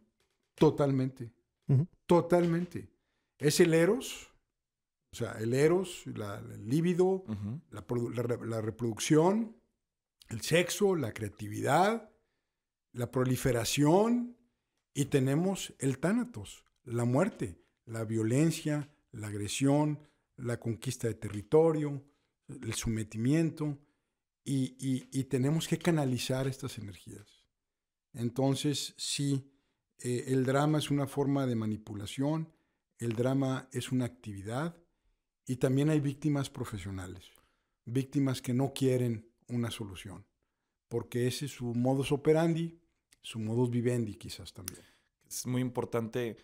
totalmente, totalmente. Es el eros, o sea, el eros, el líbido, la, la reproducción, el sexo, la creatividad, la proliferación y tenemos el tánatos, la muerte la violencia, la agresión, la conquista de territorio, el sometimiento, y, tenemos que canalizar estas energías. Entonces, sí, eh, el drama es una forma de manipulación, el drama es una actividad, y también hay víctimas profesionales, víctimas que no quieren una solución, porque ese es su modus operandi, su modus vivendi quizás también. Es muy importante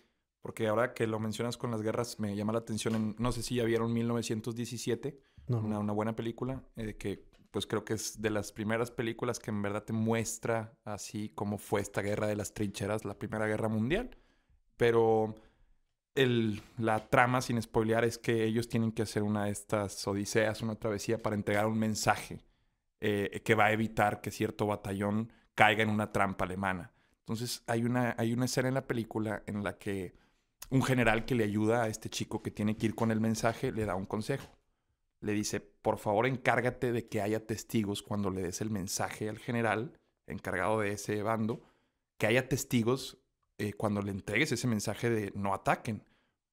porque ahora que lo mencionas con las guerras me llama la atención, no sé si ya vieron 1917, una, buena película, eh, que pues creo que es de las primeras películas que en verdad te muestra así cómo fue esta guerra de las trincheras, la Primera Guerra Mundial, pero el, la trama, sin spoilear, es que ellos tienen que hacer una de estas odiseas, una travesía para entregar un mensaje eh, que va a evitar que cierto batallón caiga en una trampa alemana. Entonces hay una, hay una escena en la película en la que un general que le ayuda a este chico que tiene que ir con el mensaje, le da un consejo. Le dice, por favor encárgate de que haya testigos cuando le des el mensaje al general encargado de ese bando, que haya testigos eh, cuando le entregues ese mensaje de no ataquen.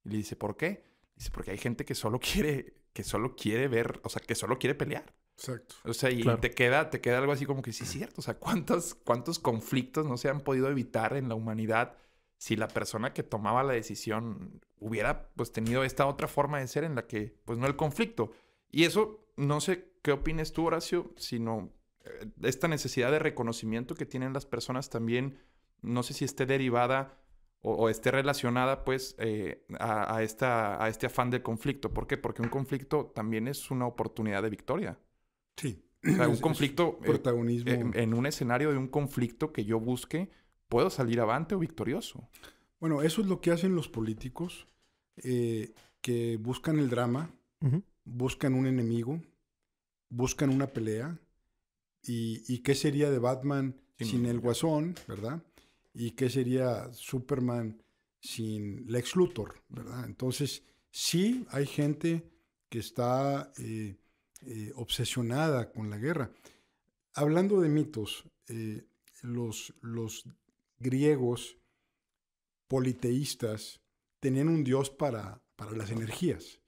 Y le dice, ¿por qué? Dice, porque hay gente que solo quiere, que solo quiere ver, o sea, que solo quiere pelear. Exacto. O sea, y te queda, te queda algo así como que sí es cierto. O sea, cuántos, cuántos conflictos no se han podido evitar en la humanidad si la persona que tomaba la decisión hubiera pues tenido esta otra forma de ser en la que pues no el conflicto. Y eso no sé qué opines tú Horacio, sino eh, esta necesidad de reconocimiento que tienen las personas también, no sé si esté derivada o, esté relacionada pues eh, a, esta, a este afán del conflicto. ¿Por qué? Porque un conflicto también es una oportunidad de victoria. Sí. un conflicto... Eh, protagonismo. en un escenario de un conflicto que yo busque puedo salir avante o victorioso. Bueno, eso es lo que hacen los políticos, eh, que buscan el drama, buscan un enemigo, buscan una pelea. Y, qué sería de Batman sin, el guasón, verdad? ¿Y qué sería Superman sin Lex Luthor, verdad? Entonces, sí hay gente que está eh, eh, obsesionada con la guerra. Hablando de mitos, los, los griegos politeístas tenían un dios para, para las energías.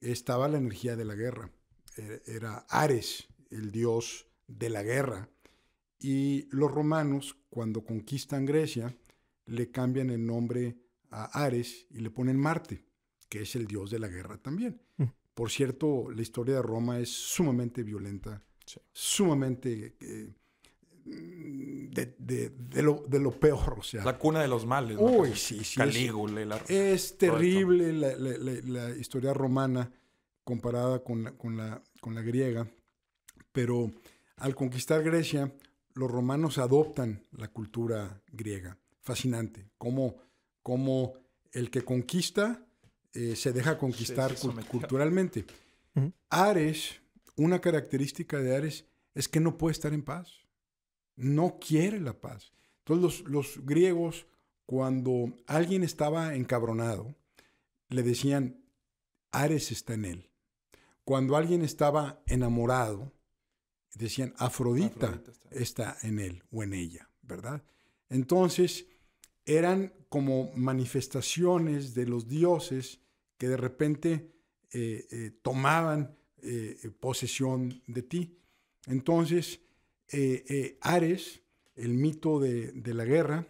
Estaba la energía de la guerra. Er, era Ares, el dios de la guerra. Y los romanos, cuando conquistan Grecia, le cambian el nombre a Ares y le ponen Marte, que es el dios de la guerra también. Mm. Por cierto, la historia de Roma es sumamente violenta, sumamente eh, Mm, de, lo, de, peor. O sea. La cuna de los males. sí, sí. Es, terrible la, historia romana comparada con la, con, la, griega. Pero al conquistar Grecia, los romanos adoptan la cultura griega. Fascinante. Como, el que conquista eh, se deja conquistar culturalmente. Ares, una característica de Ares es que no puede estar en paz no quiere la paz. Entonces los, griegos, cuando alguien estaba encabronado, le decían, Ares está en él. Cuando alguien estaba enamorado, decían, Afrodita, está. en él o en ella, ¿verdad? Entonces, eran como manifestaciones de los dioses que de repente eh, eh, tomaban eh, posesión de ti. Entonces, eh, eh, Ares, el mito de, la guerra,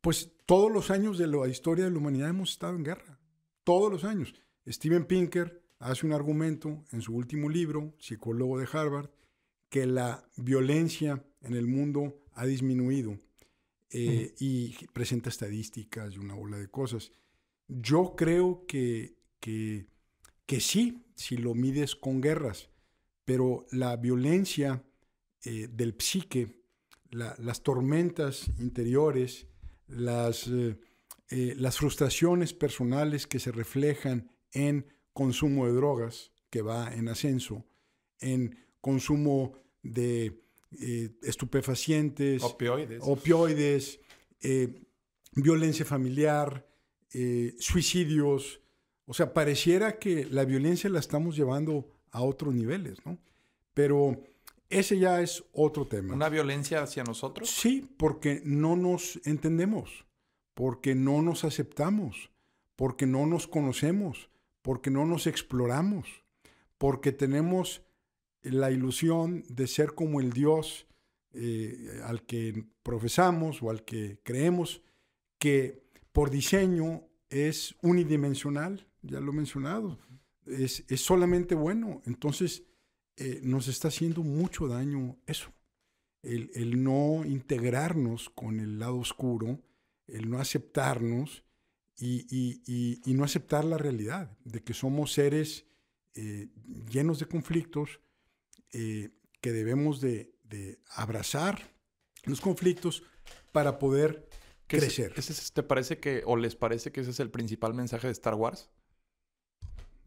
pues todos los años de la historia de la humanidad hemos estado en guerra, todos los años. Steven Pinker hace un argumento en su último libro, psicólogo de Harvard, que la violencia en el mundo ha disminuido eh, y presenta estadísticas y una bola de cosas. Yo creo que, que, que sí, si lo mides con guerras, pero la violencia eh, del psique, las tormentas interiores, eh, eh, las, frustraciones personales que se reflejan en consumo de drogas, que va en ascenso, en consumo de estupefacientes, opioides, violencia familiar, suicidios. O sea, pareciera que la violencia la estamos llevando a otros niveles, ¿no? Pero ese ya es otro tema. ¿Una violencia hacia nosotros? Sí, porque no nos entendemos, porque no nos aceptamos, porque no nos conocemos, porque no nos exploramos, porque tenemos la ilusión de ser como el Dios eh, al que profesamos o al que creemos, que por diseño es unidimensional, ya lo he mencionado, es, es solamente bueno. Entonces, eh, nos está haciendo mucho daño eso. El, no integrarnos con el lado oscuro, el no aceptarnos y, no aceptar la realidad de que somos seres eh, llenos de conflictos, eh, que debemos de, abrazar los conflictos para poder crecer. ¿Te parece que o les parece que ese es el principal mensaje de Star Wars?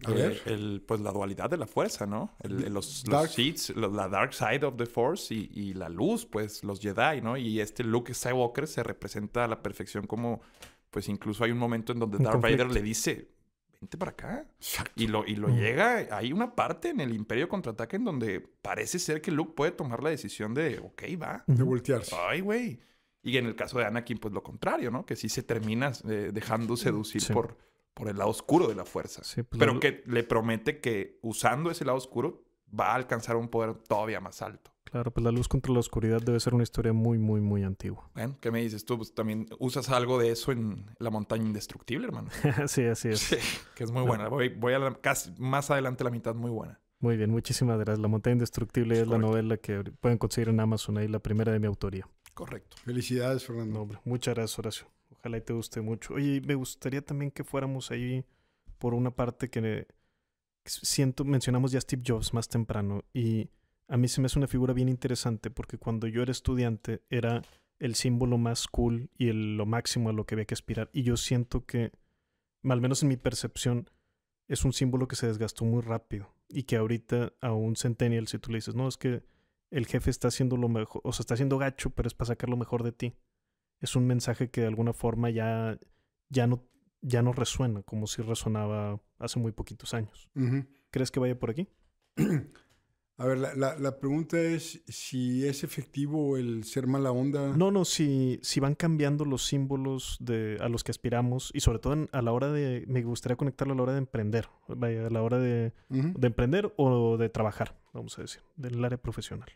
A eh, ver. El, pues la dualidad de la fuerza, ¿no? los, seeds, la dark side of the force y, y, la luz, pues los Jedi, ¿no? Y este Luke Skywalker se representa a la perfección como, pues incluso hay un momento en donde Darth Vader le dice, vente para acá. Exacto. Y lo, y lo mm. llega, hay una parte en el Imperio Contraataque en donde parece ser que Luke puede tomar la decisión de, ok, va. De voltearse. Ay, güey. Y en el caso de Anakin, pues lo contrario, ¿no? Que sí se termina eh, dejando seducir por por el lado oscuro de la fuerza. Pues, pero que le promete que usando ese lado oscuro va a alcanzar un poder todavía más alto. Claro, pues la luz contra la oscuridad debe ser una historia muy, muy, muy antigua. Bueno, ¿qué me dices tú? Pues también usas algo de eso en La montaña indestructible, hermano. sí, así es. que es muy buena. Voy, voy a la, casi más adelante la mitad, muy buena. Muy bien, muchísimas gracias. La montaña indestructible es, la novela que pueden conseguir en Amazon y la primera de mi autoría. Correcto. Felicidades, Fernando. muchas gracias, Horacio. Ojalá y te guste mucho. Oye, me gustaría también que fuéramos ahí por una parte que siento, mencionamos ya Steve Jobs más temprano y a mí se me hace una figura bien interesante porque cuando yo era estudiante era el símbolo más cool y lo máximo a lo que había que aspirar y yo siento que, al menos en mi percepción, es un símbolo que se desgastó muy rápido y que ahorita a un centennial si tú le dices, no, es que el jefe está haciendo lo mejor, o sea, está haciendo gacho, pero es para sacar lo mejor de ti es un mensaje que de alguna forma ya, ya, no, ya no resuena como si resonaba hace muy poquitos años. ¿Crees que vaya por aquí? A ver, la, la, pregunta es si es efectivo el ser mala onda. No, no, si, si van cambiando los símbolos de, a los que aspiramos y sobre todo a la hora de, me gustaría conectarlo a la hora de emprender, a la hora de, emprender o de trabajar, vamos a decir, del área profesional.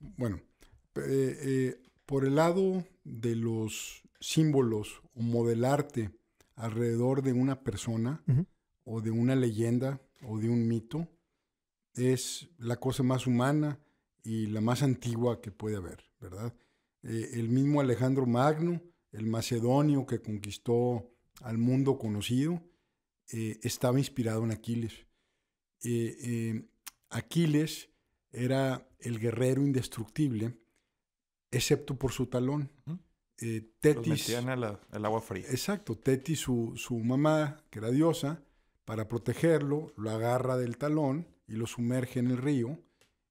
Bueno, eh, eh, por el lado de los símbolos o modelarte alrededor de una persona o de una leyenda o de un mito, es la cosa más humana y la más antigua que puede haber, ¿verdad? Eh, el mismo Alejandro Magno, el macedonio que conquistó al mundo conocido, eh, estaba inspirado en Aquiles. Eh, Aquiles era el guerrero indestructible excepto por su talón. Eh, Tetis. agua fría. Exacto. Tetis, su, mamá, que era diosa, para protegerlo, lo agarra del talón y lo sumerge en el río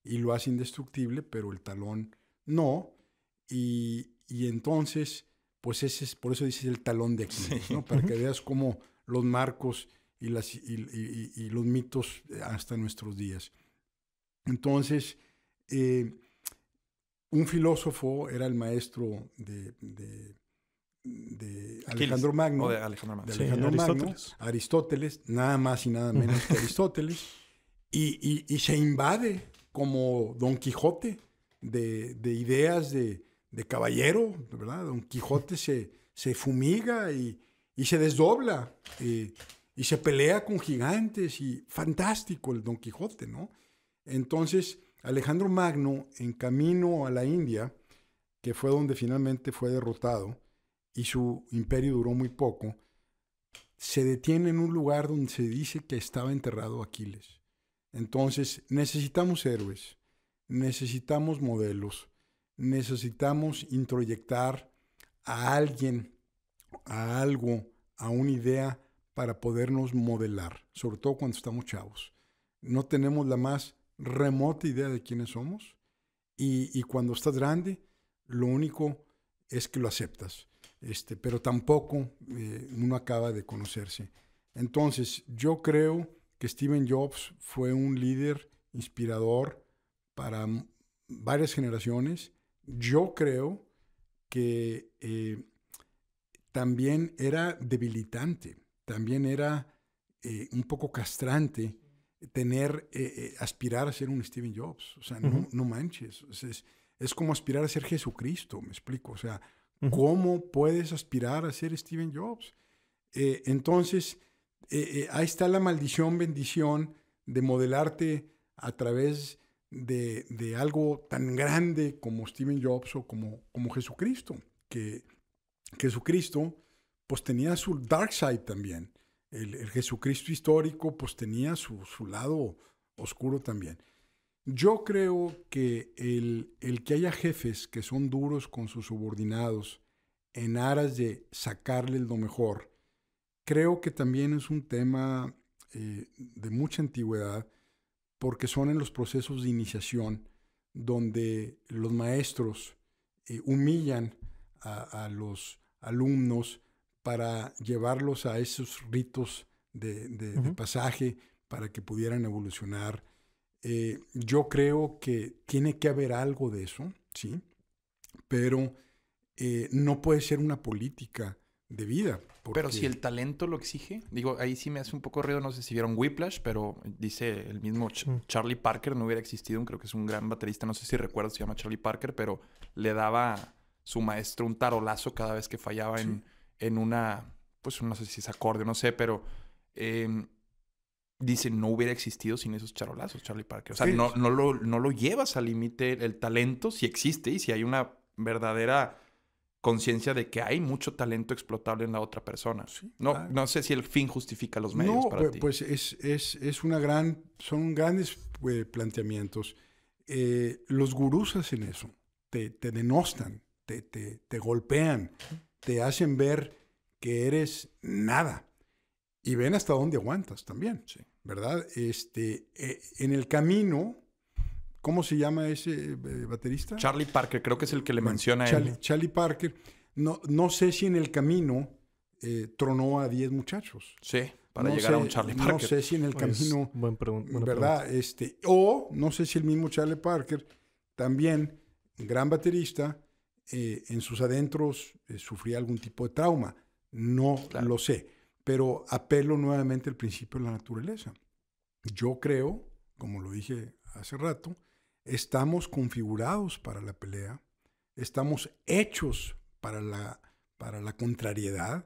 y lo hace indestructible, pero el talón no. Y, entonces, pues ese es, por eso dices el talón de Aquiles, ¿no? Para que veas cómo los marcos y, las, y, los mitos eh, hasta nuestros días. Entonces, eh, un filósofo era el maestro de, Alejandro Magno. de Alejandro, Magno. Aristóteles. nada más y nada menos que Aristóteles. Y, se invade como Don Quijote de, ideas de, caballero, ¿verdad? Don Quijote se, se fumiga y, se desdobla y se pelea con gigantes y fantástico el Don Quijote, ¿no? Entonces, Alejandro Magno, en camino a la India, que fue donde finalmente fue derrotado y su imperio duró muy poco, se detiene en un lugar donde se dice que estaba enterrado Aquiles. Entonces, necesitamos héroes, necesitamos modelos, necesitamos introyectar a alguien, a algo, a una idea para podernos modelar, sobre todo cuando estamos chavos. No tenemos la más remota idea de quiénes somos y, cuando estás grande, lo único es que lo aceptas, este, pero tampoco eh, uno acaba de conocerse. Entonces, yo creo que Steven Jobs fue un líder inspirador para varias generaciones. Yo creo que eh, también era debilitante, también era eh, un poco castrante tener, eh, eh, aspirar a ser un Steven Jobs. O sea, no, manches. es, como aspirar a ser Jesucristo, me explico. O sea, ¿cómo puedes aspirar a ser Steven Jobs? Eh, entonces, ahí está la maldición, bendición de modelarte a través de, algo tan grande como Steven Jobs o como, como Jesucristo, que Jesucristo pues tenía su dark side también el, Jesucristo histórico pues tenía su, lado oscuro también. Yo creo que el, que haya jefes que son duros con sus subordinados en aras de sacarle lo mejor, creo que también es un tema eh, de mucha antigüedad porque son en los procesos de iniciación donde los maestros eh, humillan a, los alumnos para llevarlos a esos ritos de, pasaje para que pudieran evolucionar. Eh, yo creo que tiene que haber algo de eso, ¿sí? Pero eh, no puede ser una política de vida. Pero si el talento lo exige, digo, ahí sí me hace un poco ruido, no sé si vieron Whiplash, pero dice el mismo mm. Charlie Parker, no hubiera existido, creo que es un gran baterista, no sé si recuerdo, se llama Charlie Parker, pero le daba su maestro un tarolazo cada vez que fallaba en en una, pues no sé si es acorde, no sé, pero eh, em, dicen no hubiera existido sin esos charolazos, Charlie Parker. O sea, no, lo, llevas al límite el talento si existe y si hay una verdadera conciencia de que hay mucho talento explotable en la otra persona. no, no sé si el fin justifica los medios para pues, Pues es, una gran, son grandes eh, planteamientos. Eh, los gurús hacen eso, te, denostan, te golpean, te hacen ver que eres nada y ven hasta dónde aguantas también, ¿verdad? Este, eh, en el camino, ¿cómo se llama ese eh, baterista? Charlie Parker, creo que es el que le menciona Charlie, él. Charlie Parker, no, no sé si en el camino eh, tronó a 10 muchachos. Sí, para llegar a un Charlie Parker. No sé si en el camino, buen ¿verdad? Este, o no sé si el mismo Charlie Parker, también gran baterista, eh, en sus adentros eh, sufría algún tipo de trauma. No lo sé, pero apelo nuevamente al principio de la naturaleza. Yo creo, como lo dije hace rato, estamos configurados para la pelea, estamos hechos para la, para la contrariedad.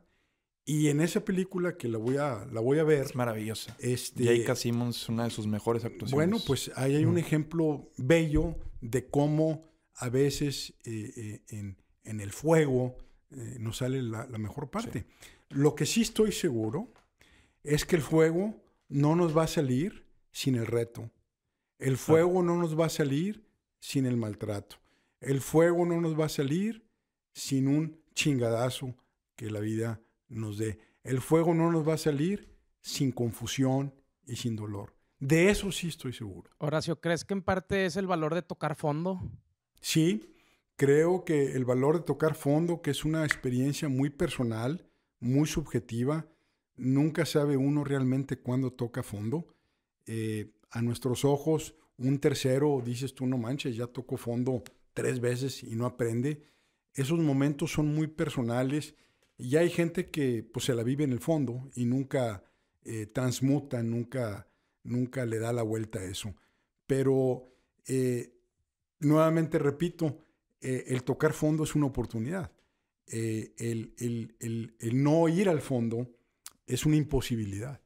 Y en esa película que la voy a, la voy a ver. Es maravillosa. Este, J.K. Simmons, una de sus mejores actuaciones. Bueno, pues ahí hay un ejemplo bello de cómo a veces eh, eh, en, el fuego eh, nos sale la, mejor parte. Lo que sí estoy seguro es que el fuego no nos va a salir sin el reto. El ah. fuego no nos va a salir sin el maltrato. El fuego no nos va a salir sin un chingadazo que la vida nos dé. El fuego no nos va a salir sin confusión y sin dolor. De eso sí estoy seguro. Horacio, ¿crees que en parte es el valor de tocar fondo? Sí, creo que el valor de tocar fondo, que es una experiencia muy personal, muy subjetiva, nunca sabe uno realmente cuándo toca fondo. Eh, a nuestros ojos, un tercero, dices tú, no manches, ya tocó fondo tres veces y no aprende. Esos momentos son muy personales y hay gente que pues, se la vive en el fondo y nunca eh, transmuta, nunca, nunca le da la vuelta a eso. Pero eh, nuevamente repito, eh, el tocar fondo es una oportunidad. Eh, el, no ir al fondo es una imposibilidad.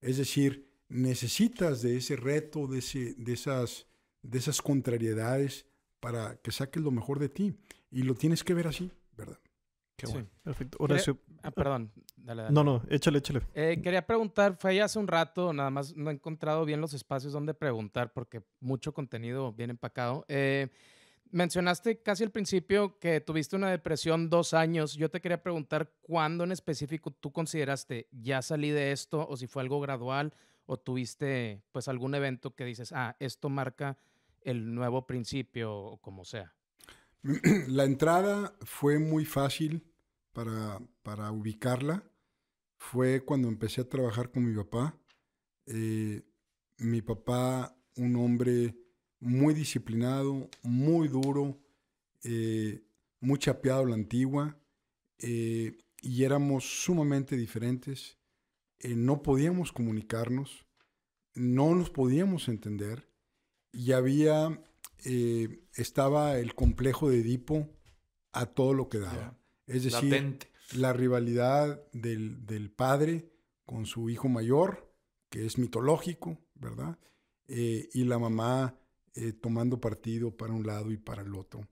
Es decir, necesitas de ese reto, de, esas, contrariedades para que saques lo mejor de ti. Y lo tienes que ver así, ¿verdad? Sí, perfecto. Ah, perdón, no, no, échale, échale. Eh, quería preguntar, fue ahí hace un rato, nada más no he encontrado bien los espacios donde preguntar porque mucho contenido bien empacado. Eh, mencionaste casi al principio que tuviste una depresión dos años. Yo te quería preguntar cuándo en específico tú consideraste ya salí de esto o si fue algo gradual o tuviste pues algún evento que dices, ah, esto marca el nuevo principio o como sea. La entrada fue muy fácil para, para ubicarla fue cuando empecé a trabajar con mi papá. Eh, mi papá, un hombre muy disciplinado, muy duro, eh, muy chapeado a la antigua, eh, y éramos sumamente diferentes. no podíamos comunicarnos, no nos podíamos entender, y había, estaba el complejo de Edipo a todo lo que daba. Es decir, la rivalidad del, padre con su hijo mayor, que es mitológico, ¿verdad? Eh, y la mamá eh, tomando partido para un lado y para el otro.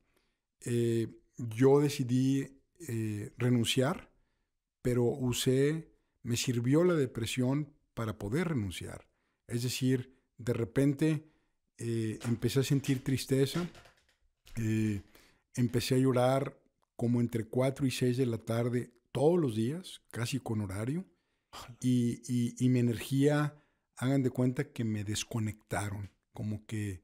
Eh, yo decidí renunciar, pero usé, me sirvió la depresión para poder renunciar. Es decir, de repente empecé a sentir tristeza, empecé a llorar como entre 4 y 6 de la tarde todos los días, casi con horario, y, mi energía, hagan de cuenta que me desconectaron, como que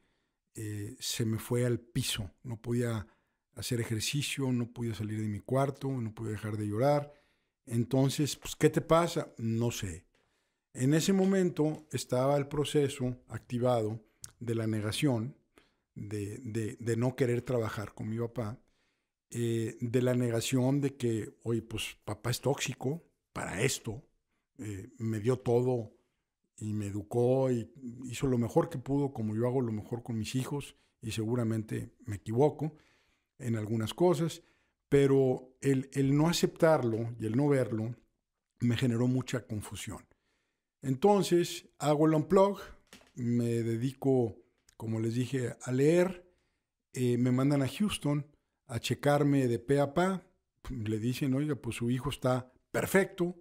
eh, se me fue al piso, no podía hacer ejercicio, no podía salir de mi cuarto, no podía dejar de llorar. Entonces, pues, ¿qué te pasa? No sé. En ese momento estaba el proceso activado de la negación, de, de no querer trabajar con mi papá, eh, de la negación de que, oye, pues papá es tóxico para esto, eh, me dio todo y me educó y hizo lo mejor que pudo, como yo hago lo mejor con mis hijos y seguramente me equivoco en algunas cosas, pero el, no aceptarlo y el no verlo me generó mucha confusión. Entonces hago el unplug, me dedico, como les dije, a leer, eh, me mandan a Houston, a checarme de pe a pa. Le dicen, oiga, pues su hijo está perfecto.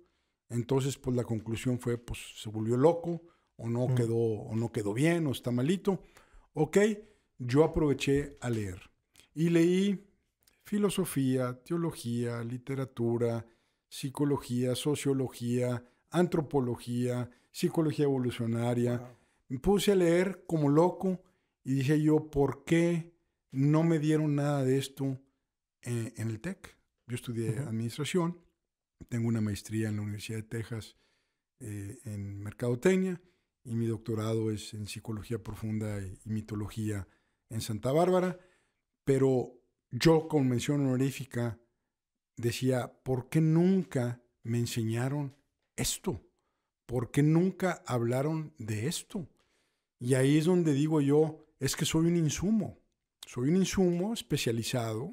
Entonces, pues la conclusión fue, pues se volvió loco, o no, mm. quedó, o no quedó bien, o está malito. Ok, yo aproveché a leer. Y leí filosofía, teología, literatura, psicología, sociología, antropología, psicología evolucionaria. Me puse a leer como loco y dije yo, ¿por qué no me dieron nada de esto en, el TEC. Yo estudié administración, tengo una maestría en la Universidad de Texas eh, en mercadotecnia y mi doctorado es en psicología profunda y, y mitología en Santa Bárbara. Pero yo con mención honorífica decía, ¿por qué nunca me enseñaron esto? ¿Por qué nunca hablaron de esto? Y ahí es donde digo yo, es que soy un insumo. Soy un insumo especializado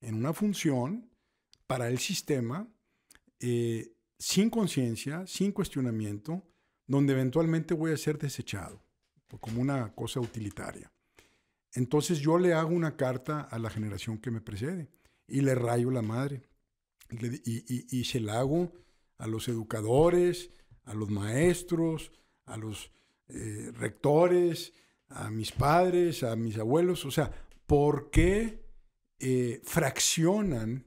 en una función para el sistema eh, sin conciencia, sin cuestionamiento, donde eventualmente voy a ser desechado como una cosa utilitaria. Entonces yo le hago una carta a la generación que me precede y le rayo la madre y, se la hago a los educadores, a los maestros, a los eh, rectores, a mis padres, a mis abuelos, o sea, por qué eh, fraccionan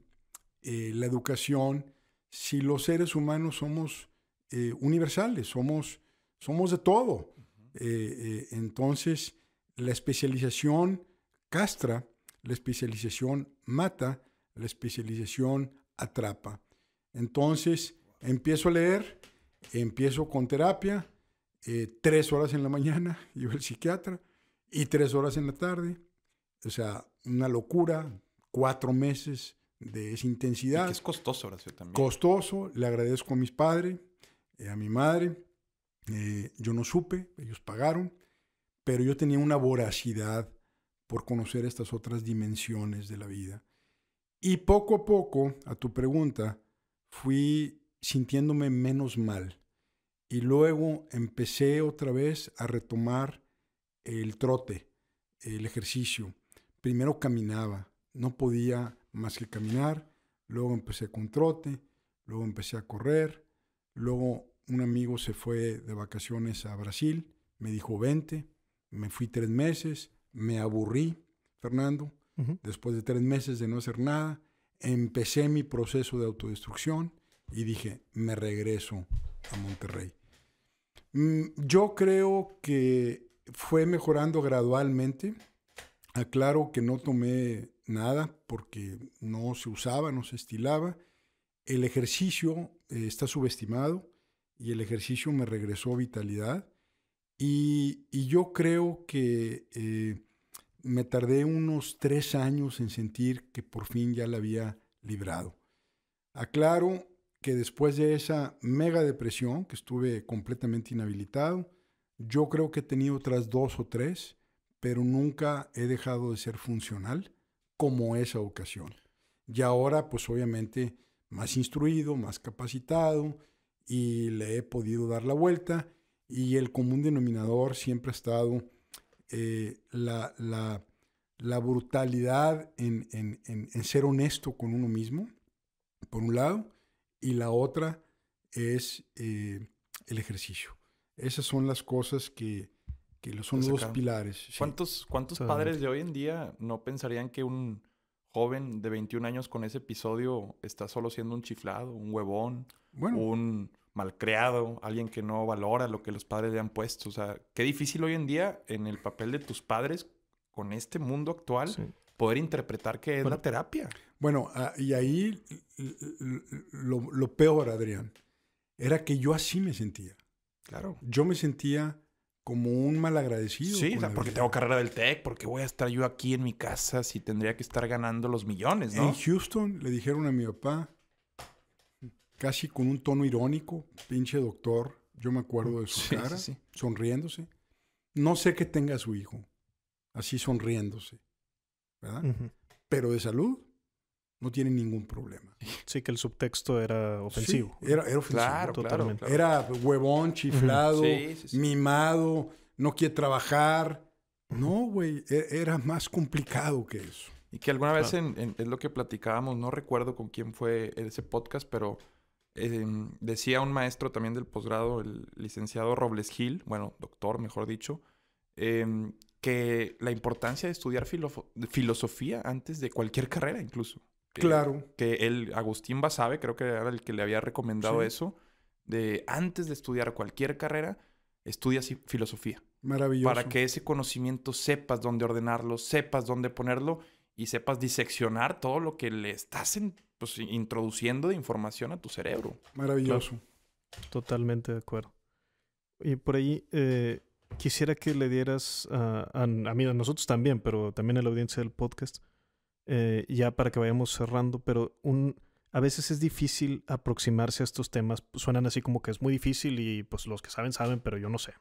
eh, la educación si los seres humanos somos eh, universales, somos, somos de todo. entonces, la especialización castra, la especialización mata, la especialización atrapa. Entonces, empiezo a leer, empiezo con terapia, tres horas en la mañana, yo el psiquiatra, y tres horas en la tarde, o sea, una locura, cuatro meses de esa intensidad. es costoso, Horacio, también. Costoso, le agradezco a mis padres, eh, a mi madre. Eh, yo no supe, ellos pagaron, pero yo tenía una voracidad por conocer estas otras dimensiones de la vida. Y poco a poco, a tu pregunta, fui sintiéndome menos mal. Y luego empecé otra vez a retomar el trote, el ejercicio primero caminaba, no podía más que caminar, luego empecé con trote, luego empecé a correr, luego un amigo se fue de vacaciones a Brasil, me dijo vente, me fui tres meses, me aburrí, Fernando, después de tres meses de no hacer nada, empecé mi proceso de autodestrucción y dije, me regreso a Monterrey. Mm, yo creo que fue mejorando gradualmente Aclaro que no tomé nada porque no se usaba, no se estilaba. El ejercicio eh, está subestimado y el ejercicio me regresó vitalidad. Y, yo creo que eh, me tardé unos tres años en sentir que por fin ya la había librado. Aclaro que después de esa mega depresión, que estuve completamente inhabilitado, yo creo que he tenido otras dos o tres pero nunca he dejado de ser funcional como esa ocasión. Y ahora, pues obviamente, más instruido, más capacitado, y le he podido dar la vuelta, y el común denominador siempre ha estado eh, la, brutalidad en, ser honesto con uno mismo, por un lado, y la otra es eh, el ejercicio. Esas son las cosas que, que los son los dos pilares. ¿Cuántos, cuántos padres de hoy en día no pensarían que un joven de 21 años con ese episodio está solo siendo un chiflado, un huevón, un malcreado, alguien que no valora lo que los padres le han puesto? O sea, qué difícil hoy en día en el papel de tus padres con este mundo actual poder interpretar que es una la terapia. Bueno, ah, y ahí lo, lo peor, Adrián, era que yo así me sentía. Claro. Yo me sentía como un malagradecido. Sí, porque tengo carrera del TEC, porque voy a estar yo aquí en mi casa si tendría que estar ganando los millones, ¿no? En Houston le dijeron a mi papá, casi con un tono irónico, pinche doctor, yo me acuerdo de su cara, sonriéndose. No sé qué tenga su hijo, así sonriéndose, ¿verdad? Pero de salud, no tiene ningún problema. Sí, que el subtexto era ofensivo. era, ofensivo. totalmente. Era huevón, chiflado, mimado, no quiere trabajar. No, güey, e, era más complicado que eso. Y que alguna vez en, es lo que platicábamos, no recuerdo con quién fue ese podcast, pero em, decía un maestro también del posgrado, el licenciado Robles Gil, bueno, doctor, mejor dicho, em, que la importancia de estudiar filosofía antes de cualquier carrera incluso claro. Que él, Agustín Basabe, creo que era el que le había recomendado eso, de antes de estudiar cualquier carrera, estudia filosofía. Maravilloso. Para que ese conocimiento sepas dónde ordenarlo, sepas dónde ponerlo y sepas diseccionar todo lo que le estás pues, introduciendo de información a tu cerebro. Maravilloso. Totalmente de acuerdo. Y por ahí eh, quisiera que le dieras a, a, a, a nosotros también, pero también a la audiencia del podcast, eh, ya para que vayamos cerrando, pero un, a veces es difícil aproximarse a estos temas. Pues, suenan así como que es muy difícil y pues los que saben saben, pero yo no sé.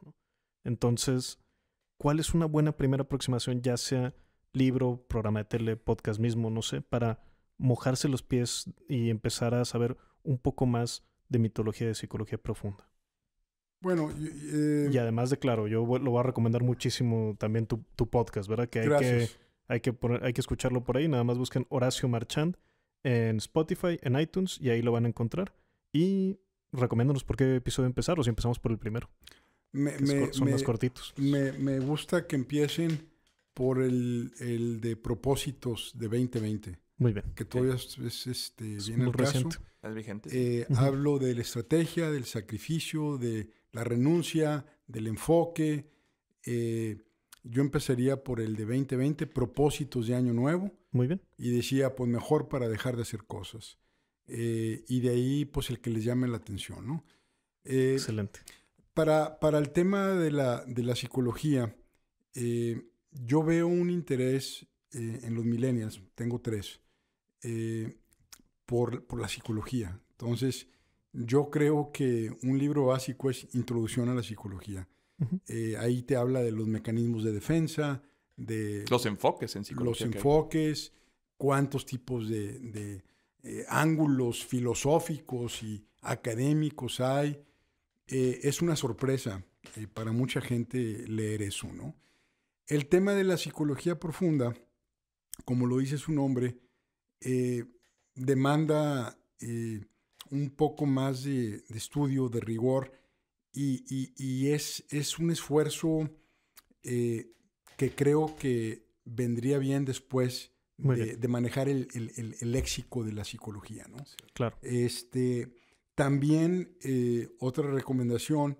Entonces, ¿cuál es una buena primera aproximación, ya sea libro, programa de tele, podcast mismo, no sé, para mojarse los pies y empezar a saber un poco más de mitología de psicología profunda? Bueno, y eh, además de claro, yo lo voy a recomendar muchísimo también tu, podcast, ¿verdad? Que hay que hay que, hay que escucharlo por ahí. Nada más busquen Horacio Marchand en Spotify, en iTunes y ahí lo van a encontrar. Y recomiéndanos por qué episodio empezar o si empezamos por el primero. son más cortitos. Me, gusta que empiecen por el, de propósitos de 2020. Muy bien. Que todavía es, este, reciente. Es vigente. Eh, hablo de la estrategia, del sacrificio, de la renuncia, del enfoque. Eh, yo empezaría por el de 2020, propósitos de año nuevo. Muy bien. Y decía, pues mejor para dejar de hacer cosas. Eh, y de ahí, pues el que les llame la atención, ¿no? Eh, Excelente. Para, el tema de la, psicología, eh, yo veo un interés en los millennials, tengo tres, por la psicología. Entonces, yo creo que un libro básico es Introducción a la Psicología. Eh, ahí te habla de los mecanismos de defensa, de... Los enfoques en Los enfoques, cuántos tipos de, eh, ángulos filosóficos y académicos hay. Eh, es una sorpresa para mucha gente leer eso, ¿no? El tema de la psicología profunda, como lo dice su nombre, demanda un poco más de, de estudio, de rigor, y, y, es, es, un esfuerzo eh, que creo que vendría bien después de, manejar el, el, léxico de la psicología, ¿no? claro. Este, también eh, otra recomendación,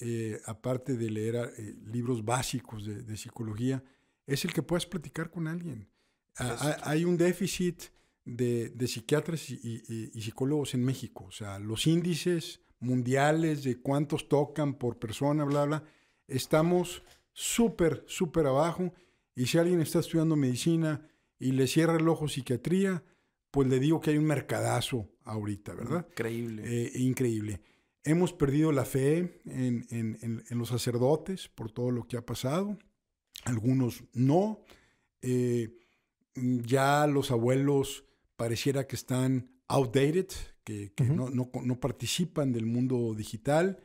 eh, aparte de leer ah, libros básicos de, psicología, es el que puedas platicar con alguien. Ah, hay un déficit de, psiquiatras y, psicólogos en México. O sea, los índices mundiales, de cuántos tocan por persona, bla, bla. Estamos súper, súper abajo. Y si alguien está estudiando medicina y le cierra el ojo psiquiatría, pues le digo que hay un mercadazo ahorita, ¿verdad? Increíble. Eh, increíble. Hemos perdido la fe en, los sacerdotes por todo lo que ha pasado. Algunos no. Eh, ya los abuelos pareciera que están outdated, que, no, no, participan del mundo digital,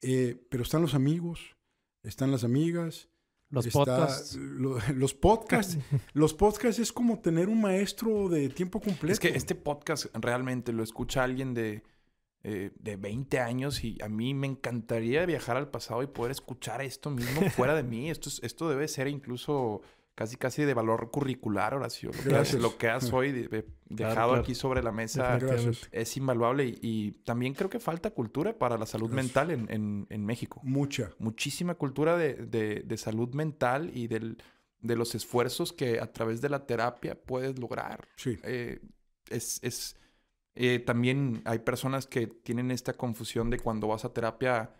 eh, pero están los amigos, están las amigas. Los podcasts. los podcasts. los podcasts es como tener un maestro de tiempo completo. Es que este podcast realmente lo escucha alguien de, 20 eh, años y a mí me encantaría viajar al pasado y poder escuchar esto mismo fuera de mí. Esto, esto debe ser incluso casi casi de valor curricular, Horacio. Lo que, lo que has hoy dejado aquí sobre la mesa es invaluable y, también creo que falta cultura para la salud mental en, en, México. Mucha. Muchísima cultura de, salud mental y del, de los esfuerzos que a través de la terapia puedes lograr. Sí. Eh, es... Eh, también hay personas que tienen esta confusión de cuando vas a terapia,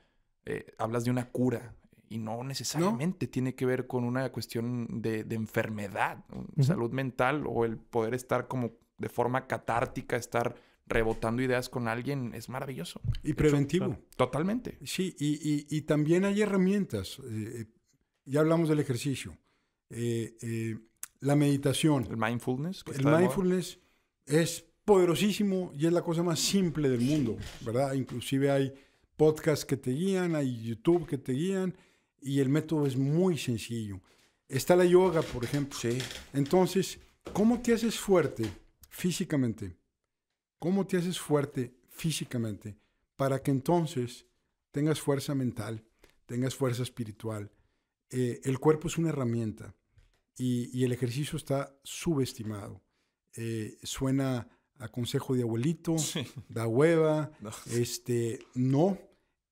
eh, hablas de una cura y no necesariamente tiene que ver con una cuestión de, enfermedad, salud mental o el poder estar como de forma catártica, estar rebotando ideas con alguien es maravilloso. Y preventivo. totalmente. Sí, y, también hay herramientas. Eh, eh, ya hablamos del ejercicio. Eh, la meditación. El mindfulness. el mindfulness es poderosísimo y es la cosa más simple del mundo, ¿verdad? Inclusive hay podcasts que te guían, hay YouTube que te guían y el método es muy sencillo. Está la yoga, por ejemplo. Sí. Entonces, ¿cómo te haces fuerte físicamente? ¿Cómo te haces fuerte físicamente para que entonces tengas fuerza mental, tengas fuerza espiritual? Eh, el cuerpo es una herramienta y, el ejercicio está subestimado. Eh, suena a consejo de abuelito, da hueva, no. este, no,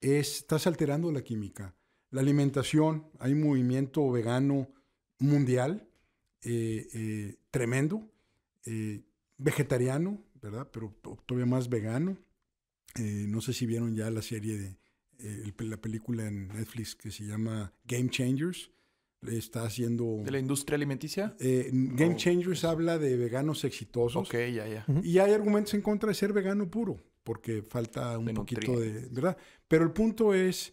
estás alterando la química. La alimentación, hay un movimiento vegano mundial eh, eh, tremendo, eh, vegetariano, ¿verdad? Pero todavía más vegano. no sé si vieron ya la serie de la película en Netflix que se llama Game Changers. Está haciendo... ¿De la industria alimenticia? Game Changers habla de veganos exitosos. Ok, ya, ya. Y hay argumentos en contra de ser vegano puro, porque falta un poquito de... ¿Verdad? Pero el punto es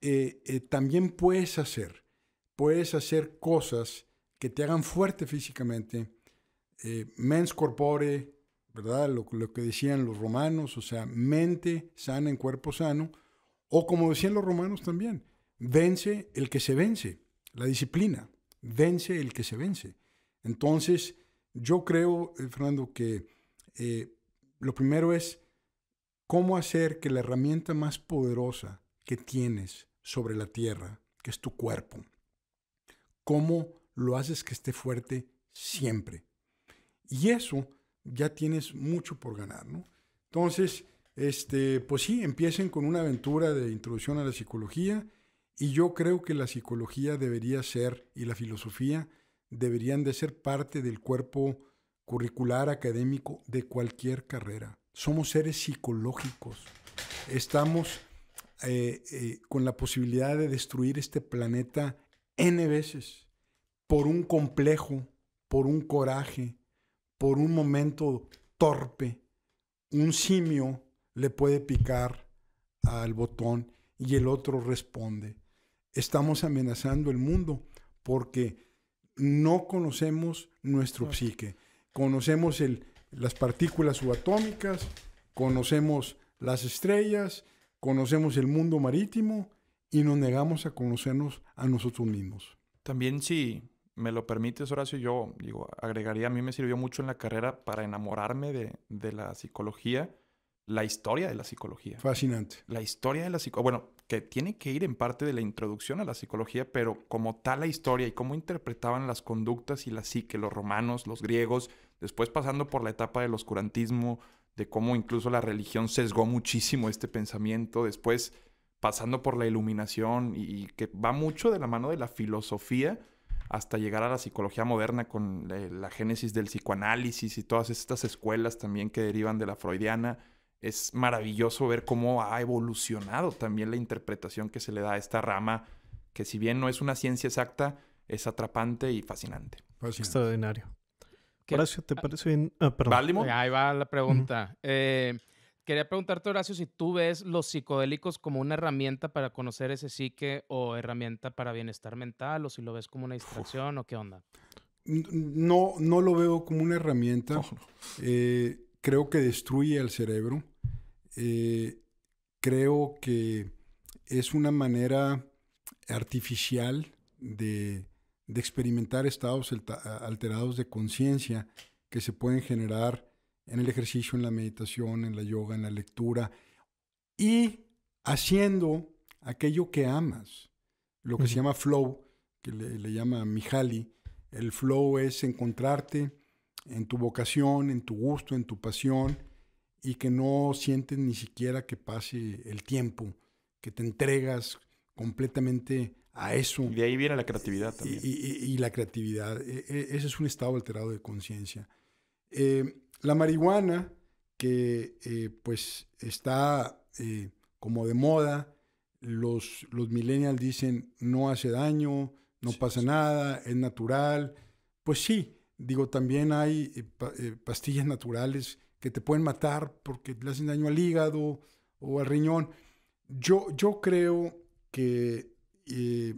eh, eh, también puedes hacer. Puedes hacer cosas que te hagan fuerte físicamente. Eh, mens corpore, ¿verdad? Lo, lo, que decían los romanos, o sea, mente sana en cuerpo sano. O como decían los romanos también, vence el que se vence, la disciplina, vence el que se vence. Entonces, yo creo, Fernando, que lo primero es cómo hacer que la herramienta más poderosa que tienes sobre la tierra, que es tu cuerpo. ¿Cómo lo haces que esté fuerte siempre? Y eso ya tienes mucho por ganar, ¿no? Entonces, este, pues sí, empiecen con una aventura de introducción a la psicología y yo creo que la psicología debería ser y la filosofía deberían de ser parte del cuerpo curricular académico de cualquier carrera. Somos seres psicológicos. Estamos eh, eh, con la posibilidad de destruir este planeta N veces por un complejo, por un coraje, por un momento torpe. Un simio le puede picar al botón y el otro responde. Estamos amenazando el mundo porque no conocemos nuestro psique. Conocemos las partículas subatómicas, conocemos las estrellas, conocemos el mundo marítimo y nos negamos a conocernos a nosotros mismos. También si me lo permites, Horacio, yo digo, agregaría, a mí me sirvió mucho en la carrera para enamorarme de, de la psicología, la historia de la psicología. Fascinante. La historia de la psicología, bueno, que tiene que ir en parte de la introducción a la psicología, pero como tal la historia y cómo interpretaban las conductas y la psique, los romanos, los griegos, después pasando por la etapa del oscurantismo, de cómo incluso la religión sesgó muchísimo este pensamiento, después pasando por la iluminación y, que va mucho de la mano de la filosofía hasta llegar a la psicología moderna con eh, la, génesis del psicoanálisis y todas estas escuelas también que derivan de la freudiana. Es maravilloso ver cómo ha evolucionado también la interpretación que se le da a esta rama, que si bien no es una ciencia exacta, es atrapante y fascinante. fascinante. Extraordinario. Horacio, ¿te ah. parece bien? Ah, perdón. Ahí va la pregunta. Eh, quería preguntarte, Horacio, si tú ves los psicodélicos como una herramienta para conocer ese psique o herramienta para bienestar mental, o si lo ves como una distracción o qué onda. No, no lo veo como una herramienta. Eh, creo que destruye al cerebro. Eh, creo que es una manera artificial de de experimentar estados alterados de conciencia que se pueden generar en el ejercicio, en la meditación, en la yoga, en la lectura y haciendo aquello que amas, lo que se llama flow, que le, llama Mihaly. El flow es encontrarte en tu vocación, en tu gusto, en tu pasión y que no sientes ni siquiera que pase el tiempo, que te entregas completamente a eso. Y de ahí viene la creatividad también. Y, la creatividad. E, e, ese es un estado alterado de conciencia. Eh, la marihuana, que eh, pues está eh, como de moda, los, los millennials dicen no hace daño, no pasa nada, es natural. Pues sí, digo, también hay pastillas naturales que te pueden matar porque le hacen daño al hígado o al riñón. Yo, yo creo que eh,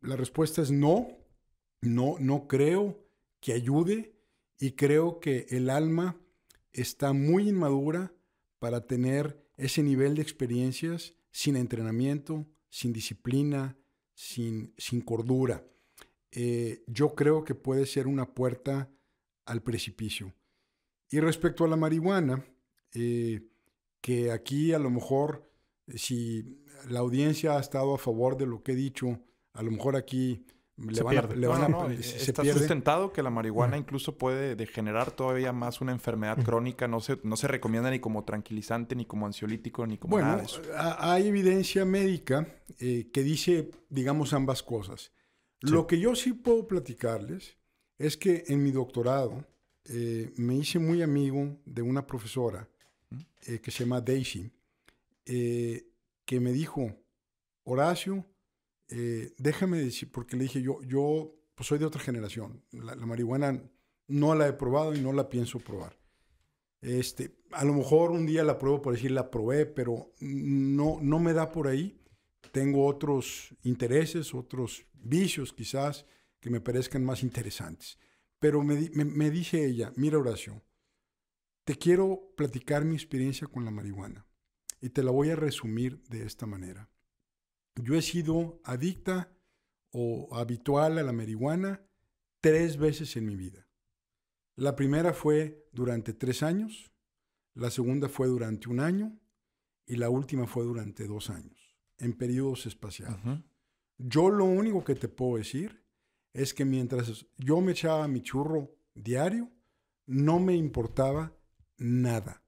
la respuesta es no, no, no creo que ayude y creo que el alma está muy inmadura para tener ese nivel de experiencias sin entrenamiento, sin disciplina, sin, sin cordura. Eh, yo creo que puede ser una puerta al precipicio. Y respecto a la marihuana, eh, que aquí a lo mejor si la audiencia ha estado a favor de lo que he dicho. A lo mejor aquí le van a, le está sustentado que la marihuana incluso puede degenerar todavía más una enfermedad crónica. No se, no se recomienda ni como tranquilizante, ni como ansiolítico, ni como nada de eso. Hay evidencia médica eh, que dice, digamos, ambas cosas. Lo que yo sí puedo platicarles es que en mi doctorado eh, me hice muy amigo de una profesora ¿Mm? eh, que se llama Daisy que me dijo, Horacio, eh, déjame decir, porque le dije, yo, yo pues, soy de otra generación, la, marihuana no la he probado y no la pienso probar. Este, a lo mejor un día la pruebo por decir la probé, pero no, no me da por ahí. Tengo otros intereses, otros vicios quizás que me parezcan más interesantes. Pero me dice ella, mira Horacio, te quiero platicar mi experiencia con la marihuana y te la voy a resumir de esta manera. Yo he sido adicta o habitual a la marihuana tres veces en mi vida. La primera fue durante tres años, la segunda fue durante un año y la última fue durante dos años, en periodos espaciales. Yo lo único que te puedo decir es que mientras yo me echaba mi churro diario, no me importaba nada.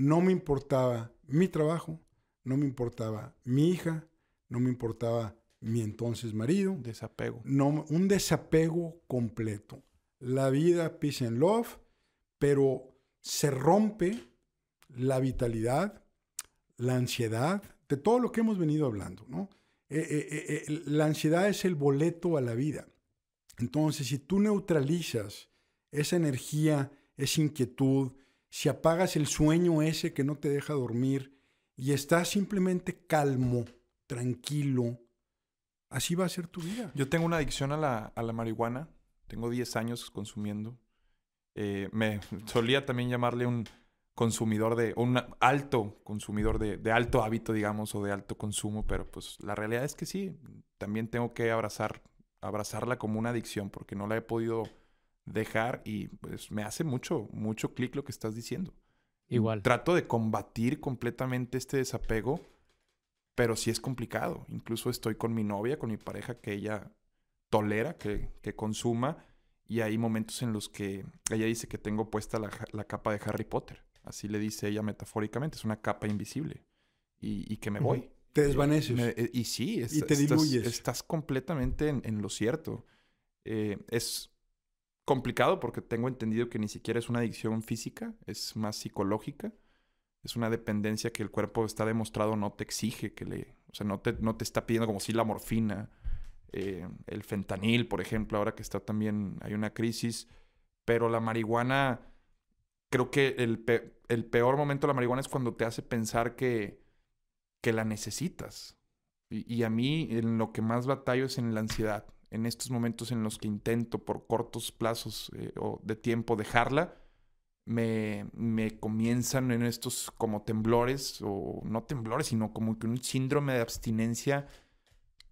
No me importaba mi trabajo, no me importaba mi hija, no me importaba mi entonces marido. Desapego. un desapego completo. La vida, peace and love, pero se rompe la vitalidad, la ansiedad, de todo lo que hemos venido hablando, ¿no? Eh, eh, eh, la ansiedad es el boleto a la vida. Entonces, si tú neutralizas esa energía, esa inquietud, si apagas el sueño ese que no te deja dormir y estás simplemente calmo, tranquilo, así va a ser tu vida. Yo tengo una adicción a la, marihuana. Tengo 10 años consumiendo. Eh, me solía también llamarle un consumidor de, un alto consumidor de, de, alto hábito, digamos, o de alto consumo, pero pues la realidad es que sí, también tengo que abrazar, abrazarla como una adicción, porque no la he podido dejar y pues me hace mucho, mucho clic lo que estás diciendo. Igual. Trato de combatir completamente este desapego, pero sí es complicado. Incluso estoy con mi novia, con mi pareja que ella tolera, que, consuma, y hay momentos en los que ella dice que tengo puesta la, capa de Harry Potter. Así le dice ella metafóricamente, es una capa invisible y, que me voy. Te desvaneces. Eh, y sí, y te Estás, completamente en, lo cierto. Eh, es complicado porque tengo entendido que ni siquiera es una adicción física, es más psicológica. Es una dependencia que el cuerpo está demostrado no te exige que le... O sea, no te, no te está pidiendo como si la morfina, eh, el fentanil, por ejemplo, ahora que está también... Hay una crisis, pero la marihuana... Creo que el, peor momento de la marihuana es cuando te hace pensar que, que la necesitas. Y, y a mí en lo que más batallo es en la ansiedad en estos momentos en los que intento por cortos plazos eh, o de tiempo dejarla, me, me, comienzan en estos como temblores, o no temblores, sino como que un síndrome de abstinencia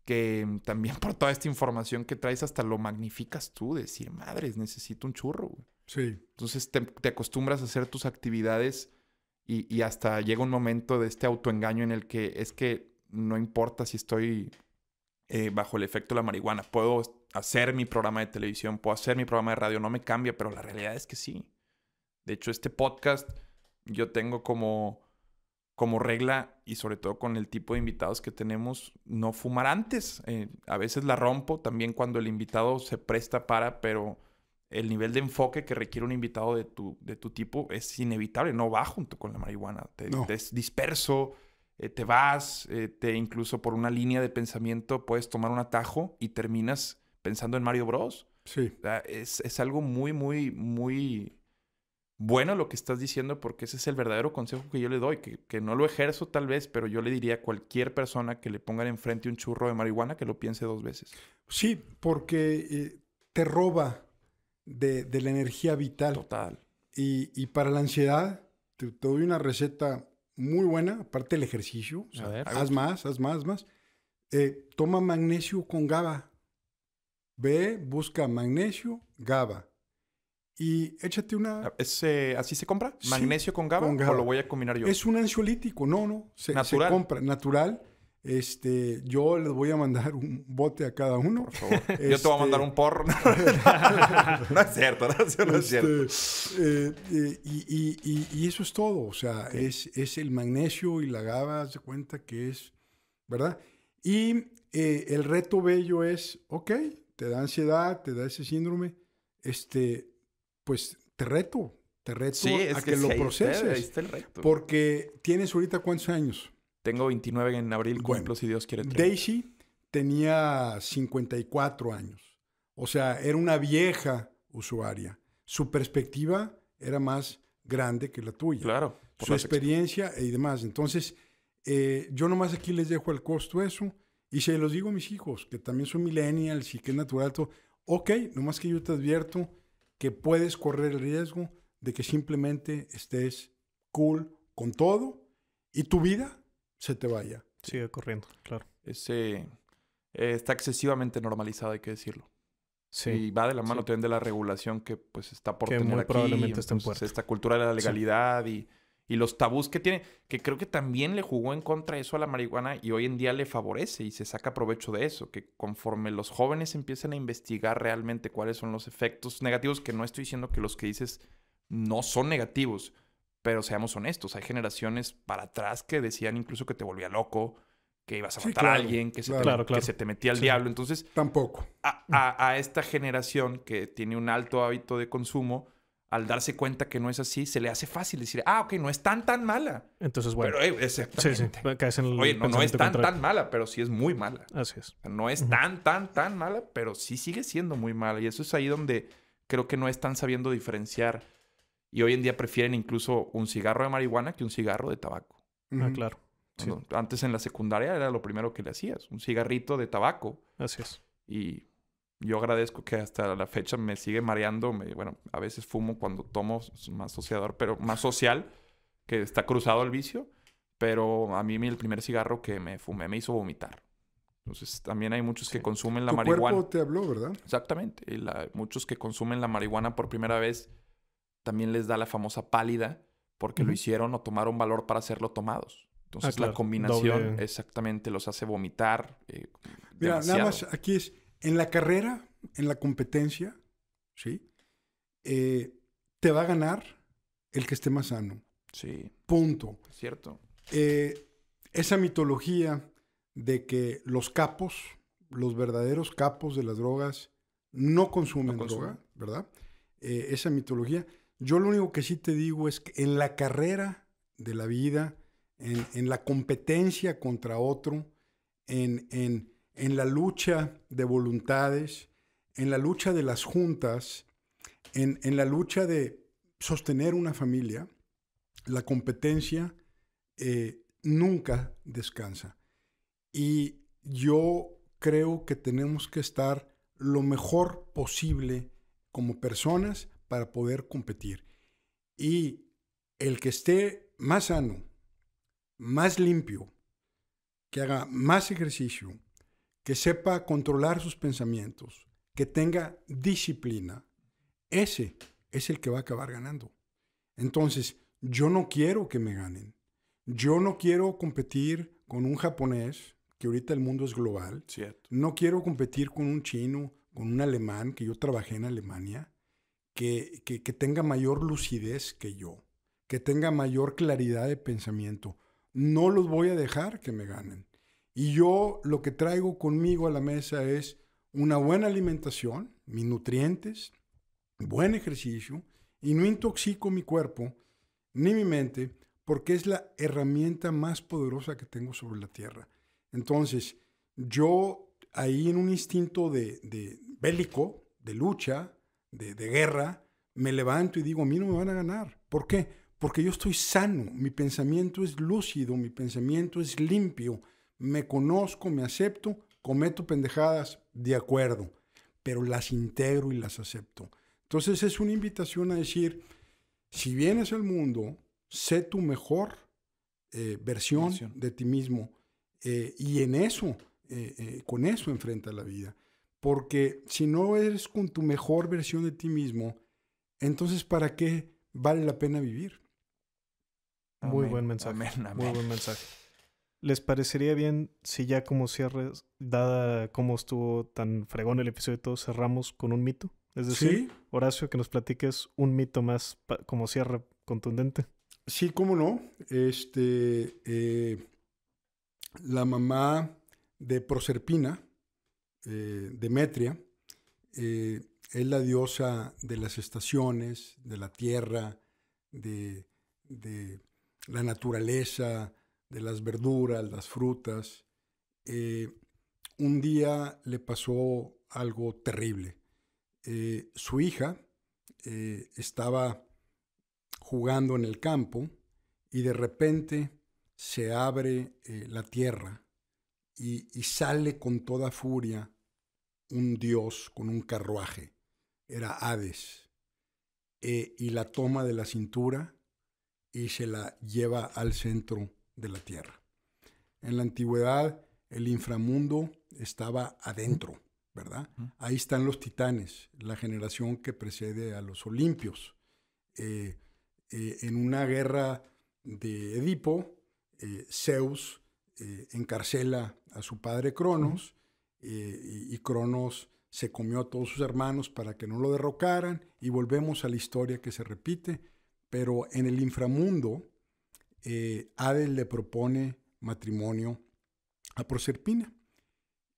que también por toda esta información que traes hasta lo magnificas tú, decir, madres, necesito un churro. Sí. Entonces te, te, acostumbras a hacer tus actividades y, y hasta llega un momento de este autoengaño en el que es que no importa si estoy eh, bajo el efecto de la marihuana. Puedo hacer mi programa de televisión, puedo hacer mi programa de radio, no me cambia, pero la realidad es que sí. De hecho, este podcast yo tengo como, como regla, y sobre todo con el tipo de invitados que tenemos, no fumar antes. Eh, a veces la rompo también cuando el invitado se presta para, pero el nivel de enfoque que requiere un invitado de tu, de tu tipo es inevitable, no va junto con la marihuana. es disperso, eh, te vas, eh, te incluso por una línea de pensamiento puedes tomar un atajo y terminas pensando en Mario Bros. Sí. es, algo muy, muy, muy bueno lo que estás diciendo porque ese es el verdadero consejo que yo le doy, que, no lo ejerzo tal vez, pero yo le diría a cualquier persona que le pongan enfrente un churro de marihuana que lo piense dos veces. Sí, porque eh, te roba de, la energía vital. Total. Y, para la ansiedad, te doy una receta muy buena, aparte del ejercicio. Haz más, haz más, más. Eh, toma magnesio con GABA. Ve, busca magnesio, GABA. Y échate una. Ah, eh, ¿Así se compra? ¿Magnesio con, GABA, ¿O lo voy a combinar yo? Es un ansiolítico, no, no. se compra natural. Este, yo les voy a mandar un bote a cada uno. yo te voy a mandar este, un porro. no es cierto, no es cierto. Este, eh, eh, y, eso es todo. O sea, es, es, el magnesio y la GABA, se cuenta que es, ¿verdad? Y eh, el reto bello es, ok, te da ansiedad, te da ese síndrome, este, pues te reto, te reto a que, lo proceses. Porque tienes ahorita cuántos años. Tengo 29 en abril, cumplo bueno, si Dios quiere. Daisy tenía 54 años. O sea, era una vieja usuaria. Su perspectiva era más grande que la tuya. Claro. Su experiencia y demás. Entonces, eh, yo nomás aquí les dejo el costo eso. Y se los digo a mis hijos, que también son millennials y que es natural todo. Ok, nomás que yo te advierto que puedes correr el riesgo de que simplemente estés cool con todo y tu vida se te vaya. Sigue corriendo, claro. Ese, eh, está excesivamente normalizado, hay que decirlo. Y va de la mano también de la regulación que pues está por tener aquí, probablemente está en pues, puerta. Esta cultura de la legalidad y, y, los tabús que tiene, que creo que también le jugó en contra eso a la marihuana y hoy en día le favorece y se saca provecho de eso, que conforme los jóvenes empiezan a investigar realmente cuáles son los efectos negativos, que no estoy diciendo que los que dices no son negativos, pero seamos honestos, hay generaciones para atrás que decían incluso que te volvía loco, que ibas a matar a alguien, que se, te, que se te metía al diablo. Entonces, tampoco. A, esta generación que tiene un alto hábito de consumo, al darse cuenta que no es así, se le hace fácil decir, ah, ok, no es tan, tan mala. Entonces, bueno. no, es tan, tan mala, pero sí es muy mala. Así es. No es tan, tan, tan mala, pero sí sigue siendo muy mala. Y eso es ahí donde creo que no están sabiendo diferenciar y hoy en día prefieren incluso un cigarro de marihuana que un cigarro de tabaco. Ah, claro. Antes en la secundaria era lo primero que le hacías, un cigarrito de tabaco. Así es. Y yo agradezco que hasta la fecha me sigue mareando. bueno, a veces fumo cuando tomo más sociador, pero más social, que está cruzado al vicio. Pero a mí el primer cigarro que me fumé me hizo vomitar. Entonces también hay muchos que consumen la tu marihuana. Cuerpo te habló, ¿verdad? Exactamente. muchos que consumen la marihuana por primera vez también les da la famosa pálida porque lo hicieron o tomaron valor para hacerlo tomados. Ah, Entonces la combinación exactamente los hace vomitar. Eh, Mira, nada más aquí es, en la carrera, en la competencia, ¿sí? Eh, te va a ganar el que esté más sano. Sí. Punto. Cierto. Eh, esa mitología de que los capos, los verdaderos capos de las drogas, no consumen, droga, ¿verdad? esa mitología yo lo único que sí te digo es que en la carrera de la vida, en, la competencia contra otro, en, la lucha de voluntades, en la lucha de las juntas, en, la lucha de sostener una familia, la competencia eh, nunca descansa. Y yo creo que tenemos que estar lo mejor posible como personas para poder competir. Y el que esté más sano, más limpio, que haga más ejercicio, que sepa controlar sus pensamientos, que tenga disciplina, ese es el que va a acabar ganando. Entonces, yo no quiero que me ganen. Yo no quiero competir con un japonés, que ahorita el mundo es global. No quiero competir con un chino, con un alemán, que yo trabajé en Alemania que, tenga mayor lucidez que yo, que tenga mayor claridad de pensamiento. No los voy a dejar que me ganen. Y yo lo que traigo conmigo a la mesa es una buena alimentación, mis nutrientes, buen ejercicio, y no intoxico mi cuerpo ni mi mente, porque es la herramienta más poderosa que tengo sobre la tierra. Entonces, yo ahí en un instinto de, de bélico, de lucha, de, guerra, me levanto y digo, a mí no me van a ganar. ¿Por qué? Porque yo estoy sano, mi pensamiento es lúcido, mi pensamiento es limpio, me conozco, me acepto, cometo pendejadas, de acuerdo, pero las integro y las acepto. Entonces es una invitación a decir, si vienes al mundo, sé tu mejor eh, versión, de ti mismo eh, y en eso, eh, con eso enfrenta la vida. Porque si no eres con tu mejor versión de ti mismo, entonces ¿para qué vale la pena vivir? Muy buen mensaje. Muy buen mensaje. ¿Les parecería bien si ya como cierres, dada cómo estuvo tan fregón el episodio todo, cerramos con un mito? Es decir, Horacio, que nos platiques un mito más como cierre contundente. Sí, cómo no. Este, eh, la mamá de Proserpina, eh, Demetria eh, es la diosa de las estaciones, de la tierra, de, la naturaleza, de las verduras, las frutas. Eh, un día le pasó algo terrible. su hija estaba jugando en el campo y de repente se abre la tierra y sale con toda furia un dios con un carruaje, era Hades, eh, y la toma de la cintura y se la lleva al centro de la tierra. En la antigüedad el inframundo estaba adentro, ¿verdad? Ahí están los titanes, la generación que precede a los olimpios. Eh, eh, en una guerra de Edipo, Zeus encarcela a su padre Cronos eh, y, Cronos se comió a todos sus hermanos para que no lo derrocaran y volvemos a la historia que se repite, pero en el inframundo eh, le propone matrimonio a Proserpina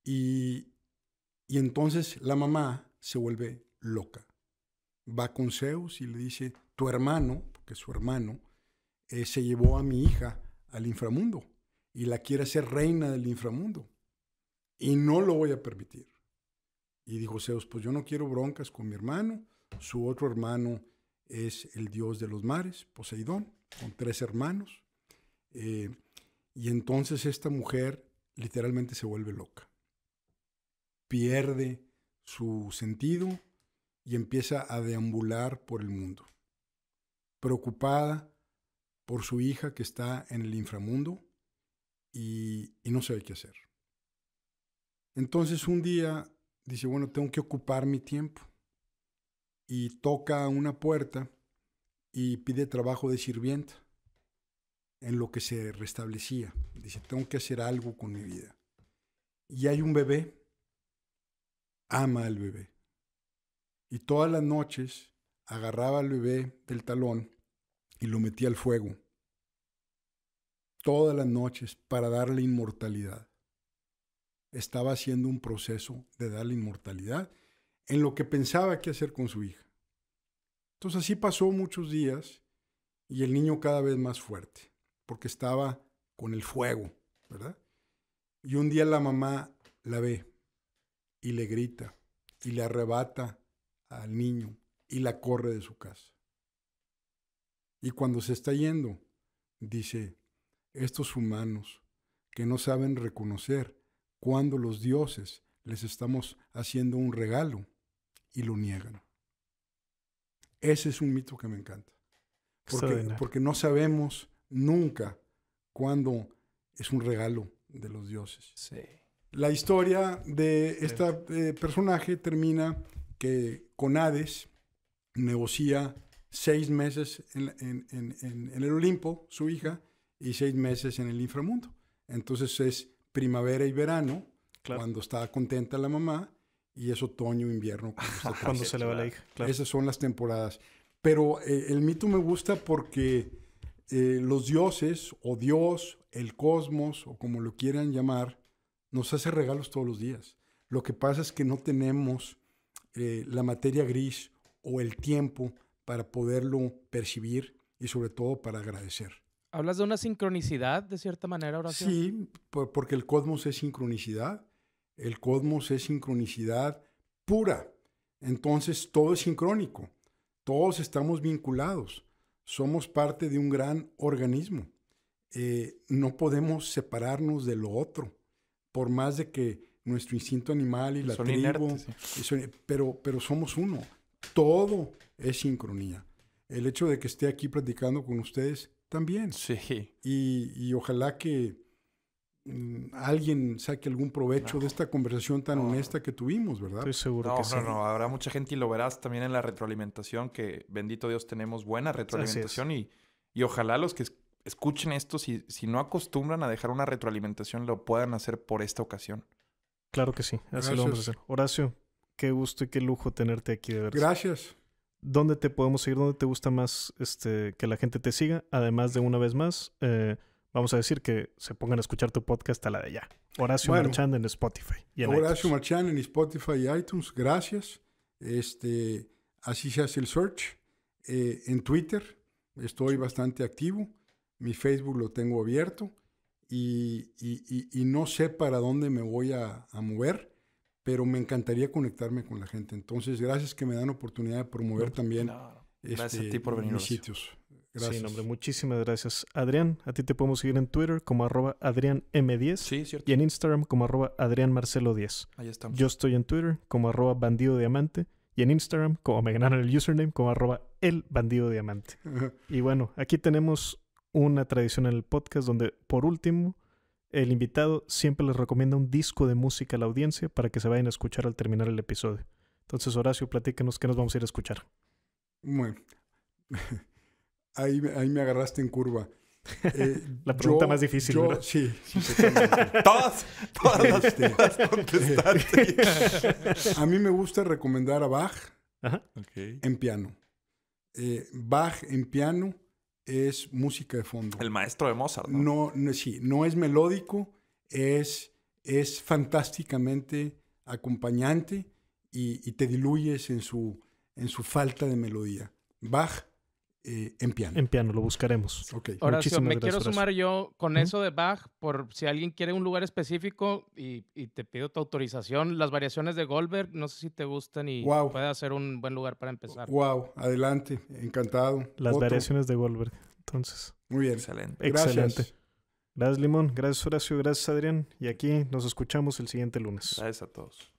y, entonces la mamá se vuelve loca. Va con Zeus y le dice, tu hermano, porque su hermano, eh, se llevó a mi hija al inframundo y la quiere hacer reina del inframundo y no lo voy a permitir. Y dijo Zeus, pues yo no quiero broncas con mi hermano, su otro hermano es el dios de los mares, Poseidón, con tres hermanos. Eh, y entonces esta mujer literalmente se vuelve loca, pierde su sentido y empieza a deambular por el mundo, preocupada por su hija que está en el inframundo y no sabe qué hacer. Entonces un día dice, bueno, tengo que ocupar mi tiempo. Y toca una puerta y pide trabajo de sirvienta en lo que se restablecía. Dice, tengo que hacer algo con mi vida. Y hay un bebé, ama al bebé. Y todas las noches agarraba al bebé del talón y lo metía al fuego. Todas las noches para darle inmortalidad estaba haciendo un proceso de darle inmortalidad en lo que pensaba que hacer con su hija. Entonces así pasó muchos días y el niño cada vez más fuerte, porque estaba con el fuego, ¿verdad? Y un día la mamá la ve y le grita y le arrebata al niño y la corre de su casa. Y cuando se está yendo, dice, estos humanos que no saben reconocer cuando los dioses les estamos haciendo un regalo y lo niegan. Ese es un mito que me encanta. Porque, no sabemos nunca cuándo es un regalo de los dioses. La historia de este personaje termina que con Hades negocia seis meses en, el Olimpo, su hija, y seis meses en el inframundo. Entonces es primavera y verano, cuando está contenta la mamá, y es otoño, invierno, cuando se, le va la hija. Esas son las temporadas. Pero eh, el mito me gusta porque eh, los dioses, o Dios, el cosmos, o como lo quieran llamar, nos hace regalos todos los días. Lo que pasa es que no tenemos eh, la materia gris o el tiempo para poderlo percibir y sobre todo para agradecer. Hablas de una sincronicidad, de cierta manera, ahora Sí, porque el cosmos es sincronicidad. El cosmos es sincronicidad pura. Entonces todo es sincrónico. Todos estamos vinculados. Somos parte de un gran organismo. Eh, no podemos separarnos de lo otro. Por más de que nuestro instinto animal y la pero, pero somos uno. Todo es sincronía. El hecho de que esté aquí practicando con ustedes también. Sí. Y, y ojalá que mm, alguien saque algún provecho de esta conversación tan honesta que tuvimos, ¿verdad? Estoy seguro no, que sí. No, no, habrá mucha gente y lo verás también en la retroalimentación, que bendito Dios tenemos buena retroalimentación y, y ojalá los que escuchen esto, si, si no acostumbran a dejar una retroalimentación, lo puedan hacer por esta ocasión. Claro que sí, así lo vamos a hacer. Horacio, qué gusto y qué lujo tenerte aquí de verdad. Gracias. ¿dónde te podemos seguir? ¿Dónde te gusta más este, que la gente te siga? Además de una vez más, eh, vamos a decir que se pongan a escuchar tu podcast a la de ya. Horacio Marchand en Spotify. Y Horacio Marchand en Spotify y iTunes, gracias. Este, así se hace el search. Eh, en Twitter estoy bastante activo. Mi Facebook lo tengo abierto. Y, no sé para dónde me voy a, a mover pero me encantaría conectarme con la gente. Entonces, gracias que me dan oportunidad de promover también a este, por sitios. Gracias. Sí, nombre, muchísimas gracias. Adrián, a ti te podemos seguir en Twitter como arroba AdriánM10 sí, y en Instagram como arroba AdriánMarcelo10. Ahí estamos. Yo estoy en Twitter como arroba Bandido Diamante y en Instagram como me ganaron el username como arroba El Bandido Diamante. y bueno, aquí tenemos una tradición en el podcast donde por último el invitado siempre les recomienda un disco de música a la audiencia para que se vayan a escuchar al terminar el episodio. Entonces, Horacio, platícanos qué nos vamos a ir a escuchar. Bueno, ahí, me agarraste en curva. Eh, la pregunta más difícil. Yo, Sí, todas, este, eh, a mí me gusta recomendar a Bach en piano. Eh, Bach en piano es música de fondo. El maestro de Mozart. No, no, sí, no es melódico, es, es fantásticamente acompañante y, te diluyes en su, en su falta de melodía. Bach eh, en piano. En piano, lo buscaremos. ahora Horacio, me quiero sumar yo con eso de Bach, por si alguien quiere un lugar específico y, te pido tu autorización. Las variaciones de Goldberg, no sé si te gustan y puede ser un buen lugar para empezar. Wow, adelante, encantado. Las variaciones de Goldberg, entonces. Muy bien. Excelente. Excelente. Gracias. Gracias, Limón. Gracias, Horacio. Gracias, Adrián. Y aquí nos escuchamos el siguiente lunes. Gracias a todos.